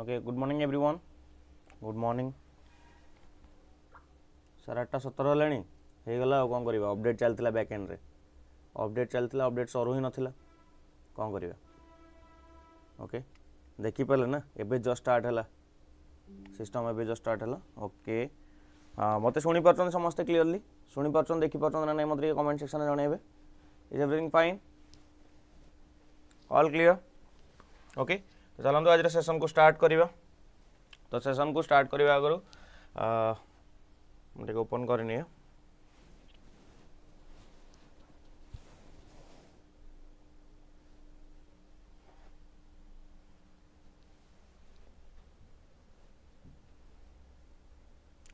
Okay good morning everyone good morning साढ़े आठटा सतर होगा आ कौन करवा अपडेट चलता बैक एंड अपडेट चलता अपडेट सरु ही ना कौन करवा ओके देखिपारे ना एबे जस्ट स्टार्ट है सिस्टम एबे जस्ट स्टार्ट है ओके मत शुपार समस्ते क्लीयरली शुपार देखिपार ना नहीं मत कमेंट सेक्शन में जन is everything fine all clear okay तो चलत आज सेसन को स्टार्ट करवा तो सेसन को स्टार्ट करवा आगर मुझे ओपन कर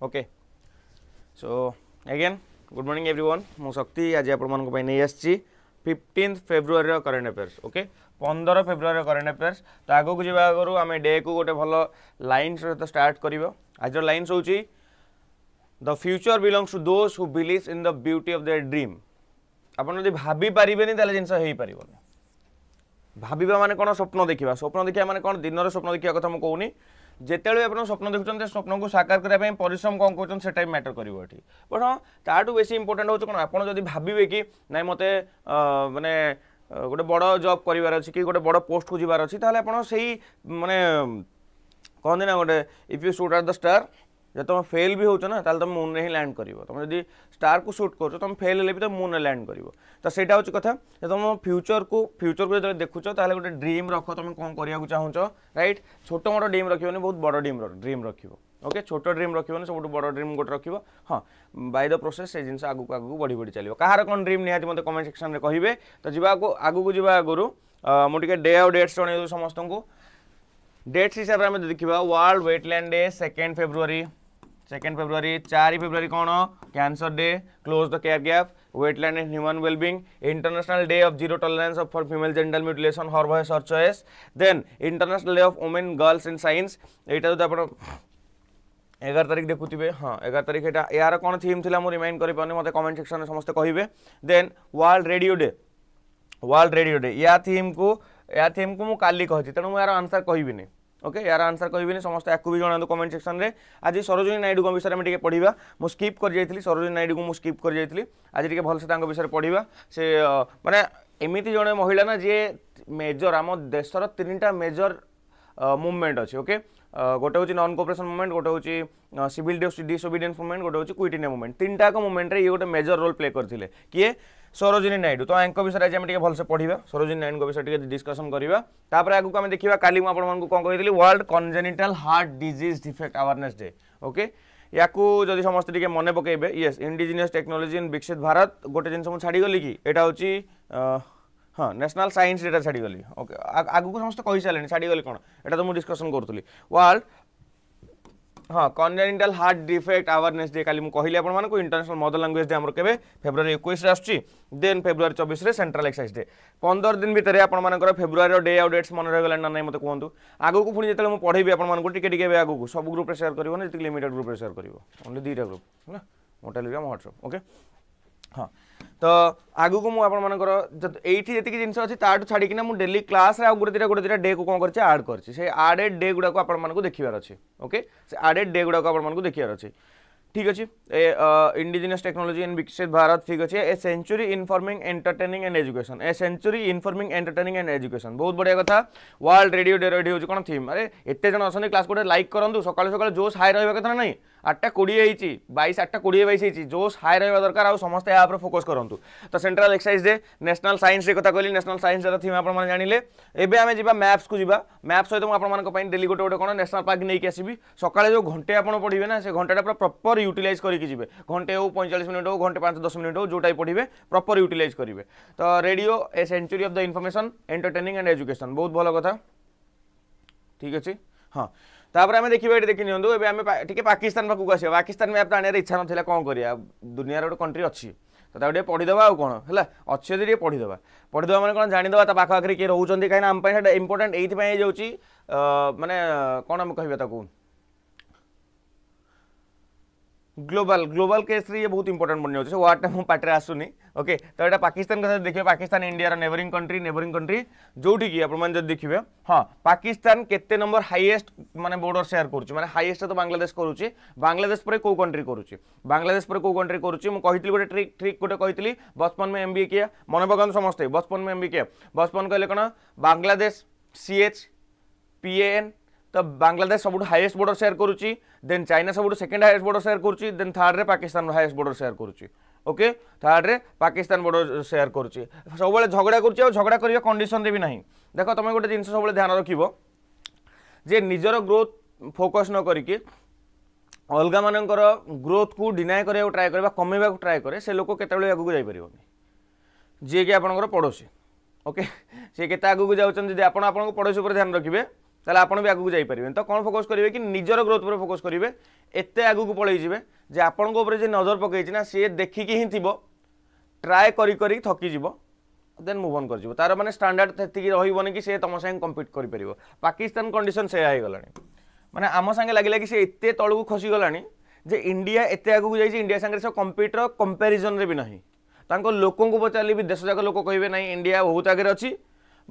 okay so again good morning everyone ओन मुक्ति आज आप fifteen February February current affairs okay ପନ୍ଦର ଫେବୃଆରୀ କରେଣ୍ଟ ଆଫେୟାର୍ସ ତ ଆଗକୁ ଯିବା ଆଗରୁ ଆମେ ଡେକୁ ଗୋଟେ ଭଲ ଲାଇନ୍ ସହିତ ଷ୍ଟାର୍ଟ କରିବା ଆଜିର ଲାଇନ୍ସ ହେଉଛି the future belongs to those who believes in the beauty of their dream ଆପଣ ଯଦି ଭାବିପାରିବେନି ତାହେଲେ ଜିନିଷ ହେଇପାରିବନି ଭାବିବା ମାନେ କ'ଣ ସ୍ୱପ୍ନ ଦେଖିବା ସ୍ୱପ୍ନ ଦେଖିବା ମାନେ କ'ଣ ଦିନର ସ୍ୱପ୍ନ ଦେଖିବା କଥା ମୁଁ କହୁନି ଯେତେବେଳେ ଆପଣ ସ୍ୱପ୍ନ ଦେଖୁଛନ୍ତି ସେ ସ୍ୱପ୍ନକୁ ସାକାର କରିବା ପାଇଁ ପରିଶ୍ରମ କ'ଣ କରୁଛନ୍ତି ସେଟା ବି ମ୍ୟାଟର କରିବ ଏଠି ବଟ୍ ହଁ ତାଠୁ ବେଶୀ ଇମ୍ପୋର୍ଟାଣ୍ଟ ହେଉଛି କ'ଣ ଆପଣ ଯଦି ଭାବିବେ କି ନାଇଁ ମୋତେ ମାନେ ଗୋଟେ ବଡ଼ ଜବ୍ କରିବାର ଅଛି କି ଗୋଟେ ବଡ଼ ପୋଷ୍ଟକୁ ଯିବାର ଅଛି ତାହେଲେ ଆପଣ ସେଇ ମାନେ କହନ୍ତି ନା ଗୋଟେ if you shoot at the star जब तुम फेल भी होना तो, तो तुम मुन्रे ही लैंड कर तुम जब स्टार को सुट करो तुम फेल हेल्ले तो मुन मुन्रे लैंड कर तो सही हूँ कथा तुम फ्यूचर को फ्यूचर को जो देखु तो गोटे ड्रीम रख तुम कौन करा चाहो रईट छोट मोट ड्रीम रखनी बहुत बड़ ड्रीम ड्रीम रख ओके छोट ड्रीम रखे सब बड़ ड्रीम गोटे रख हाँ बै द प्रोसेस से जिन आगे आगे बढ़ी बढ़ी चलो कहार कौन ड्रीम निहाती मतलब कमेंट सेक्शन में कहे तो जी आगे जावा आगु मुझे डे आउ डेट्स जन समस्त को डेट्स हिसाब से देखा world wetland day second February second February चार फेब्रुआरी कौन cancer day close the care gap wetland and human wellbeing international day of zero tolerance of for female gender mutilation her voice her choice then international day of women girls in science এইটা যদি আপনার এগারো তারিখ দেখুবে হ্যাঁ এগারো তারিখ यार कौन थीम थी मुझे रिमाइंड कर করে পারি মতো কমেন্ট সেকশনে সমস্ত কহবে then world radio day world radio day ইয়া থিম কু ইয়া থিম কু মু কালি কহি তেণু মু এর আনসার কহিবিনি ଓକେ ୟାର ଆନ୍ସର୍ କହିବେନି ସମସ୍ତେ ୟାକୁ ବି ଜଣାନ୍ତୁ କମେଣ୍ଟ ସେକ୍ସନରେ ଆଜି ସରୋଜିନୀ ନାଇଡ଼ୁଙ୍କ ବିଷୟରେ ଆମେ ଟିକେ ପଢ଼ିବା ମୁଁ ସ୍କିପ୍ କରିଯାଇଥିଲି ସରୋଜିନୀ ନାଇଡ଼ୁଙ୍କୁ ମୁଁ ସ୍କିପ୍ କରିଯାଇଥିଲି ଆଜି ଟିକେ ଭଲସେ ତାଙ୍କ ବିଷୟରେ ପଢ଼ିବା ସେ ମାନେ ଏମିତି ଜଣେ ମହିଳା ନା ଯିଏ ମେଜର ଆମ ଦେଶର ତିନିଟା ମେଜର ମୁଭମେଣ୍ଟ ଅଛି ଓକେ গোটে হচ্ছে নন কোপরেসন মুভমেন্ট গোটে হচ্ছে সিভিল ডিসোবিডিয়েন্স মুভমেন্ট গোটে হচ্ছে কুইট ইন্ডিয়া মুভমেন্ট তিনটাক মুভমেন্টরে ইয়ে গোটে মেজর রোল প্লে করে কিয়ে ସରୋଜିନୀ ନାଇଡୁ ତ ୟାଙ୍କ ବିଷୟରେ ଆଜି ଆମେ ଟିକେ ଭଲସେ ପଢ଼ିବା ସରୋଜିନୀ ନାଇଡୁଙ୍କ ବିଷୟରେ ଟିକେ ଡିସ୍କସନ୍ କରିବା ତାପରେ ଆଗକୁ ଆମେ ଦେଖିବା କାଲି ମୁଁ ଆପଣମାନଙ୍କୁ କ'ଣ କହିଥିଲି world congenital heart disease defect awareness day okay ୟାକୁ ଯଦି ସମସ୍ତେ ଟିକେ ମନେ ପକାଇବେ ୟେସ୍ ଇଣ୍ଡିଜିନିୟସ୍ ଟେକ୍ନୋଲୋଜି ଇନ୍ ବିକଶିତ ଭାରତ ଗୋଟେ ଜିନିଷ ମୁଁ ଛାଡ଼ିଗଲି କି ଏଇଟା ହେଉଛି ହଁ ନ୍ୟାସନାଲ୍ ସାଇନ୍ସ ଡେଟା ଛାଡ଼ିଗଲି ଓକେ ଆଗକୁ ସମସ୍ତେ କହିସାରିଲେଣି ଛାଡ଼ିଗଲି କ'ଣ ଏଇଟା ତ ମୁଁ ଡିସ୍କସନ୍ କରୁଥିଲି ୱାର୍ଲଡ ହଁ continental heart defect awareness day କାଲି ମୁଁ କହିଲି ଆପଣମାନଙ୍କୁ ଇଣ୍ଟରନ୍ୟାସନାଲ୍ ମଦର ଲାଙ୍ଗୁଏଜ୍ ଡେ ଆମର କେବେ ଫେବୃଆରୀ ଏକୋଇଶରେ ଆସୁଛି ଦେନ୍ ଫେବୃଆରୀ ଚବିଶରେ ସେଣ୍ଟ୍ରାଲ୍ ଏକ୍ସାଇଜ୍ ଡେ ପନ୍ଦର ଦିନ ଭିତରେ ଆପଣମାନଙ୍କର ଫେବୃଆରୀର ଡେ ଆଉ ଡେଟ୍ସ ମନେ ରହିଗଲାଣି ନା ନାହିଁ ମୋତେ କୁହନ୍ତୁ ଆଗକୁ ପୁଣି ଯେତେବେଳେ ମୁଁ ପଢ଼େଇବି ଆପଣମାନଙ୍କୁ ଟିକେ ଟିକେ ଏବେ ଆଗକୁ ସବୁ ଗ୍ରୁପ୍ରେ ସେୟାର୍ କରିବ ନା ଯେତିକି ଲିମିଟେଡ୍ ଗ୍ରୁପ୍ରେ ସେୟାର୍ କରିବ ଓନ୍ଲି ଦୁଇଟା ଗ୍ରୁପ୍ ହେଲା ମୋଟା ଲିଗ୍ରାମ ହ୍ୱାଟ୍ସଆପ୍ ଓକେ ହଁ তো ଆଗକୁ ମୁଁ ଆପଣମାନଙ୍କର ଏଇଠି ଯେତିକି ଜିନିଷ ଅଛି ତାଠୁ ଛାଡ଼ିକିନା ମୁଁ ଡେଲି କ୍ଲାସ୍ରେ ଆଉ ଗୋଟେ ଦୁଇଟା ଗୋଟେ ଦୁଇଟା ଡେକୁ କ'ଣ କରିଛି ଆଡ଼୍ କରିଛି ସେ ଆଡ଼େଡ୍ ଡେ ଗୁଡ଼ାକୁ ଆପଣମାନଙ୍କୁ ଦେଖିବାର ଅଛି ଓକେ ସେ ଆଡ଼େଡ୍ ଡେ ଗୁଡ଼ାକୁ ଆପଣମାନଙ୍କୁ ଦେଖିବାର ଅଛି ଠିକ୍ ଅଛି ଏ ଇଣ୍ଡିଜିନିୟସ୍ ଟେକ୍ନୋଲୋଜି ଇନ୍ ବିକଶିତ ଭାରତ ଠିକ୍ ଅଛି a century informing entertaining and education a century informing entertaining and education ବହୁତ ବଢ଼ିଆ କଥା ୱାର୍ଲଡ ରେଡ଼ିଓ ଡେ ରେଡ଼ିଓ ହେଉଛି କ'ଣ ଥିମ୍ ଆରେ ଏତେ ଜଣ ଅଛନ୍ତି କ୍ଲାସ୍ ଗୋଟେ ଲାଇକ୍ କରନ୍ତୁ ସକାଳୁ ସକାଳୁ ଜୋସ୍ ହାଇ ରହିବା କଥା ନା ନାହିଁ আটটা কোড়িয়ে হয়েছি বাইশ আটটা কোড়িয়ে বাইশ হয়েছি জোশ হাই রহবা দরকার আউ সমস্ত এর উপরে ফোকস করতু তো central excise day national science day কথা কহিলি ন্যাশনাল সাইন্স ডের থিম আপনার জাঁলে এবে আমি যা ম্যাপস কু যা ম্যাপ সহ আপনার ডেলি গোটে গোটে কোণ ন্যাশনাল পার্ক নিয়ে আসবি সকালে যে ঘণ্টে আপনার পড়বে না সে ঘণ্টাটা পুরো প্রপর ইউটিলাইজ করি যাবে ঘণ্টে হোক পঁয়তাল্লিশ মিনিট হোক ঘণ্টে পাঁচ দশ মিনিট হোক যেটাই পড়বে প্রপর ইউটিলাইজ করবে তো radio a century of the information entertaining and education বহুত ভালো কথা ঠিক আছে হ্যাঁ ତାପରେ ଆମେ ଦେଖିବା ଏଠି ଦେଖି ନିଅନ୍ତୁ ଏବେ ଆମେ ଟିକେ ପାକିସ୍ତାନ ପାଖକୁ ଆସିବା ପାକିସ୍ତାନ ମ୍ୟାପ୍ ଆଣିବାର ଇଚ୍ଛା ନଥିଲା କ'ଣ କରିବା ଦୁନିଆର ଗୋଟେ କଣ୍ଟ୍ରି ଅଛି ତ ତାକୁ ଟିକେ ପଢ଼ିଦେବା ଆଉ କ'ଣ ହେଲା ଅଛି ଯଦି ଟିକେ ପଢ଼ିଦେବା ପଢ଼ିଦେବା ମାନେ କ'ଣ ଜାଣିଦେବା ତା ପାଖ ପାଖରେ କିଏ ରହୁଛନ୍ତି କାହିଁକିନା ଆମ ପାଇଁ ସେଇଟା ଇମ୍ପୋର୍ଟାଣ୍ଟ ଏଇଥିପାଇଁ ହେଇଯାଉଛି ମାନେ କ'ଣ ଆମେ କହିବା ତାକୁ ग्लोबल ग्लोबल केस ये बहुत इंपोर्टेंट बनी जाए वार्डटा मुझे पाटे आसूनी ओके तो यहाँ पाकिस्तान क्या देखिए पाकिस्तान इंडिया रा नेबरिंग कंट्री नेबरिंग कंट्री जो भी आपने देखिए हाँ पाकिस्तान केते नंबर हाइएस्ट मानते बोर्डर सेयार कर मैंने हाइएस्ट तो बांग्लादेश करुँचलादेश कौ कंट्री पर कौ कंट्री करुँची गोटे ट्रिक ट्रिक गोटे कही बचपन में एम बी किया मन पका तो समस्ते बचपन में एम बी किया बचपन कहले कौन Bangladesh C H P N ତ ବାଂଲାଦେଶ ସବୁଠୁ ହାଇଏଷ୍ଟ ବର୍ଡର ସେୟାର କରୁଛି ଦେନ୍ ଚାଇନା ସବୁଠୁ ସେକେଣ୍ଡ ହାଇଏଷ୍ଟ ବର୍ଡର ସେୟାର କରୁଛି ଦେନ୍ ଥାର୍ଡ଼ରେ ପାକିସ୍ତାନର ହାଇଏଷ୍ଟ ବର୍ଡର ସେୟାର କରୁଛି ଓକେ ଥାର୍ଡ଼ରେ ପାକିସ୍ତାନ ବର୍ଡର ସେୟାର କରୁଛି ସବୁବେଳେ ଝଗଡ଼ା କରୁଛି ଆଉ ଝଗଡ଼ା କରିବା କଣ୍ଡିସନରେ ବି ନାହିଁ ଦେଖ ତୁମେ ଗୋଟେ ଜିନିଷ ସବୁବେଳେ ଧ୍ୟାନ ରଖିବ ଯେ ନିଜର ଗ୍ରୋଥ୍ ଫୋକସ୍ ନ କରିକି ଅଲଗା ମାନଙ୍କର ଗ୍ରୋଥକୁ ଡିନାଏ କରିବାକୁ ଟ୍ରାଏ କରିବା କମେଇବାକୁ ଟ୍ରାଏ କରେ ସେ ଲୋକ କେତେବେଳେ ଆଗକୁ ଯାଇପାରିବନି ଯିଏକି ଆପଣଙ୍କର ପଡ଼ୋଶୀ ଓକେ ସିଏ କେତେ ଆଗକୁ ଯାଉଛନ୍ତି ଯଦି ଆପଣ ଆପଣଙ୍କ ପଡ଼ୋଶୀ ଉପରେ ଧ୍ୟାନ ରଖିବେ তাহলে আপনার বি আগুক যাই যাইপারে তো কোণ ফোকস করবে কি নিজের গ্রোথ উপরে ফোকস করবে এত আগুক পলাই যাবে যে আপনার উপরে যে নজর পকাইছে না সি দেখিকি হি থিব ট্রাই করি করি থকি যাব দেন মুভ অন করব তার মানে স্ট্যান্ডার্ড সেতিকি রহবনি কি সে তোমার সাথে কম্পিট করে পারিব পাকিস্তান কন্ডিশন সেয়া হয়ে গলানি মানে আমাকে সাথে লাগিলা কি সে এত তলকু খসি গলা যে ইন্ডিয়া এত আগুক যাই ইন্ডিয়া সাথে সে কম্পিটর কম্পারিজনরে বি না তাঙ্ক লোক পচারে বি দেশ যাক লোক কে না ইন্ডিয়া বহুত আগে অনেক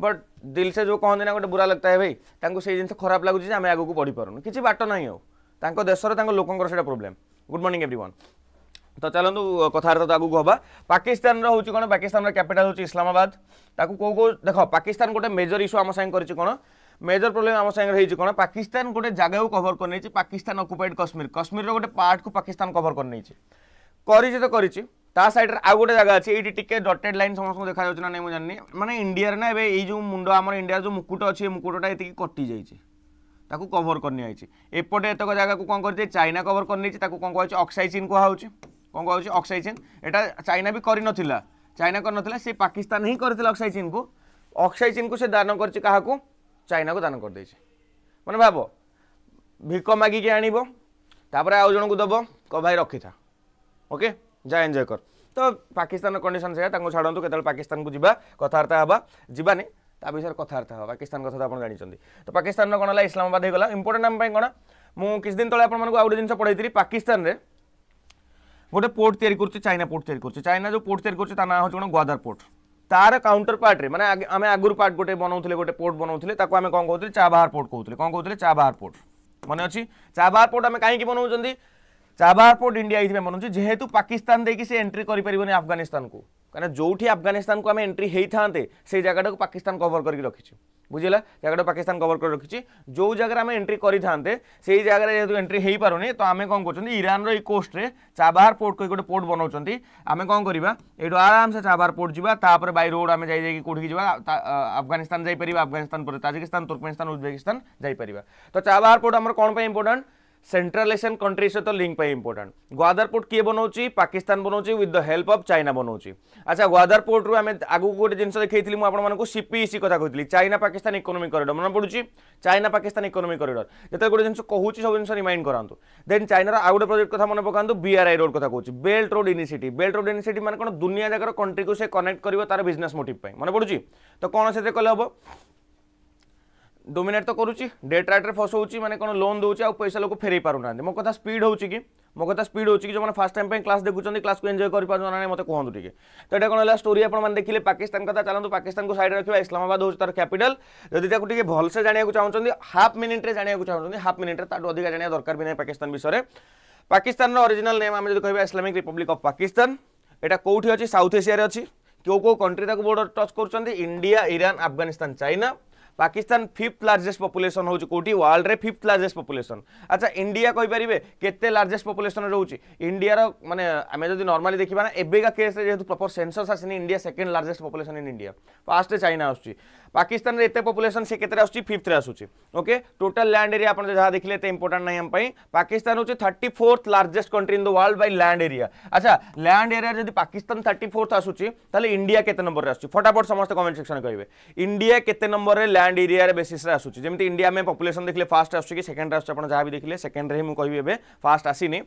ବଟ୍ ଦିଲ ସେ ଯେଉଁ କହନ୍ତି ନା ଗୋଟେ ବୁରା ଲଗତା ହେ ଭାଇ ତାଙ୍କୁ ସେଇ ଜିନିଷ ଖରାପ ଲାଗୁଛି ଯେ ଆମେ ଆଗକୁ ବଢ଼ିପାରୁନୁ କିଛି ବାଟ ନାହିଁ ଆଉ ତାଙ୍କ ଦେଶର ତାଙ୍କ ଲୋକଙ୍କର ସେଇଟା problem good morning everyone ତ ଚାଲନ୍ତୁ କଥାବାର୍ତ୍ତା ଆଗକୁ ହେବା ପାକିସ୍ତାନର ହେଉଛି କ'ଣ ପାକିସ୍ତାନର କ୍ୟାପିଟାଲ ହେଉଛି ଇସଲାମାବାଦ ତାକୁ କେଉଁ କେଉଁ ଦେଖ ପାକିସ୍ତାନ ଗୋଟେ ମେଜର ଇସ୍ୟୁ ଆମ ସାଙ୍ଗେ କରିଛି କ'ଣ মেজর প্রোবলেম আমার সাথে হয়েছে কোণ পাকিস্তান গোটে জায়গাও কভর করে নিয়েছে পাকিস্তান অকুপাইড কশ্মীর কশ্মীর গোটে পার্ট কু পাকিস্তান কভর করে নিয়েছে করেছে তো করেছে ତା ସାଇଡ଼୍ରେ ଆଉ ଗୋଟେ ଜାଗା ଅଛି ଏଇଠି ଟିକେ ଡଟେଡ୍ ଲାଇନ୍ ସମସ୍ତଙ୍କୁ ଦେଖାଯାଉଛି ନା ନାହିଁ ମୁଁ ଜାଣିନି ମାନେ ଇଣ୍ଡିଆରେ ନା ଏବେ ଏଇ ଯେଉଁ ମୁଣ୍ଡ ଆମର ଇଣ୍ଡିଆର ଯେଉଁ ମୁକୁଟ ଅଛି ଏ ମୁକୁଟଟା ଏତିକି କଟିଯାଇଛି ତାକୁ କଭର କରିନିଆଯାଇଛି ଏପଟେ ଏତକ ଜାଗାକୁ କ'ଣ କରିଛି ଚାଇନା କଭର୍ କରିନେଇଛି ତାକୁ କ'ଣ କୁହାଯାଉଛି ଅକ୍ସାଇଚିନ୍ କୁହାହେଉଛି କ'ଣ କୁହାହେଉଛି ଅକ୍ସାଇଚିନ୍ ଏଇଟା ଚାଇନା ବି କରିନଥିଲା ଚାଇନା କରିନଥିଲା ସେ ପାକିସ୍ତାନ ହିଁ କରିଥିଲା ଅକ୍ସାଇଚିନ୍କୁ ଅକ୍ସାଇଚିନ୍କୁ ସେ ଦାନ କରିଛି କାହାକୁ ଚାଇନାକୁ ଦାନ କରିଦେଇଛି ମାନେ ଭାବ ଭିକ ମାଗିକି ଆଣିବ ତାପରେ ଆଉ ଜଣକୁ ଦେବ କ ଭାଇ ରଖିଥା ଓକେ যা এনজয় কর তো পাকিস্তান কন্ডিশন সেয়া তাঁকু ছাড়ু কেতবে পাকিস্তান যা কথাবার্তা হওয়া যাবানি তা বিষয়ে কথাবার্তা হওয়া পাকিস্তান কথা তো আপনার জাঁচান তো পাকিস্তান কোণ হল ইসলামাবাদ হয়ে গলা ইম্পর্টাট আমি কোণ মু কিছুদিন তলে আপনার আউ গোটে জিনিস পড়াইলি পাকিস্তানের গোটে পোর্ট তৈরি করছে চাইনা পোর্ট তৈরি করছে চাইনা যে পোর্ট তৈরি করছে তা না হচ্ছে কোণ গোয়াদার পোর্ট তার কাউন্টর পার্টে মানে আমি আগুর পার্ট গোটে বনাউলে গোটে পোর্ট বনাউলে তাকে আমি কম কৌলে চাবাহার পোর্ট কৌলে কম কৌলে চাবাহার পোর্ট মনে অছি চাবাহার পোর্ট আমি কাইকি বনাউছেন चाबार पोर्ट इंडिया मन जेहेतु पाकिस्तान देखिए एंट्री करें आफगानिस्तान को कहीं जो आफगानिस्तान को आम एंट्री होता से जगह पाकिस्तान कवर करके रखी बुझेगा जगह पाकिस्तान कवर कर रखी जो जगह आम एंट्री करते जगह जो एंट्री हो पार नहीं तो आम कौन कर ईरान रो कोस्ट्रे चाबहार पोर्ट कोई गोटे पोर्ट बनाऊँच आम कौन करूँ आराम से चाबार पोर्ट जाए बै रोड आम जाइए कौटी जा आफगानिस्तान जापर आफगानिस्तान पर ताजिकिस्तान तुर्कमेस्तान उजबेकिस्तान जापर तो चाबहार पोर्ट आम कौन इंपोर्टा সেন্ট্রাল এশিয়ান কন্ট্রি সহ লিঙ্ক পাই ইম্পর্টাট গোয়াদার পোর্ট কিয়ে বনাউছি পাকিস্তান বনাউছি with the help of China বনাউছি আচ্ছা গোয়াদার পোর্টর আমি আগুক গোটে জিনিস দেখাইলি মু আপনার সিপিইসি কথা কইলি চাইনা পাকিস্তান ইকোনোমিক করিডর মনে পড়ুছি চাইনা পাকিস্তান ইকোনোমিক করিডর যেতে গোটে জিনিস কুচি সব জিনিস রিমাইন্ড করাতু দেন চাইনার আউ গোটে প্রোজেক্ট কথা মনে পকাতু বিআরআই রোড কথা কହୁছি belt road initiative belt road initiative মানে কোণ দুনিয়া জায়গার কন্ট্রি সে কনেক্ট করব তার বিজনেস মোটিভ মনে পড়ুছি তো কোণ সেতে কলে হব डोमिनेट तो करुच्ची डेट राइट्रे फस होची माने कोन लोन दोची आ पैसा लोक फेरै पारु नांदे मो कथा स्पीड होची कि मो कथा स्पीड होची कि जो माने फर्स्ट टाइम क्लास देखुचंदी क्लास को एंजय कर पारु मत कहुत कोहंतु तो ये कोन हला स्टोरी आपण माने पाकिस्तान कथा चालंतु पाकिस्तान को साइड रखा इस्लामाबाद होची तार कैपिटल जदि ताकु भलसे जाना चाहते हाफ मिनिट्रे जाना जानिया हाफ मिनिट्रे रे ताटो अधिका जानिया दरकार भी नै पाकिस्तान विषय पाकिस्तान रो नेम आम जो कहबा इस्लामिक रिपब्लिक अफ पाकिस्तान एटा कोठी अच्छी साउथ एशिया अच्छी अछि क्यों को कंट्री ताकु टच करुचंदी India Iran Afghanistan China Pakistan fifth largest population হচ্ছে কোটি ওয়ার্ল্ডে ফিফ্থ লার্জেস্ট পপুলেসন আচ্ছা ইন্ডিয়া কইপারে কেতে লার্জেস্ট পপুলেসন রয়েছে ইন্ডিয়ার মানে আমি যদি নর্মালি দেখবা না এবেকা কেসে যেহেতু প্রপর সেন্সস আসেনি India second largest population in India ফার্স্টে চাইনা আসুচি পাকিস্তানের এতে পপুলেসন সে কেতে আসুচি ফিফ্থে আসুচি ওকে টোটাল ল্যান্ড এরিয়া আপনার যা দেখলে এতে ইম্পর্টাট নাই আমি পাকিস্তান হচ্ছে thirty fourth largest country in the world by land area আচ্ছা ল্যান্ড এরিয়া যদি পাকিস্তান থার্টি ফোর্থ আসুচি তাহলে ইন্ডিয়া কেতে নম্বরে আসুচি ফটাফট সমস্ত কমেন্ট সেকশন কহবে ইন্ডিয়া কেতে নম্বরে ল্যান্ড ଲ୍ୟାଣ୍ଡ ଏରିଆର ବେସିସ୍ରେ ଆସୁଛି ଯେମିତି ଇଣ୍ଡିଆ ଆମେ ପପୁଲେସନ୍ ଦେଖିଲେ ଫାଷ୍ଟ ଆସୁଛି କି ସେକେଣ୍ଡରେ ଆସୁଛି ଆପଣ ଯାହା ବି ଦେଖିଲେ ସେକେଣ୍ଡରେ ହିଁ ମୁଁ କହିବି ଏବେ ଫାଷ୍ଟ ଆସିନି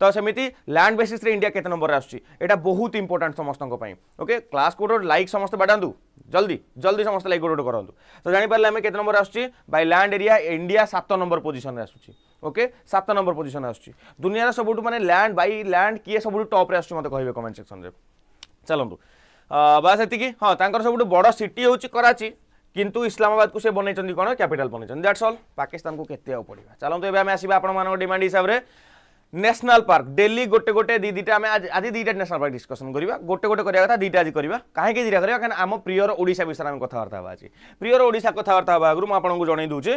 ତ ସେମିତି ଲ୍ୟାଣ୍ଡ ବେସିସ୍ରେ ଇଣ୍ଡିଆ କେତେ ନମ୍ବରରେ ଆସୁଛି ଏଇଟା ବହୁତ ଇମ୍ପୋର୍ଟାଣ୍ଟ ସମସ୍ତଙ୍କ ପାଇଁ ଓକେ କ୍ଲାସ୍ କୋଡ଼ ଲାଇକ୍ ସମସ୍ତେ ବାଡ଼ାନ୍ତୁ ଜଲ୍ଦି ଜଲ୍ଦି ସମସ୍ତେ ଲାଇକ୍ ଗୋଟେ କରନ୍ତୁ ତ ଜାଣିପାରିଲେ ଆମେ କେତେ ନମ୍ବର ଆସୁଛି ବାଇ ଲ୍ୟାଣ୍ଡ ଏରିଆ ଇଣ୍ଡିଆ ସାତ ନମ୍ବର ପୋଜିସନରେ ଆସୁଛି ଓକେ ସାତ ନମ୍ବର ପୋଜିସନ ଆସୁଛି ଦୁନିଆର ସବୁଠୁ ମାନେ ଲ୍ୟାଣ୍ଡ ବାଇ ଲ୍ୟାଣ୍ଡ କିଏ ସବୁଠୁ ଟପ୍ରେ ଆସୁଛି ମୋତେ କହିବେ କମେଣ୍ଟ ସେକ୍ସନରେ ଚାଲନ୍ତୁ ବାସ୍ ଏତିକି ହଁ ତାଙ୍କର ସବୁଠୁ ବଡ଼ ସିଟି ହେଉଛି କରାଚି কিন্তু ইসলামাবাদকে সে বনাইছেন কোণ ক্যাপিটাল বনাইছেন দ্যাটস অল পাকিস্তানকে কেতে আউ পড়া চলতু এবার আমি আসবা আপনার ডিমান্ড হিসাবে ন্যাশনাল পার্ক ডেলি গোটে গোটে দি দুইটা আমি আজ দুইটা ন্যাশনাল পার্ক ডিসকসন করা গোটে গোটে করা কথা দুইটা আজ করা কাহিঁকি দুইটা করা কেন আম প্রিয়র ওড়শা বিষয়ে আমি কথাবার্তা হওয়া আজ প্রিয়র ওড়শা কথাবার্তা হওয়া আগুন আপনার জনাই দেছি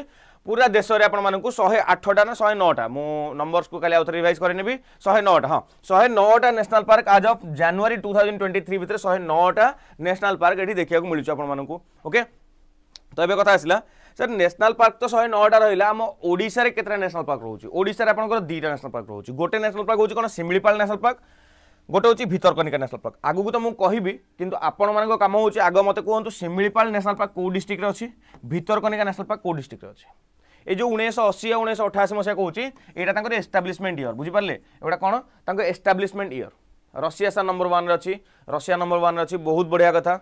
পুরা দেশের আপনার শহে আঠটা না শহে নটা মু নম্বরস কালি আউথে রিভাইজ করে নেবি শহে নটা হ্যাঁ শহে নটা ন্যাশনাল পার্ক আজ of January two thousand twenty three ভিতরে শহে নটা ন্যাশনাল পার্ক এটি দেখা মিলছে আপনার ওকে তো এবে কথা আসলা ସାର୍ ନ୍ୟାସନାଲ୍ ପାର୍କ ତ ଶହେ ନଅଟା ରହିଲା ଆମ ଓଡ଼ିଶାରେ କେତେଟା ନ୍ୟାସନାଲ୍ ପାର୍କ ରହୁଛି ଓଡ଼ିଶାରେ ଆପଣଙ୍କର ଦୁଇଟା ନ୍ୟାସନାଲ୍ ପାର୍କ ରହୁଛି ଗୋଟେ ନ୍ୟାସନାଲ୍ ପାର୍କ ହେଉଛି କ'ଣ ଶିମିଳିପାଳ ନ୍ୟାସନାଲ୍ ପାର୍କ ଗୋଟେ ହେଉଛି ଭିତରକନିକା ନ୍ୟାସନାଲ୍ ପାର୍କ ଆଗକୁ ତ ମୁଁ କହିବି କିନ୍ତୁ ଆପଣମାନଙ୍କ କାମ ହେଉଛି ଆଗ ମୋତେ କୁହନ୍ତୁ ଶିମିଳିପାଳ ନ୍ୟାସନାଲ୍ ପାର୍କ କେଉଁ ଡିଷ୍ଟ୍ରିକ୍ଟରେ ଅଛି ଭିତରକନିକା ନ୍ୟାସନାଲ୍ ପାର୍କ କେଉଁ ଡିଷ୍ଟ୍ରିକ୍ଟରେ ଅଛି ଏ ଯେଉଁ ଉଣେଇଶହ ଅଶୀ ଆଉ ଉଣେଇଶହ ଅଠାଅଶୀ ମସିହା କହୁଛି ଏଇଟା ତାଙ୍କର ଏଷ୍ଟାବ୍ଲିଶମେଣ୍ଟ ଇୟର୍ ବୁଝିପାରିଲେ ଏଗୁଡ଼ା କ'ଣ ତାଙ୍କ establishment year Russia sir number ୱାନ୍ରେ ଅଛି ରଷିଆ ନମ୍ବର ୱାନ୍ରେ ଅଛି ବହୁତ ବଢ଼ିଆ କଥା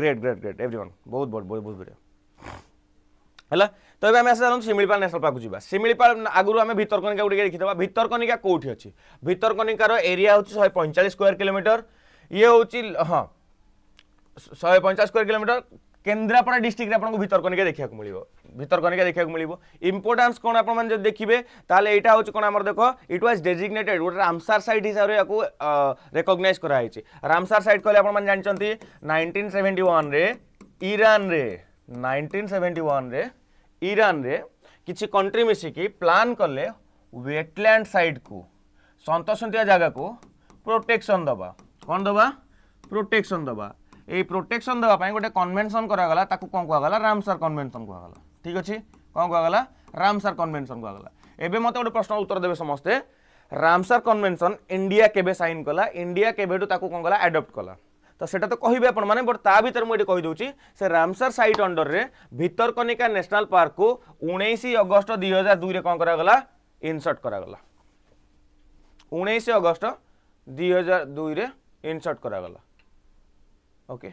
great great great everyone ବହୁତ ବହୁତ ବହୁତ ବଢ଼ିଆ है तो ये आम आसान शिमिपाल नेशनाल पार्क जी शिमिपा आगू आम भितरकनिका गुटे देखीद भितरकनिका कौटी अच्छी भितरकनिकार एरिया हूँ शहे पैंचाश स्क्वयर कोमीटर ये हूँ हाँ शहे पैंचाश स्क्वयर किलोमीटर केन्द्रापड़ा डिस्ट्रिक्ट आपको भितरकनिका देखा मिले भितरकनिका देखा मिले इंपोर्टास् कौन आपड़ देखिए यहाँ हूँ कौन आम देख इट व्वज डेजिग्नेटेड गोटे रामसार सैट हिसाब से रेकग्नइज कराई रामसार सैड कह जानते नाइंटीन सेवेन्टी वन इरान रे 1971 सेवेन्टी ଇରାନରେ କିଛି କଣ୍ଟ୍ରି ମିଶିକି ପ୍ଲାନ୍ କଲେ ୱେଟଲ୍ୟାଣ୍ଡ ସାଇଡ଼୍କୁ ସନ୍ତସନ୍ତିଆ ଜାଗାକୁ ପ୍ରୋଟେକ୍ସନ୍ ଦେବା କ'ଣ ଦେବା ପ୍ରୋଟେକ୍ସନ୍ ଦେବା এই প্রোটেকশন দেওয়া গোটে কনভেনশন করা তাকে কম কুহগলা রামসার কনভেনশন কুহগলা ঠিক আছে কম কুহগলা রামসার কনভেনশন কুহগলা এবে মতো গোটে প্রশ্ন উত্তর দেবে সমস্তে রামসার কনভেনশন ইন্ডিয়া কেবে সাইন কলা ইন্ডিয়া কেবেঠু তাকে কম কলা আডপ্ট কলা ᱥᱮটা তো কহিবে আপন মানে বাট তা ভি তরে মই কৈ দউছি সে রামসার সাইট আন্ডার রে ভিতরকনিকা ন্যাশনাল পার্ক কো 19 অগস্ট 2002 রে কোন করা গলা ইনসার্ট করা গলা 19 অগস্ট 2002 রে ইনসার্ট করা গলা ওকে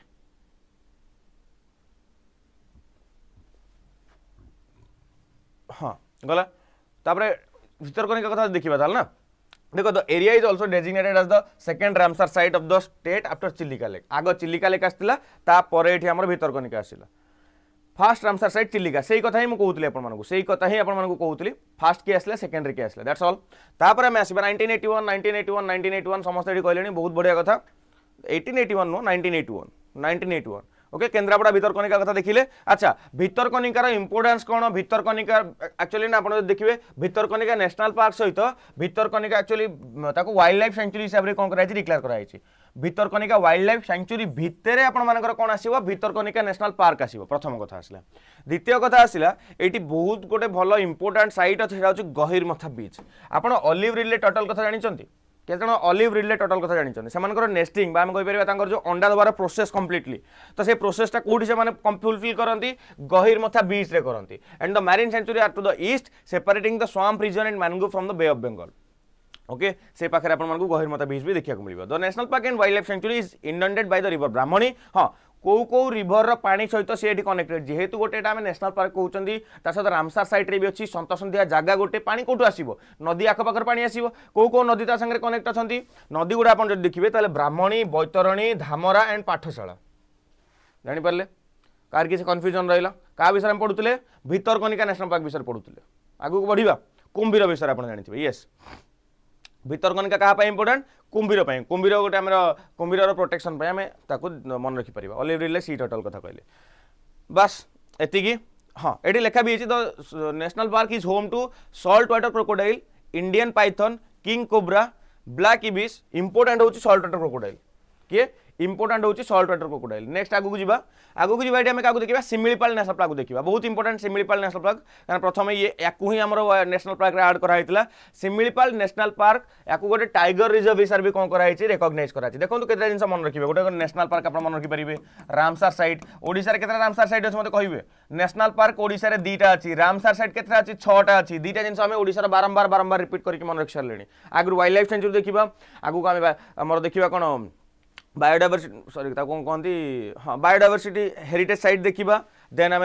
হা গলা তাপরে ভিতরকনিকা কথা দেখিবা তাহলে देखो the area is also designated as the second ramsar site of the state after chilika lake ago chilika lake asila ta pore ethi amar bhitarkanika asila first Ramsar site Chilika সেই কথা হি কৌলি আপনার সেই কথা হি আপনার কৌলি ফার্স্ট কি আসলে সেকেন্ডরে কি আসলে দ্যাটস অল তাপরে আমি আসবা nineteen eighty one nineteen eighty one nineteen eighty one সমস্ত এটি কহিলেনি বহুত বড়িয়া কথা এইটিন এইটি ওয়ান নুহ nineteen eighty one nineteen eighty one okay Kendrapara Bhitarkanika কথা দেখিলে আচ্ছা ভিতরকণিকার ইম্পর্টান্স কোণ ভিতরকণিকা আকচুয়ালি না আপনার দেখবে ভিতরকণিকা ন্যাশনাল পার্ক সহিত ভিতরকণিকা আকচুয়ালি তাকে ওয়াইল্ড লাইফ স্যাংচুরি হিসাবে কম করা হয়েছে ডিক্লেয়ার করা হয়েছে ভিতরকণিকা ওয়াইল্ড লাইফ স্যাংচুরি ভিতরে আপনার কোণ আসব ভিতরকণিকা ন্যাশনাল পার্ক আসব প্রথম কথা আসলে দ্বিতীয় কথা আসলা এইটি বহুত গোটে ভালো ইম্পর্টাট সাইট আছে সেটা হচ্ছে গহিরমথা বিচ আপনার অলিভ রিলে টটল কথা জাঁচান কেতজন অলিভ রিলে টোটাল কথা জাঁচান সে নেটিং বা আমি কইপার তাঁর যে অন্ডা দেওয়ার প্রোসেস কমপ্লিটলি তো সেই প্রোসেসটা কোটি সে ফুলফিল করতে গহির মথা বিচরে করতে and the marine sanctuary are to the east separating the swamp region and mangrove from the bay of Bengal okay से पाखे आप गहिरमता বিচ বি দেখা মিলবে the national park and wildlife sanctuary is ended by the river Brahmani হ্যাঁ কেউ কেউ river পা সহ সি এটি কনেক্টেড যেহেতু গোটে এটা আমি ন্যাশনাল পার্ক কুমার তা সহ রামসার সাইডে বি অছি সন্তসন্ধিয়া জায়গা গোটে পা কোটু আসব নদী আখপাখর পা আসব কেউ কেউ নদী তা সাথে কনেক্ট অনেক নদী গুড়া আপনার যদি দেখবে তাহলে ব্রাহ্মণী বৈতরণী ধামরা এন্ড পাঠশালা জাঁপারে কার কিছু কনফ্ୟୁଜନ୍ ରହିଲା କାହା বিষয়ে আমি পড়ুলে ভিতরকনিকা ন্যাশনাল পার্ক বিষয়ে পড়ুলে আগুক বড়া কুম্ভীর বিষয়ে আপনার জাঁথে ইয়েস ଭିତରକନିକା କାହା ପାଇଁ ଇମ୍ପୋର୍ଟାଣ୍ଟ କୁମ୍ଭୀର ପାଇଁ କୁମ୍ଭୀର ଗୋଟେ ଆମର କୁମ୍ଭୀରର ପ୍ରୋଟେକ୍ସନ୍ ପାଇଁ ଆମେ ତାକୁ ମନେ ରଖିପାରିବା ଅଲିଭ୍ ରିଲେ ସି ଟଟଲ୍ କଥା କହିଲେ ବାସ୍ ଏତିକି ହଁ ଏଠି ଲେଖା ବି ହେଇଛି the national park is home to salt water crocodile Indian python king cobra black ibis important ହେଉଛି ସଲ୍ଟ ୱାଟର୍ କ୍ରୋକୋଡାଇଲ୍ କିଏ ইম্পর্টাট হচ্ছে সল্ট ওয়াটর ক্রোকোডাইল নেক্সট আগুক যা আগুক যা এটি আমি কাকু দেখা শিমিপাল ন্যাশনাল পার্ক দেখা বহুত ইম্পর্টাট শিমিপাল ন্যাশনাল পার্ক কারণ প্রথমে ইয়ে ইয়াকু হি আমার ন্যাশনাল পার্করে আড করা হয়েছিল শিমিপাল ন্যাশনাল পার্ক ইয়াকু গোটে টাইগর রিজর্ভ হিসাবে বি কম করা হয়েছে রেকগনাইজ করা হয়েছে দেখুন কেতটা জিনিস মনে রাখবে গোটে ন্যাশনাল পার্ক আপনার মনে রাখিপারে রামসার সাইট ওড়শার কেতটা রামসার সাইট আছে মতো কহবে ন্যাশনাল পার্ক ওড়শার দুইটা আছে রামসার সাইট কেতটা আছে ছটা আছে দুইটা জিনিস আমি ওড়শার বারম্বার বারম্বার রিপিট করি মনে রাখি সারে আগুন ওয়াইল্ড লাইফ সেঞ্চুরি দেখা আগুক আমি আমার দেখা কোণ बायोडाइवर्सिटी सरी कौन कहते हाँ बायोडाइवर्सिटी हेरिटेज सैट देखा देन आम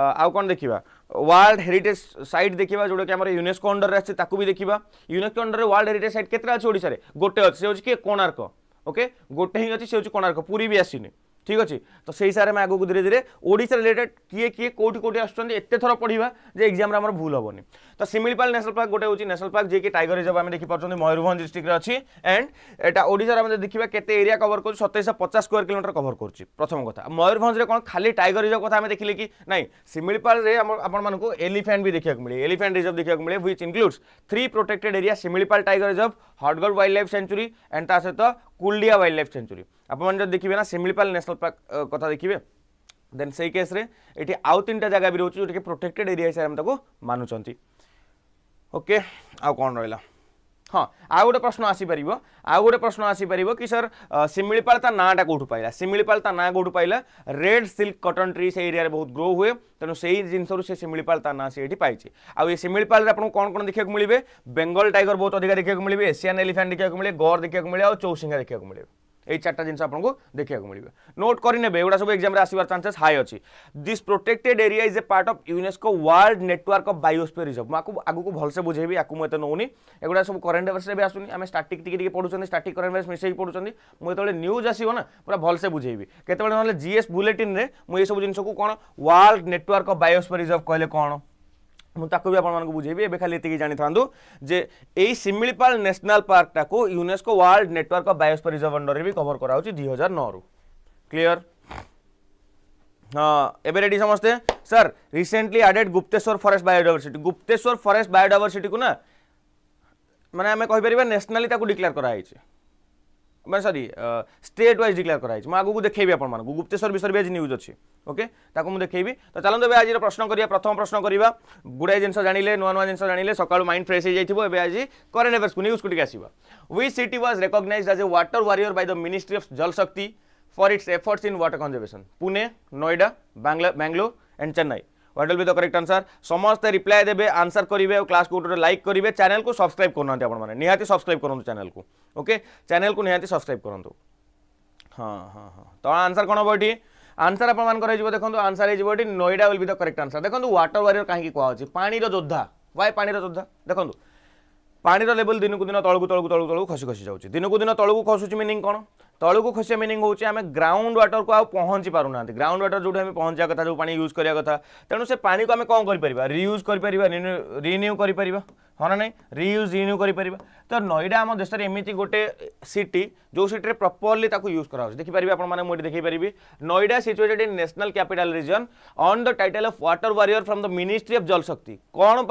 आउ कौन देखा वर्ल्ड हेरिटेज सैट देखा जोटा कि आम यूनेस्को अंडर अच्छे भी देखा UNESCO under world heritage site के अच्छे ओडार गोटे अच्छे से हूँ किए कोणार्क ओके गोटे ही अच्छे से हूँ कोणार्क पूरी भी आसनी ঠিক আছে তো সেই হিসাবে আমি আগুক ধীরে ধীরে ওড়শা রিলেটেড কিয়ে কিয়ে কোটি কোটি আসছেন এত থর পড়া যে এক্সামে আমার ভুল হবনি তো শিমিপাল ন্যাশনাল পার্ক গোটে হচ্ছে ন্যাশনাল পার্ক যে কি টাইগর রিজর্ভ আমি দেখিপাচ্ছি ময়ূরভঞ্জ ডিস্ট্রিক্টরে অছি এন্ড এটা ওড়শার আমি দেখা কেতে এরিয়া কভর করছি সতেইশশো পচাশ স্কোয়ার কিলোমিটার কভর করছি প্রথম কথা ময়ূরভঞ্জে কোণ খালি টাইগর রিজর্ভ কথা আমি দেখলে কি না শিমিপালে আপনার এলিফ্যান্ট বি দেখা মিলে এলিফ্যান্ট রিজর্ভ দেখা মিলে which includes three protected area Similipal tiger reserve Hadgarh wildlife sanctuary and ता सहित कुलडिया वाइल्ड लाइफ सेंचुरी आपड़ देखिए ना सिमिलपाल नेशनल पार्क कथ देखिए देन से केस आउ तीन टा जगह भी रोचे जो प्रोटेक्टेड एरिया हिसाब से मानुंट ओके आ कौन रहा हाँ आउ गोटे प्रश्न आसपार आउ गोटे प्रश्न आसपार कि सर सिमिपाड़ा नाँटा कौटू पाला सिमिपाड़ा ना कौटू पाला रेड सिल्क कटन ट्री से एरिया बहुत ग्रो हुए तेणु से ही जिनसर से सिमिपाड़ा ना से ये पाई आपको कौन कौन देखा मिले बेंगल टाइगर बहुत अधिक देखा मिले एसियान एलिफेन्ट देखा मिले गौर देखा मिले और चौसी देखा मिले এই চারটা জিনিস আপনার দেখা মিলবে নোট করে নেবে এগুলা সব এক্সামে আসবার চান্সেস হাই অছি this protected area is a part of UNESCO world network of biosphere reserve মু আগুক ভালসে বুঝেবি আকু মু এত নৌনি এগুলা সব করেন্ট আফেয়ার্সে বি আসুনি আমি স্টাটিক টিকি টিকি পড়ুছেন স্টাটিক করেন্ট আফেয়ার্স মিশাই পড়ুছেন মু যেতবে নিউজ আসব না পুরা ভালসে বুঝেবি কেতবে নহলে জিএস বুলেটিন রে মু এই সব জিনিসক কোণ world network of biosphere reserve কহিলে কোণ मुझे भी आपण बुझेबी ए खाली ये जानी था यही सिमिलीपाल नेशनल पार्क टाक UNESCO world network of reserve under भी कवर करा दुई हजार नौ रु क्लीयर हाँ एवं रेडी समस्ते sir recently added Gupteswar forest biodiversity Gupteswar forest biodiversity को ना मैंने आम कहीपर नेशनली डिक्लेयर कराई মানে ସରି ଷ୍ଟେଟ୍ ୱାଇଜ୍ ଡିକ୍ଲେୟାର କରାଯାଇଛି ମୁଁ ଆଗକୁ ଦେଖେଇବି ଆପଣମାନଙ୍କୁ ଗୁପ୍ତେଶ୍ୱର ବିଷୟରେ ବି ଆଜି ନ୍ୟୁଜ୍ ଅଛି ଓକେ ତାକୁ ମୁଁ ଦେଖେଇବି ତ ଚାଲନ୍ତୁ ଏବେ ଆଜିର ପ୍ରଶ୍ନ କରିବା ପ୍ରଥମ ପ୍ରଶ୍ନ କରିବା ଗୁଡ଼ାଏ ଜିନିଷ ଜାଣିଲେ ନୂଆ ନୂଆ ଜିନିଷ ଜାଣିଲେ ସକାଳୁ ମାଇଣ୍ଡ ଫ୍ରେଶ୍ ହେଇଯାଇଥିବ ଏବେ ଆଜି କରେଣ୍ଟ ଆଫେୟାର୍ସକୁ ନ୍ୟୁଜ୍କୁ ଟିକେ ଆସିବା we city was recognized as a water warrior by the ministry of Jalshakti for its efforts in water conservation Pune Noida Bangalore and Chennai what will be the correct answer समस्ते रिप्लाय देते आंसर करेंगे क्लास को गोटे लाइक करेंगे चैनल को सब्सक्राइब करना आपने निहाती सब्सक्राइब करूँ चैनल को ओके चैनल को निहाती सब्सक्राइब करूँ हाँ हाँ हाँ तो आंसर कौन हम आंसर आपर देखो आंसर हो Noida will be the correct answer देखो व्वाटर वारियर कहीं कहुच्छे पानी योद्धा वाय पाणीर योद्धा देखो पानीर लेवल दिनक दिन तौक तौक तौक तौक खसी खसी जाऊँच दिनक दिन तौक खसुच्छ मिनिंग कौन तौक खसिया मिनिंग होती आम ग्राउंड व्टर को आज पहुंच पार ना ग्राउंड व्टर जो पहुंचा कथ जो पा यूज कराया कथ तेणु से पानी को आम कौन कर रियूज कर रिन्यू कर हाँ ना नहीं रियूज रिन्यू कर तो नईडा आम देश में एमती गोटे सिटी जो सीटें प्रपर्ली यूज कर देखिपर आपने पार्टी Noida situated in national capital region won the title of water warrior from the ministry of Jal Shakti कौन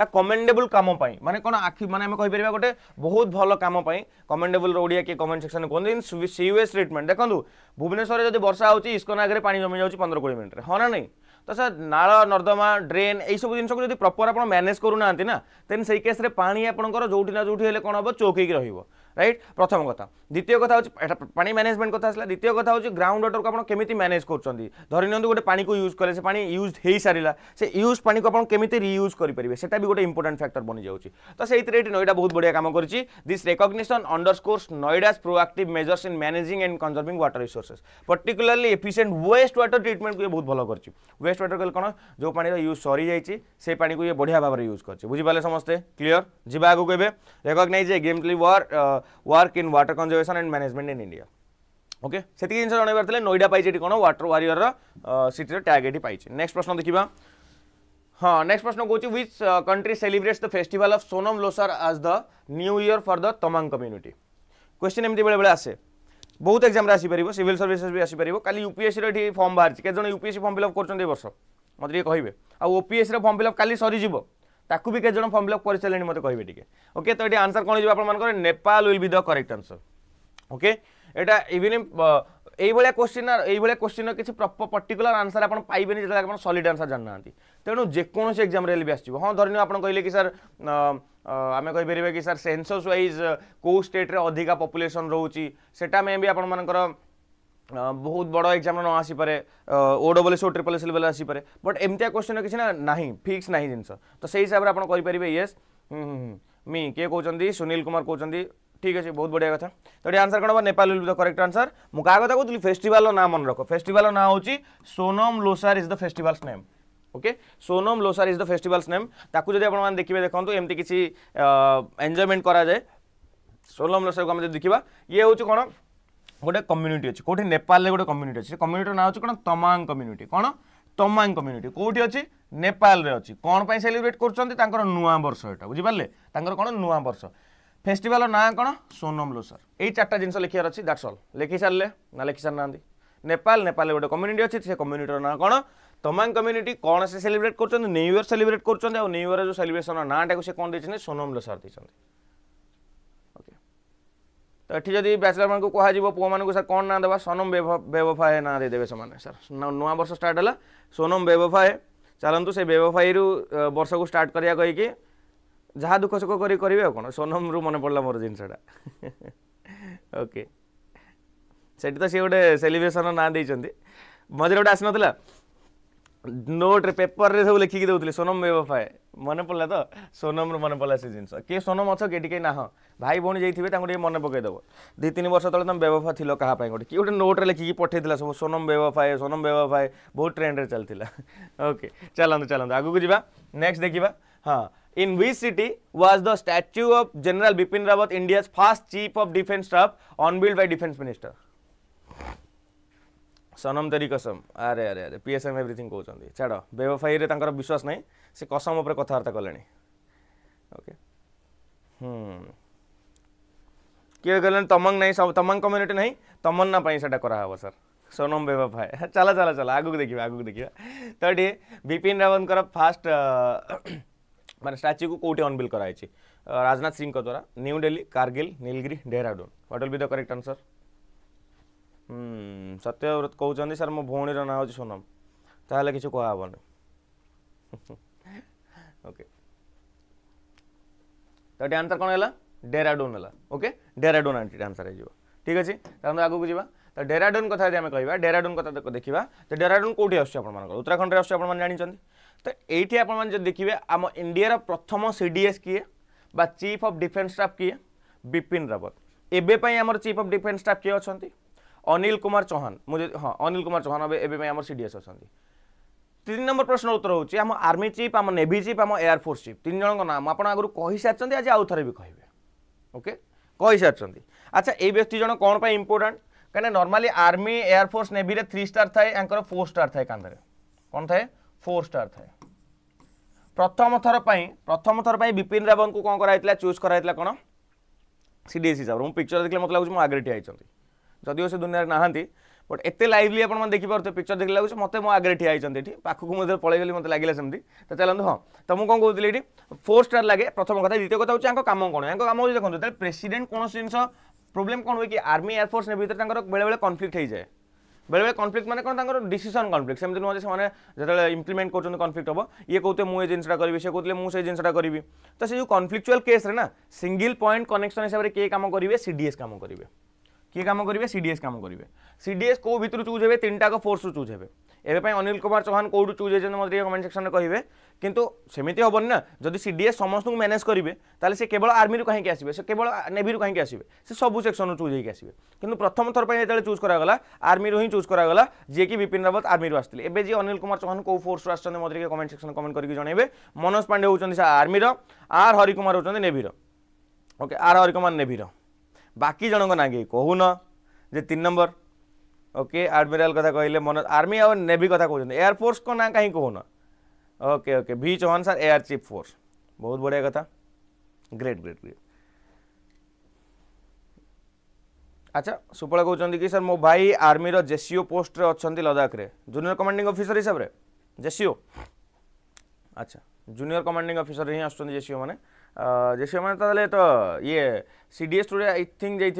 ତା କମେଣ୍ଡେବୁଲ୍ କାମ ପାଇଁ ମାନେ କ'ଣ ଆଖି ମାନେ ଆମେ କହିପାରିବା ଗୋଟେ ବହୁତ ଭଲ କାମ ପାଇଁ କମେଣ୍ଡେବୁଲ୍ର ଓଡ଼ିଆ କିଏ କମେଣ୍ଟ ସେକ୍ସନ୍ କୁହନ୍ତି ଇନ୍ ସିୱେଜ୍ ଟ୍ରିଟମେଣ୍ଟ ଦେଖନ୍ତୁ ଭୁବନେଶ୍ୱରରେ ଯଦି ବର୍ଷା ହେଉଛି ଇସ୍କନ ଆଗରେ ପାଣି ଜମିଯାଉଛି ପନ୍ଦର କୋଡ଼ିଏ ମିନିଟ୍ରେ ହଁ ନା ନାହିଁ ତ ସାର୍ ନାଳ ନର୍ଦ୍ଦମା ଡ୍ରେନ୍ ଏଇସବୁ ଜିନିଷକୁ ଯଦି ପ୍ରପର୍ ଆପଣ ମ୍ୟାନେଜ୍ କରୁନାହାନ୍ତି ନା ଦେନ୍ ସେଇ କେସ୍ରେ ପାଣି ଆପଣଙ୍କର ଯେଉଁଠି ନା ଯେଉଁଠି ହେଲେ କ'ଣ ହେବ ଚୋକେଇକି ରହିବ রাইট প্রথম কথা দ্বিতীয় কথা হচ্ছে এটা পানি ম্যানেজমেন্ট কথা আসলে দ্বিতীয় কথা হচ্ছে গ্রাউন্ড ওয়াটরকে আপনার কেমিতি ম্যানেজ করছেন ধরে নিহত গোটে পানিকে ইউজ কলে সে পানি ইউজ হয়ে সারা সে ইউজ পানিকে আপনার কেমিতি রিইউজ করে পারবে সেটা বি গোটে ইম্পর্টাট ফ্যাক্টর বনি যাচ্ছে তো সেইতে এটি নয়ডা বহুত বড়িয়া কাম করেছি this recognition underscores Noida's proactive measures in managing and conserving water resources particularly efficient waste water ট্রিটমেন্টকে বহুত ভালো করছি ওয়েস্ট ওয়াটার কলে কোণ যে পানির ইউজ সরি যাই সেই পানিকে ইয়ে বড়িয়া ভাবে ইউজ করছে বুঝিপারে সমস্তে ক্লিয়র যা আগুক এবে রেকগনাইজ এ গেমলি ওয়ার work in water conservation and management in India. Okay सेतिक जिनस जनै परथिले नोइडा पाइछ एटी कोन वारियर र टैग एटी पाइछ नेक्स्ट प्रश्न देखिबा हां नेक्स्ट प्रश्न कहउछ which country celebrates the festival of Sonam Losar as the new year for the Tamang community question एमती बेले बेले आसे बहुत एग्जाम रे सिविल सर्विसेस भी आसी परिबो यूपीएससी रे एठी बाहर के जण यूपीएससी फॉर्म फिल अप करछन ए वर्ष मते ओपीएससी रे फॉर्म फिल अप ତାକୁ ବି କେତେ ଜଣ ଫର୍ମ ଫିଲ୍ଅପ୍ କରିସାରିଲେଣି ମୋତେ କହିବେ ଟିକେ ଓକେ ତ ଏଠି ଆନ୍ସର୍ କ'ଣ ହେଇଯିବ ଆପଣମାନଙ୍କର Nepal will be the correct answer okay ଏଇଟା ଇଭିନ୍ এইভাবে কোশ্চিন এইভাবে কোশ্চিন কিছু প্রপর পর্টিকুলার আনসার আপনার পাইবে যেটা আপনার সলিড আনসার জানি না তেমন যেকোন এক্সামে বি আসবে হ্যাঁ ধরেন আপনার কহিলেন কি স্যার আমি কইপার কি স্যার সেনসস ওয়াইজ কেউ স্টেট্রে অধিকা পপুলেসন রয়েছে সেটা মে বি আপনার बहुत बड़ एक्जाम न आसपे ओडबल S O triple S level आसपे बट एमतिया क्वेश्चन किसी ना ना फिक्स ना जिन तो से हिसाब से आपर येस मी किए कौन सुनील कुमार कौन ठीक अच्छे बहुत बढ़िया कथ तो ये आंसर कौन Nepal will the correct answer मुझ क्या कहूँ फेस्टिवल ना मन रख फेस्टिवल ना हो Sonam Losar is the festival's name okay Sonam Losar is the festival's name ताको जब आप देखिए देखो एमती किसी एंजयमेंट कराए सोनम लोसार को आम देखा ये हूँ कौन ଗୋଟେ କମ୍ୟୁନିଟି ଅଛି କେଉଁଠି ନେପାଳରେ ଗୋଟେ କମ୍ୟୁନିଟି ଅଛି ସେ କମ୍ୟୁନିଟିର ନାଁ ହେଉଛି କ'ଣ ତମାଙ୍ଗ କମ୍ୟୁନିଟି କ'ଣ ତମାଙ୍ଗ କମ୍ୟୁନିଟି କେଉଁଠି ଅଛି ନେପାଳରେ ଅଛି କ'ଣ ପାଇଁ ସେଲିବ୍ରେଟ୍ କରୁଛନ୍ତି ତାଙ୍କର ନୂଆ ବର୍ଷ ଏଇଟା ବୁଝିପାରିଲେ ତାଙ୍କର କ'ଣ ନୂଆ ବର୍ଷ ଫେଷ୍ଟିଭାଲ ନାଁ କ'ଣ ସୋନମ ଲୋସର ଏଇ ଚାରିଟା ଜିନିଷ ଲେଖିବାର ଅଛି ଦାଟ୍ସ ଅଲ୍ ଲେଖି ସାରିଲେ ନା ଲେଖି ସାରିନାହାନ୍ତି ନେପାଳ ନେପାଳରେ ଗୋଟେ କମ୍ୟୁନିଟି ଅଛି ସେ କମ୍ୟୁନିଟିର ନାଁ କ'ଣ ତମାଙ୍ଗ କମ୍ୟୁନିଟି କ'ଣ ସେ ସେଲିବ୍ରେଟ୍ କରୁଛନ୍ତି ନ୍ୟୁ ଇୟର୍ ସେଲିବ୍ରେଟ୍ କରୁଛନ୍ତି ଆଉ ନ୍ୟୁ ଇୟର୍ର ଯେଉଁ ସେଲିବ୍ରେସନ୍ର ନାଁଟାକୁ ସେ କ'ଣ ଦେଇଛନ୍ତି ସୋନମ ଲୋସର ଦେଇଛନ୍ତି तो ये जब बैचलर मैं कहु पुओं को सर कौन ना देवा सोनम बेवफाए ना देदे से सर नुआ वर्ष स्टार्ट सोनम बेवफाए चलतु से बेवफाई रू वर्ष को स्टार्ट करा कहीकि जहाँ दुख सुख कर कौन सोनम रु मन पड़ा मोर जिनटा ओके से सी गोटे सेलिब्रेसन ना दे मझे गोटे आसी नाला নোটরে পেপরে সব লিখিকি দেউলে সোনম বেবফায় মনে পড়লা তো সোনমর মনে পড়লা সে জিনিস কে সোনম অছ কে টিকে না ভাই ভৌণী যাই তাঁকু টিকে মনে পকাই দেব দুই তিন বর্ষ তলে তুমি বেবফা থিল কাহা পাই গোটে কি গোটে নোটরে লিখিকি পঠাইলা সব সোনম বেবফায় সোনম বেবফায় বহুত ট্রেন্ডরে চালিলা ওকে চালু চালু আগুক যা নেক্সট দেখিবা হ্যাঁ In which city was the statue of General Bipin Rawat, India's first chief of defense staff, unveiled by defense minister? ସନମ ତେରି କସମ ଆରେ ଆରେ ଆରେ ପି ଏସ୍ ଏମ୍ ଏଭ୍ରିଥିଙ୍ଗ କହୁଛନ୍ତି ଛାଡ଼ ବେବଫାଇରେ ତାଙ୍କର ବିଶ୍ୱାସ ନାହିଁ ସେ କସମ ଉପରେ କଥାବାର୍ତ୍ତା କଲେଣି ଓକେ ହୁଁ କିଏ କହିଲେଣି ତମଙ୍ଗ ନାହିଁ ତମଙ୍ଗ କମ୍ୟୁନିଟି ନାହିଁ ତମନ୍ନା ପାଇଁ ସେଇଟା କରାହେବ ସାର୍ ସୋନମ ବେବଫାଏ ଚାଲ ଚାଲ ଚାଲ ଆଗକୁ ଦେଖିବା ଆଗକୁ ଦେଖିବା ତ ଏଠି ବିପିନ ରାୱତଙ୍କର ଫାଷ୍ଟ ମାନେ ଷ୍ଟାଚ୍ୟୁକୁ କେଉଁଠି ଅନବିଲ୍ କରାହେଇଛି ରାଜନାଥ ସିଂଙ୍କ ଦ୍ୱାରା New Delhi Kargil Nilgiri Dehradun what will be the correct answer Satyabrata କହୁଛନ୍ତି ସାର୍ ମୋ ଭଉଣୀର ନାଁ ହେଉଛି ସୋନମ ତାହେଲେ କିଛି କୁହାହେବନି ଓକେ ତ ଏଠି ଆନ୍ସର୍ କ'ଣ ହେଲା ଡେରାଡୁନ୍ ହେଲା ଓକେ ଡେରାଡୁନ୍ ଏଠି ଆନ୍ସର୍ ହେଇଯିବ ଠିକ୍ ଅଛି ତାହେଲେ ଆଗକୁ ଯିବା ତ ଡେରାଡୁନ୍ କଥା ଯଦି ଆମେ କହିବା ଡେରାଡୁନ୍ କଥା ଦେଖିବା ତ ଡେରାଡୁନ୍ କେଉଁଠି ଆସୁଛି ଆପଣମାନଙ୍କର ଉତ୍ତରାଖଣ୍ଡରେ ଆସୁଛି ଆପଣମାନେ ଜାଣିଛନ୍ତି ତ ଏଇଠି ଆପଣମାନେ ଯଦି ଦେଖିବେ ଆମ ଇଣ୍ଡିଆର ପ୍ରଥମ ସି ଡି ଏସ୍ କିଏ ବା ଚିଫ୍ ଅଫ୍ ଡିଫେନ୍ସ ଷ୍ଟାଫ୍ କିଏ ବିପିନ ରାବତ ଏବେ ପାଇଁ ଆମର ଚିଫ୍ ଅଫ୍ ଡିଫେନ୍ସ ଷ୍ଟାଫ୍ କିଏ ଅଛନ୍ତି অনিল কুমার চৌহান ମୁଁ ଯଦି ହଁ ଅନିଲ କୁମାର ଚୌହାନ ଏବେ ଏବେ ପାଇଁ ଆମର ସି ଡି ଏସ୍ ଅଛନ୍ତି ତିନି ନମ୍ବର ପ୍ରଶ୍ନର ଉତ୍ତର ହେଉଛି ଆମ ଆର୍ମି ଚିଫ୍ ଆମ ନେଭି ଚିଫ୍ ଆମ ଏୟାରଫୋର୍ସ ଚିଫ୍ ତିନି ଜଣଙ୍କ ନାମ ଆପଣ ଆଗରୁ କହିସାରିଛନ୍ତି ଆଜି ଆଉ ଥରେ ବି କହିବେ ଓକେ କହିସାରିଛନ୍ତି ଆଚ୍ଛା ଏଇ ବ୍ୟକ୍ତି ଜଣ କ'ଣ ପାଇଁ ଇମ୍ପୋର୍ଟାଣ୍ଟ କାହିଁକିନା ନର୍ମାଲି ଆର୍ମି ଏୟାରଫୋର୍ସ ନେଭିରେ ଥ୍ରୀ ଷ୍ଟାର୍ ଥାଏ ୟାଙ୍କର ଫୋର୍ ଷ୍ଟାର୍ ଥାଏ କାନ୍ଧରେ କ'ଣ ଥାଏ ଫୋର୍ ଷ୍ଟାର୍ ଥାଏ ପ୍ରଥମ ଥର ପାଇଁ ପ୍ରଥମ ଥର ପାଇଁ ବିପିନ ରାବତଙ୍କୁ କ'ଣ କରାଯାଇଥିଲା ଚୁଜ୍ କରାଯାଇଥିଲା କ'ଣ ସିଡିଏସ୍ ହିସାବରେ ମୁଁ ପିକ୍ଚର ଦେଖିଲେ ମୋତେ ଲାଗୁଛି ମୋ ଆଗରେ ଠିଆ ହେଇଛନ୍ତି যদিও সে দুনিয়ার নাহান্তি বট এতে লাইভলি আপনার দেখিপারে পিকচর দেখলে লাগুছে মতো মো আগে ঠিয়া হয়েছেন এটি পাখক মধ্যে পড়াইগলি মতো লাগিলা সেমতি তো চালু হ্যাঁ তো মু কম কৌলি এটি ফোর স্টার লাগে প্রথম কথা দ্বিতীয় কথা হচ্ছে আঙ্ক কাম কোণ আঙ্ক কাম হচ্ছে দেখুন যেতে প্রেসিডেন্ট কোণী জিনিস প্রোবলেম কোণ হুয়ে কি আর্মি এয়ারফোর্স ভিতরে তাঁর বেড়ে বেড়ে কনফ্লিক্ট হয়ে যায় বেড়ে বেড়ে কনফ্লিক্ট মানে কোণ তাঁর ডিসিশন কনফ্লিক্ট সেমতি নুহে সে যেতবে ইমপ্লিমেন্ট করছেন কনফ্লিক্ট হব ইয়ে কৌতে মু এই জিনিসটা করবি সে কৌলে মু সেই জিনিসটা করবি তো সে যে কনফ্লিকচুয়াল কেস্রে না সিঙ্গল পয়েন্ট কনেকশন হিসাবে কে কাম করবে সিডিএস কাম করবে କିଏ କାମ କରିବେ ସି ଡି ଏସ୍ କାମ କରିବେ ସି ଡି ଏସ୍ କେଉଁ ଭିତରୁ ଚୁଜ୍ ହେବେ ତିନିଟାକ ଫୋର୍ସରୁ ଚୁଜ୍ ହେବେ ଏବେ ପାଇଁ ଅନିଲ କୁମାର ଚୌହାନ କେଉଁଠୁ ଚୁଜ୍ ହେଇଛନ୍ତି ମୋତେ ଟିକେ କମେଣ୍ଟ ସେକ୍ସନରେ କହିବେ କିନ୍ତୁ ସେମିତି ହେବନି ନା ଯଦି ସି ଡି ଏସ୍ ସମସ୍ତଙ୍କୁ ମ୍ୟାନେଜ୍ କରିବେ ତାହେଲେ ସେ କେବଳ ଆର୍ମିରୁ କାହିଁକି ଆସିବେ ସେ କେବଳ ନେଭିରୁ କାହିଁକି ଆସିବେ ସେ ସବୁ ସେକ୍ସନରୁ ଚୁଜ୍ ହେଇକି ଆସିବେ କିନ୍ତୁ ପ୍ରଥମ ଥର ପାଇଁ ଯେତେବେଳେ ଚୁଜ୍ କରାଗଲା ଆର୍ମିରୁ ହିଁ ଚୁଜ୍ କରାଗଲା ଯିଏକି ବିପିନ ରାବତ ଆର୍ମିରୁ ଆସିଥିଲେ ଏବେ ଯିଏ ଅନିଲ କୁମାର ଚୌହାନ କେଉଁ ଫୋର୍ସରୁ ଆସିଛନ୍ତି ମୋତେ ଟିକେ କମେଣ୍ଟ ସେକ୍ସନ କମେଣ୍ଟ କରିକି ଜଣେଇବେ ମନୋଜ ପାଣ୍ଡେ ହେଉଛନ୍ତି ଆର୍ମିର ଆର୍ ହରିକୁମାର ହେଉଛନ୍ତି ନେଭିର ଓକେ ଆର୍ ହରିକୁମାର ନେଭିର बाकी जन ना कहून जे तीन नंबर ओके आडमिराल कथा कह मनोज आर्मी आ नेवी कथा कहते एयरफोर्स ना कहीं कहून ओके ओके भी Chauhan sir air chief force बहुत बढ़िया कथा ग्रेट ग्रेट ग्रेट अच्छा सुपला कहते कि सर मो भाई आर्मी रेसीओ पोस्ट अच्छा रे जूनियर कमांडिंग अफिसर हिसाब से जेसीओ अच्छा जूनियर कमांडिंग अफिसर हिं आसो मैंने जैसे मैंने तो, तो ये C D S two I think जाइए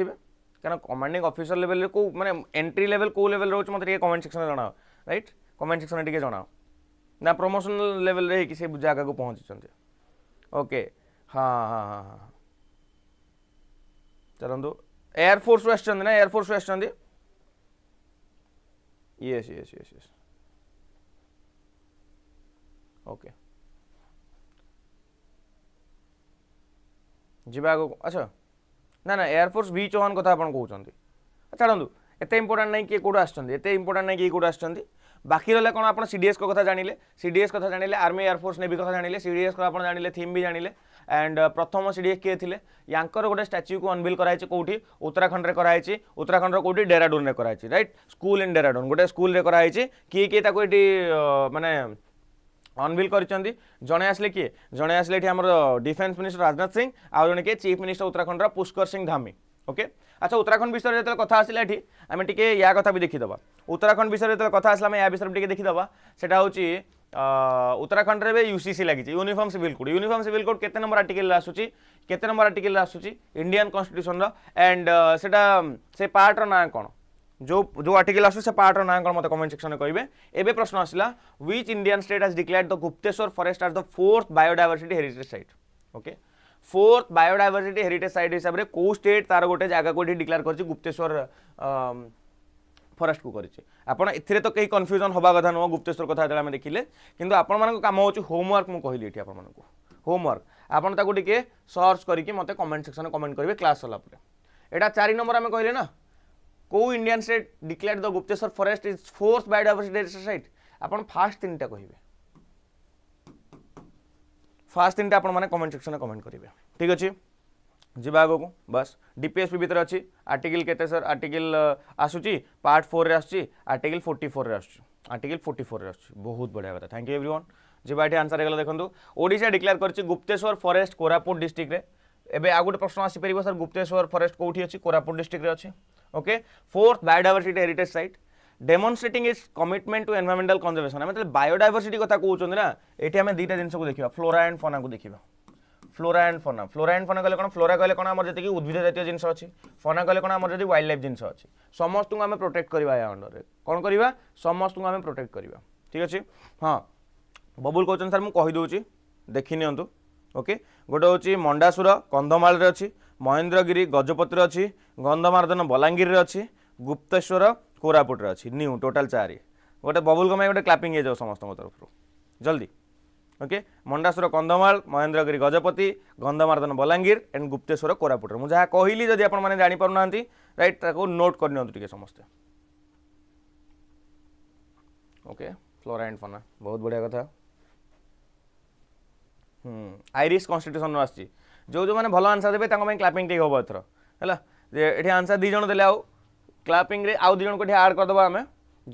क्या कमांडिंग अफिसर लेवल को मैंने एंट्री लेवल कौ लेवल रोच मत कमेंट सेक्शन में जनाओ रईट कमेंट सेक्शन टी जनाओ ना प्रमोशन लेवल रे कि जगह को पहुँचे ओके हाँ हाँ हाँ हाँ, हाँ। चलो एयरफोर्स ना air force yes yes yes yes okay okay. ଯିବା ଆଗକୁ ଆଚ୍ଛା ନା ନା ଏୟାରଫୋର୍ସ ଭି ଚୌହାନ କଥା ଆପଣ କହୁଛନ୍ତି ଛାଡ଼ନ୍ତୁ ଏତେ ଇମ୍ପୋର୍ଟାଣ୍ଟ ନାହିଁ କିଏ କେଉଁଠୁ ଆସିଛନ୍ତି ଏତେ ଇମ୍ପୋର୍ଟାଣ୍ଟ ନାହିଁ କିଏ କେଉଁଠୁ ଆସିଛନ୍ତି ବାକି ରହିଲା କ'ଣ ଆପଣ ସିଡିଏସ୍ କଥା ଜାଣିଲେ ସିଡିଏସ୍ କଥା ଜାଣିଲେ ଆର୍ମି ଏୟାରଫୋର୍ସ ନେଭି କଥା ଜାଣିଲେ ସିଡିଏସ୍ କଥା ଆପଣ ଜାଣିଲେ ଥିମ୍ ବି ଜାଣିଲେ ଆଣ୍ଡ ପ୍ରଥମ ସିଡିଏସ୍ କିଏ ଥିଲେ ୟାଙ୍କର ଗୋଟେ ଷ୍ଟାଚ୍ୟୁକୁ ଅନଭିଲ୍ କରାଯାଇଛି କେଉଁଠି ଉତ୍ତରାଖଣ୍ଡରେ କରାଯାଇଛି ଉତ୍ତରାଖଣ୍ଡର କେଉଁଠି ଡେରାଡୁନରେ କରାଯାଇଛି ରାଇଟ୍ ସ୍କୁଲ ଇନ୍ ଡେରାଡୁନ୍ ଗୋଟେ ସ୍କୁଲରେ କରାଯାଇଛି କିଏ କିଏ ତାକୁ ଏଠି ମାନେ अनविल कर जड़े आसे किए जड़े आसे ये आम डिफेन्स मिनिस्टर राजनाथ सिंह आउ जे किए chief minister Uttarakhand Pushkar Singh Dhami okay अच्छा उत्तराखंड विषय जो कथ आसा आम टे कथा भी देखीद उत्तराखंड विषय जो कथ आसा या विषय टी देखीद उत्तराखंड में यूसीसी लगी uniform civil code uniform civil code के नंबर आर्टिकल आसूसी के नंबर आर्टिकल आसूँ इंडियान कन्स्टिट्यूसन रेटा से पार्टर ना कौन जो जो आर्टिकल आसो से पार्टर ना कौन मत कमेंट सेक्शन में कहे एवं प्रश्न आसला which Indian state has declare the Gupteswar forest as the fourth biodiversity heritage site okay fourth biodiversity heritage site हिसाब से कौ स्टेट तार गोटे जगह को डिक्लेयर कर गुप्तेश्वर फरेस्ट को करें आपड़ ए तो कहीं कन्फ्यूजन हवा कथा नुह गुप्तेश्वर कथ जो आम देखिले कि आपण कम हूँ होमवर्क मुझे कहली ये आपण होमवर्क आपड़ सर्च करके मत कमेंट सेक्शन में कमेंट करेंगे क्लास सरला यहाँ चार नंबर आम कहले ना কেউ Indian state declare the Gupteswar forest is fourth biodiversity site আপনার ফার্স্ট তিনটা কহবে ফার্স্ট তিনটা আপনার কমেন্ট সেকশনে কমেন্ট করবে ঠিক আছে যা আগুক বাস ডিপিএসপি ভিতরে অছি আর্টিকল কেতে স্যার আর্টিকল আসুচি পার্ট ফোর্রে আসুচি আর্টিকল ফোর্টি ফোর্রে আসুচি আর্টিকল ফোর্টি ফোর্রে আসুচি বহুত বড়িয়া কথা থ্যাংক ইউ এভ্রিওয়ান যা এটি আনসার হয়ে গেল দেখুন ওড়িশা ডিক্লেয়ার করছি গুপ্তেশ্বর ফরেস্ট কোরাপুট ডিস্ট্রিক্টে এবে আউ গোটে প্রশ্ন আসিপার স্যার গুপ্তেশ্বর ফরেস্ট কোটি অছি কোরাপুট ডিস্ট্রিক্টরে অছি okay fourth biodiversity heritage site demonstrating its commitment to environmental conservation আমি তাহলে বায়োডাইভার্সিটি কথা কৌছেন না এটি আমি দুইটা জিনিসকে দেখা ফ্লোরা এন্ড ফনা দেখা flora and fauna flora and fauna কলে কোণ ফ্লোরা কলে কোণ আমার যেতে উদ্ভিদ জাতীয় জিনিস অছি ফনা কলে কোণ আমার যদি ওয়াইল্ড লাইফ জিনিস অছি সমস্ত আমি প্রোটেক্ট করা এ অন্ডরে কোণ করা সমস্ত আমি প্রোটেক্ট করা ঠিক আছে হ্যাঁ ববুল কৌছেন স্যার মু কহিদেছি দেখি নিয়ন্তু ଓକେ ଗୋଟେ ହେଉଛି ମଣ୍ଡାସୁର କନ୍ଧମାଳରେ ଅଛି ମହେନ୍ଦ୍ରଗିରି ଗଜପତିରେ ଅଛି ଗନ୍ଧମାର୍ଦ୍ଦନ ବଲାଙ୍ଗୀରରେ ଅଛି ଗୁପ୍ତେଶ୍ୱର କୋରାପୁଟରେ ଅଛି ନ୍ୟୁ ଟୋଟାଲ ଚାରି ଗୋଟେ ବବୁଲ ଗମାଇ ଗୋଟେ କ୍ଲାପିଂ ହେଇଯାଉ ସମସ୍ତଙ୍କ ତରଫରୁ ଜଲ୍ଦି ଓକେ ମଣ୍ଡାସୁର କନ୍ଧମାଳ ମହେନ୍ଦ୍ରଗିରି ଗଜପତି ଗନ୍ଧମାର୍ଦ୍ଦନ ବଲାଙ୍ଗୀର ଏଣ୍ଡ ଗୁପ୍ତେଶ୍ୱର କୋରାପୁଟରେ ମୁଁ ଯାହା କହିଲି ଯଦି ଆପଣମାନେ ଜାଣିପାରୁନାହାନ୍ତି ରାଇଟ୍ ତାକୁ ନୋଟ୍ କରିନିଅନ୍ତୁ ଟିକେ ସମସ୍ତେ ଓକେ ଫ୍ଲୋରାଇଣ୍ଡ ଫନା ବହୁତ ବଢ଼ିଆ କଥା ଆଇରିଶ କନଷ୍ଟିଟ୍ୟୁସନ୍ରୁ ଆସିଛି ଯେଉଁ ଯେଉଁମାନେ ଭଲ ଆନ୍ସର୍ ଦେବେ ତାଙ୍କ ପାଇଁ କ୍ଲାପିଂ ଟିକେ ହେବ ଏଥର ହେଲା ଯେ ଏଠି ଆନ୍ସର୍ ଦୁଇ ଜଣ ଦେଲେ ଆଉ କ୍ଲାପିଂରେ ଆଉ ଦୁଇ ଜଣଙ୍କୁ ଏଠି ଆଡ଼୍ କରିଦେବା ଆମେ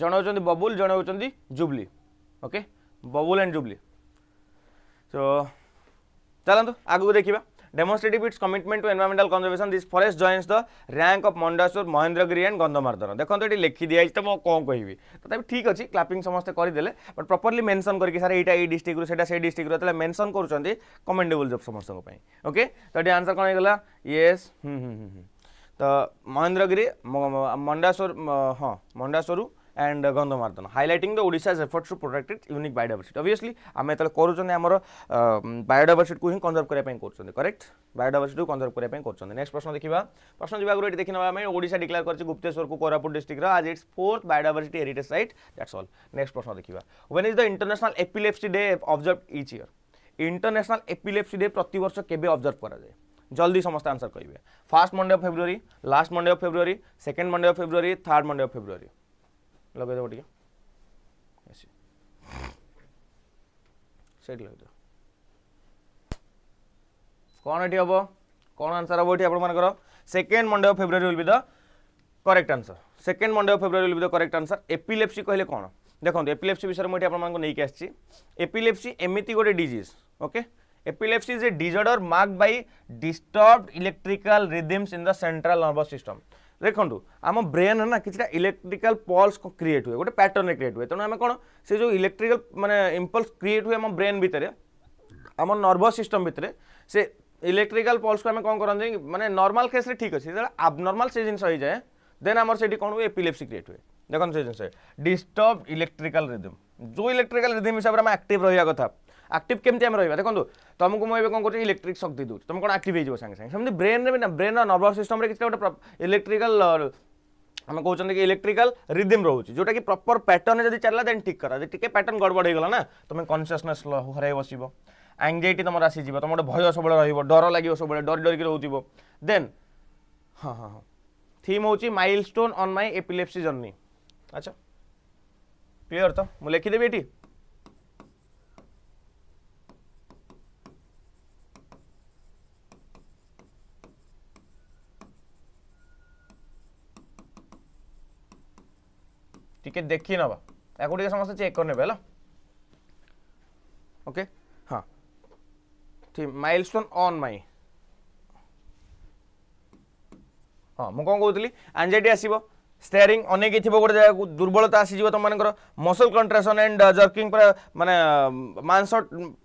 ଜଣେ ହେଉଛନ୍ତି ବବୁଲ ଜଣେ ହେଉଛନ୍ତି Jubilee okay Babul and Jubilee so ଚାଲନ୍ତୁ ଆଗକୁ ଦେଖିବା demonstrative its commitment to environmental conservation this forest joins the rank of mandasur mahendragiri and gandhamardana দেখন্তু এটি লিখি দিয়া হইছে তো মই কোন কইবি তথাপি ঠিক আছে ক্লাপিং সমস্ত করি দেলে বাট প্রপরলি মেনশন করি স্যার এইটা এই ডিস্ট্রিক্ট রু সেটা সেই ডিস্ট্রিক্ট রু তাহলে মেনশন করছন্তি কমেন্ডেবল জব সমস্ত পাই ওকে তো এটি আনসার কোন হইগলা ইয়েস হুম হুম হুম তো মহেন্দ্রগিরি মন্ডাসুর হ্যাঁ মন্ডাসুরু and uh, Gondomardhan, highlighting the Odisha's efforts to protect its unique biodiversity. Obviously, ଆମେ ଯେତେବେଳେ କରୁଛନ୍ତି ଆମର ବାୟୋଡାଇଭର୍ସିଟିକୁ ହିଁ କନଜର୍ଭ କରିବା ପାଇଁ କରୁଛନ୍ତି କରେକ୍ଟ ବାୟୋଡାଇଭର୍ସିଟିକୁ କନଜର୍ଭ କରିବା ପାଇଁ କରୁଛନ୍ତି ନେକ୍ସଟ ପ୍ରଶ୍ନ ଦେଖିବା ପ୍ରଶ୍ନ ଯିବା ଆଗରୁ ଏଠି ଦେଖିନେବା ଆମେ ଓଡ଼ିଶା ଡିକ୍ଲେୟାର କରିଛି ଗୁପ୍ତେଶ୍ୱରକୁ କୋରାପୁଟ ଡିଷ୍ଟ୍ରିକ୍ଟର as it's fourth biodiversity heritage site that's all next ପ୍ରଶ୍ନ ଦେଖିବା when is the international epilepsy day observe each year international epilepsy day প্রতবর্ষ কেবে অবজর্ভ করা যায় জলদি সমস্ত আনসর করবে first Monday of February last Monday of February second Monday of February third Monday of February ଲଗେଇଦେବ ଟିକେ ଏସି ସେଇଠି ଲଗେଇଦେବ କ'ଣ ଏଠି ହେବ କ'ଣ ଆନ୍ସର୍ ହେବ ଏଠି ଆପଣମାନଙ୍କର second Monday of February will be the correct answer second Monday of February will be the correct answer epilepsy କହିଲେ କ'ଣ ଦେଖନ୍ତୁ ଏପିଲେପ୍ସି ବିଷୟରେ ମୁଁ ଏଠି ଆପଣମାନଙ୍କୁ ନେଇକି ଆସିଛି ଏପିଲେପ୍ସି ଏମିତି ଗୋଟେ disease okay Epilepsy is a disorder mark by disturbed electrical rhythms in the central nervous system ଦେଖନ୍ତୁ ଆମ ବ୍ରେନ୍ ନା କିଛିଟା ଇଲେକ୍ଟ୍ରିକାଲ ପଲ୍ସ କ୍ରିଏଟ୍ ହୁଏ ଗୋଟେ ପ୍ୟାଟର୍ନରେ କ୍ରିଏଟ୍ ହୁଏ ତେଣୁ ଆମେ କ'ଣ ସେ ଯେଉଁ ଇଲେକ୍ଟ୍ରିକାଲ ମାନେ ଇମ୍ପଲ୍ସ କ୍ରିଏଟ୍ ହୁଏ ଆମ ବ୍ରେନ୍ ଭିତରେ ଆମ ନର୍ଭସ ସିଷ୍ଟମ୍ ଭିତରେ ସେ ଇଲେକ୍ଟ୍ରିକାଲ ପଲ୍ସକୁ ଆମେ କ'ଣ କରନ୍ତି ମାନେ ନର୍ମାଲ କେସ୍ରେ ଠିକ୍ ଅଛି ଯେତେବେଳେ ଆବନର୍ମାଲ ସେ ଜିନିଷ ହେଇଯାଏ ଦେନ୍ ଆମର ସେଇଠି କ'ଣ ହୁଏ ଏପିଲେପ୍ସି କ୍ରିଏଟ୍ ହୁଏ ଦେଖନ୍ତୁ ସେ ଜିନିଷ ଡିଷ୍ଟର୍ବ ଇଲେକ୍ଟ୍ରିକାଲ ରିଦିମ୍ ଯେଉଁ ଇଲେକ୍ଟ୍ରିକାଲ ରିଦିମ୍ ହିସାବରେ ଆମେ ଆକ୍ଟିଭ୍ ରହିବା କଥା ଆକ୍ଟିଭ୍ କେମିତି ଆମେ ରହିବା ଦେଖନ୍ତୁ ତୁମକୁ ମୁଁ ଏବେ କ'ଣ କରୁଛି ଇଲେକ୍ଟ୍ରିକ୍ ଶକ୍ତି ଦେଉଛି ତୁମେ କ'ଣ ଆକ୍ଟିଭ୍ ହେଇଯିବ ସାଙ୍ଗେ ସାଙ୍ଗେ ସେମିତି ବ୍ରେନ୍ରେ ବି ନା ବ୍ରେନ୍ର ନର୍ଭସ୍ ସିଷ୍ଟମ୍ରେ କିଛି ଗୋଟେ ଇଲେକ୍ଟ୍ରିକାଲ୍ ଆମେ କହୁଛନ୍ତି କି ଇଲେକ୍ଟ୍ରିକାଲ ରିଦିମ୍ ରହୁଛି ଯେଉଁଟାକି ପ୍ରପର ପ୍ୟାଟର୍ନ ଯଦି ଚାଲିଲା ଦେନ୍ ଠିକ୍ କର ଯଦି ଟିକେ ପ୍ୟାଟର୍ନ ଗଡ଼ବଡ଼ ହେଇଗଲା ନା ତୁମେ କନସିୟସନେସ୍ ହରାଇ ବସିବ ଆଙ୍ଗଜାଇଟି ତୁମର ଆସିଯିବ ତୁମ ଗୋଟେ ଭୟ ସବୁବେଳେ ରହିବ ଡର ଲାଗିବ ସବୁବେଳେ ଡରି ଡରିକି ରହୁଥିବ ଦେନ୍ ହଁ ହଁ ହଁ ଥିମ୍ ହେଉଛି milestone on my epilepsy journey ଆଚ୍ଛା କ୍ଲିଅର୍ ତ ମୁଁ ଲେଖିଦେବି ଏଠି টিকে দেখি নেবা এখন টিকে সমস্ত চেক করে নেবে হ্যাঁ ওকে হ্যাঁ ঠিক মাইলস্টোন অন মাই হ্যাঁ মু কম কৌলি আঞ্জাইটি আসব স্টেয়ারিং অনেকি থিব গোটে জায়গা দুর্বলতা আসিযোগ তোমার মসল কন্ট্রাকশন এন্ড জর্কিং পুরা মানে মাংস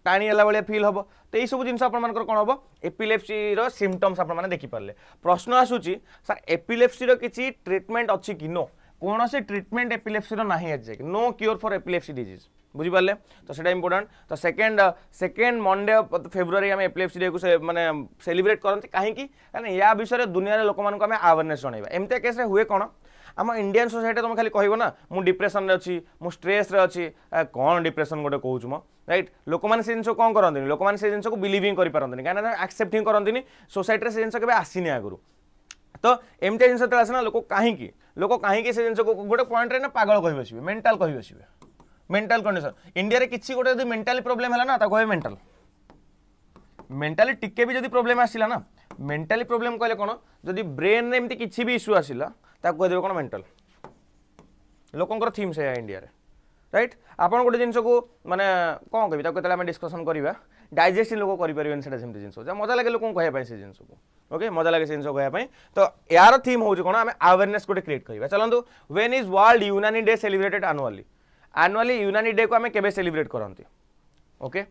টাণি হেলা ভাবে ফিল হব তো এইসব জিনিস আপনার কম হব এপিলেপসির সিমটমস আপনার দেখিপারে প্রশ্ন আসুচি স্যার এপিলেপসির কিছু ট্রিটমেন্ট অছি কি নো কোণী ট্রিটমেন্ট এপিলেপসির না আজে no cure for epilepsy disease বুঝিপারে তো সেটা ইম্পর্টাট তো সেকেন্ড সেকেন্ড মন্ডে ফেব্রুয়ারি আমি এপিলেপসি ডে মানে সেলিব্রেট করতে কী কারণ ইয়া বিষয়ে দুনিয়ার লোক আমি আওয়ারনেস জনাইবা এমতি কেস্রে হুয়ে কোণ আমার ইন্ডিয়ান সোসাইটি তুমি খালি কহব না মু ডিপ্রেসন অছি মু স্ট্রেস অছি কোণ ডিপ্রেসন গোটে কହୁଛୁ ম রাইট লোক মানে সে জিনিস কোণ করতে লোক মানে সে জিনিসকে বিলিভ হি করে পারে কিনা আকসেপ্ট হি করতে সোসাইটি সে জিনিস কেবে আসিনি আগুন ତ ଏମିତିଆ ଜିନିଷ ଯେତେବେଳେ ଆସେ ନା ଲୋକ କାହିଁକି ଲୋକ କାହିଁକି ସେ ଜିନିଷକୁ ଗୋଟେ ପଏଣ୍ଟରେ ନା ପାଗଳ କହି ବସିବେ ମେଣ୍ଟାଲ କହି ବସିବେ ମେଣ୍ଟାଲ କଣ୍ଡିସନ ଇଣ୍ଡିଆରେ କିଛି ଗୋଟେ ଯଦି ମେଣ୍ଟାଲି ପ୍ରୋବ୍ଲେମ୍ ହେଲା ନା ତାକୁ କହିବେ ମେଣ୍ଟାଲ ମେଣ୍ଟାଲି ଟିକେ ବି ଯଦି ପ୍ରୋବ୍ଲେମ୍ ଆସିଲା ନା ମେଣ୍ଟାଲି ପ୍ରୋବ୍ଲେମ୍ କହିଲେ କ'ଣ ଯଦି ବ୍ରେନ୍ରେ ଏମିତି କିଛି ବି ଇସ୍ୟୁ ଆସିଲା ତାକୁ କହିଦେବେ କ'ଣ ମେଣ୍ଟାଲ ଲୋକଙ୍କର ଥିମ୍ ସେୟା ଇଣ୍ଡିଆରେ ରାଇଟ୍ ଆପଣ ଗୋଟେ ଜିନିଷକୁ ମାନେ କ'ଣ କହିବି ତାକୁ କେତେବେଳେ ଆମେ ଡିସ୍କସନ୍ କରିବା डाइजेसन लोक करें जिन मजा लगे लोक कहें जिन ओके मजा लगे से जिन कहें तो यार थीम हो कौन आम आवेरने गोटे क्रिएट करवा चलो when is world Unani day celebrated annually annually Unani day को आम केलिब्रेट करते ओके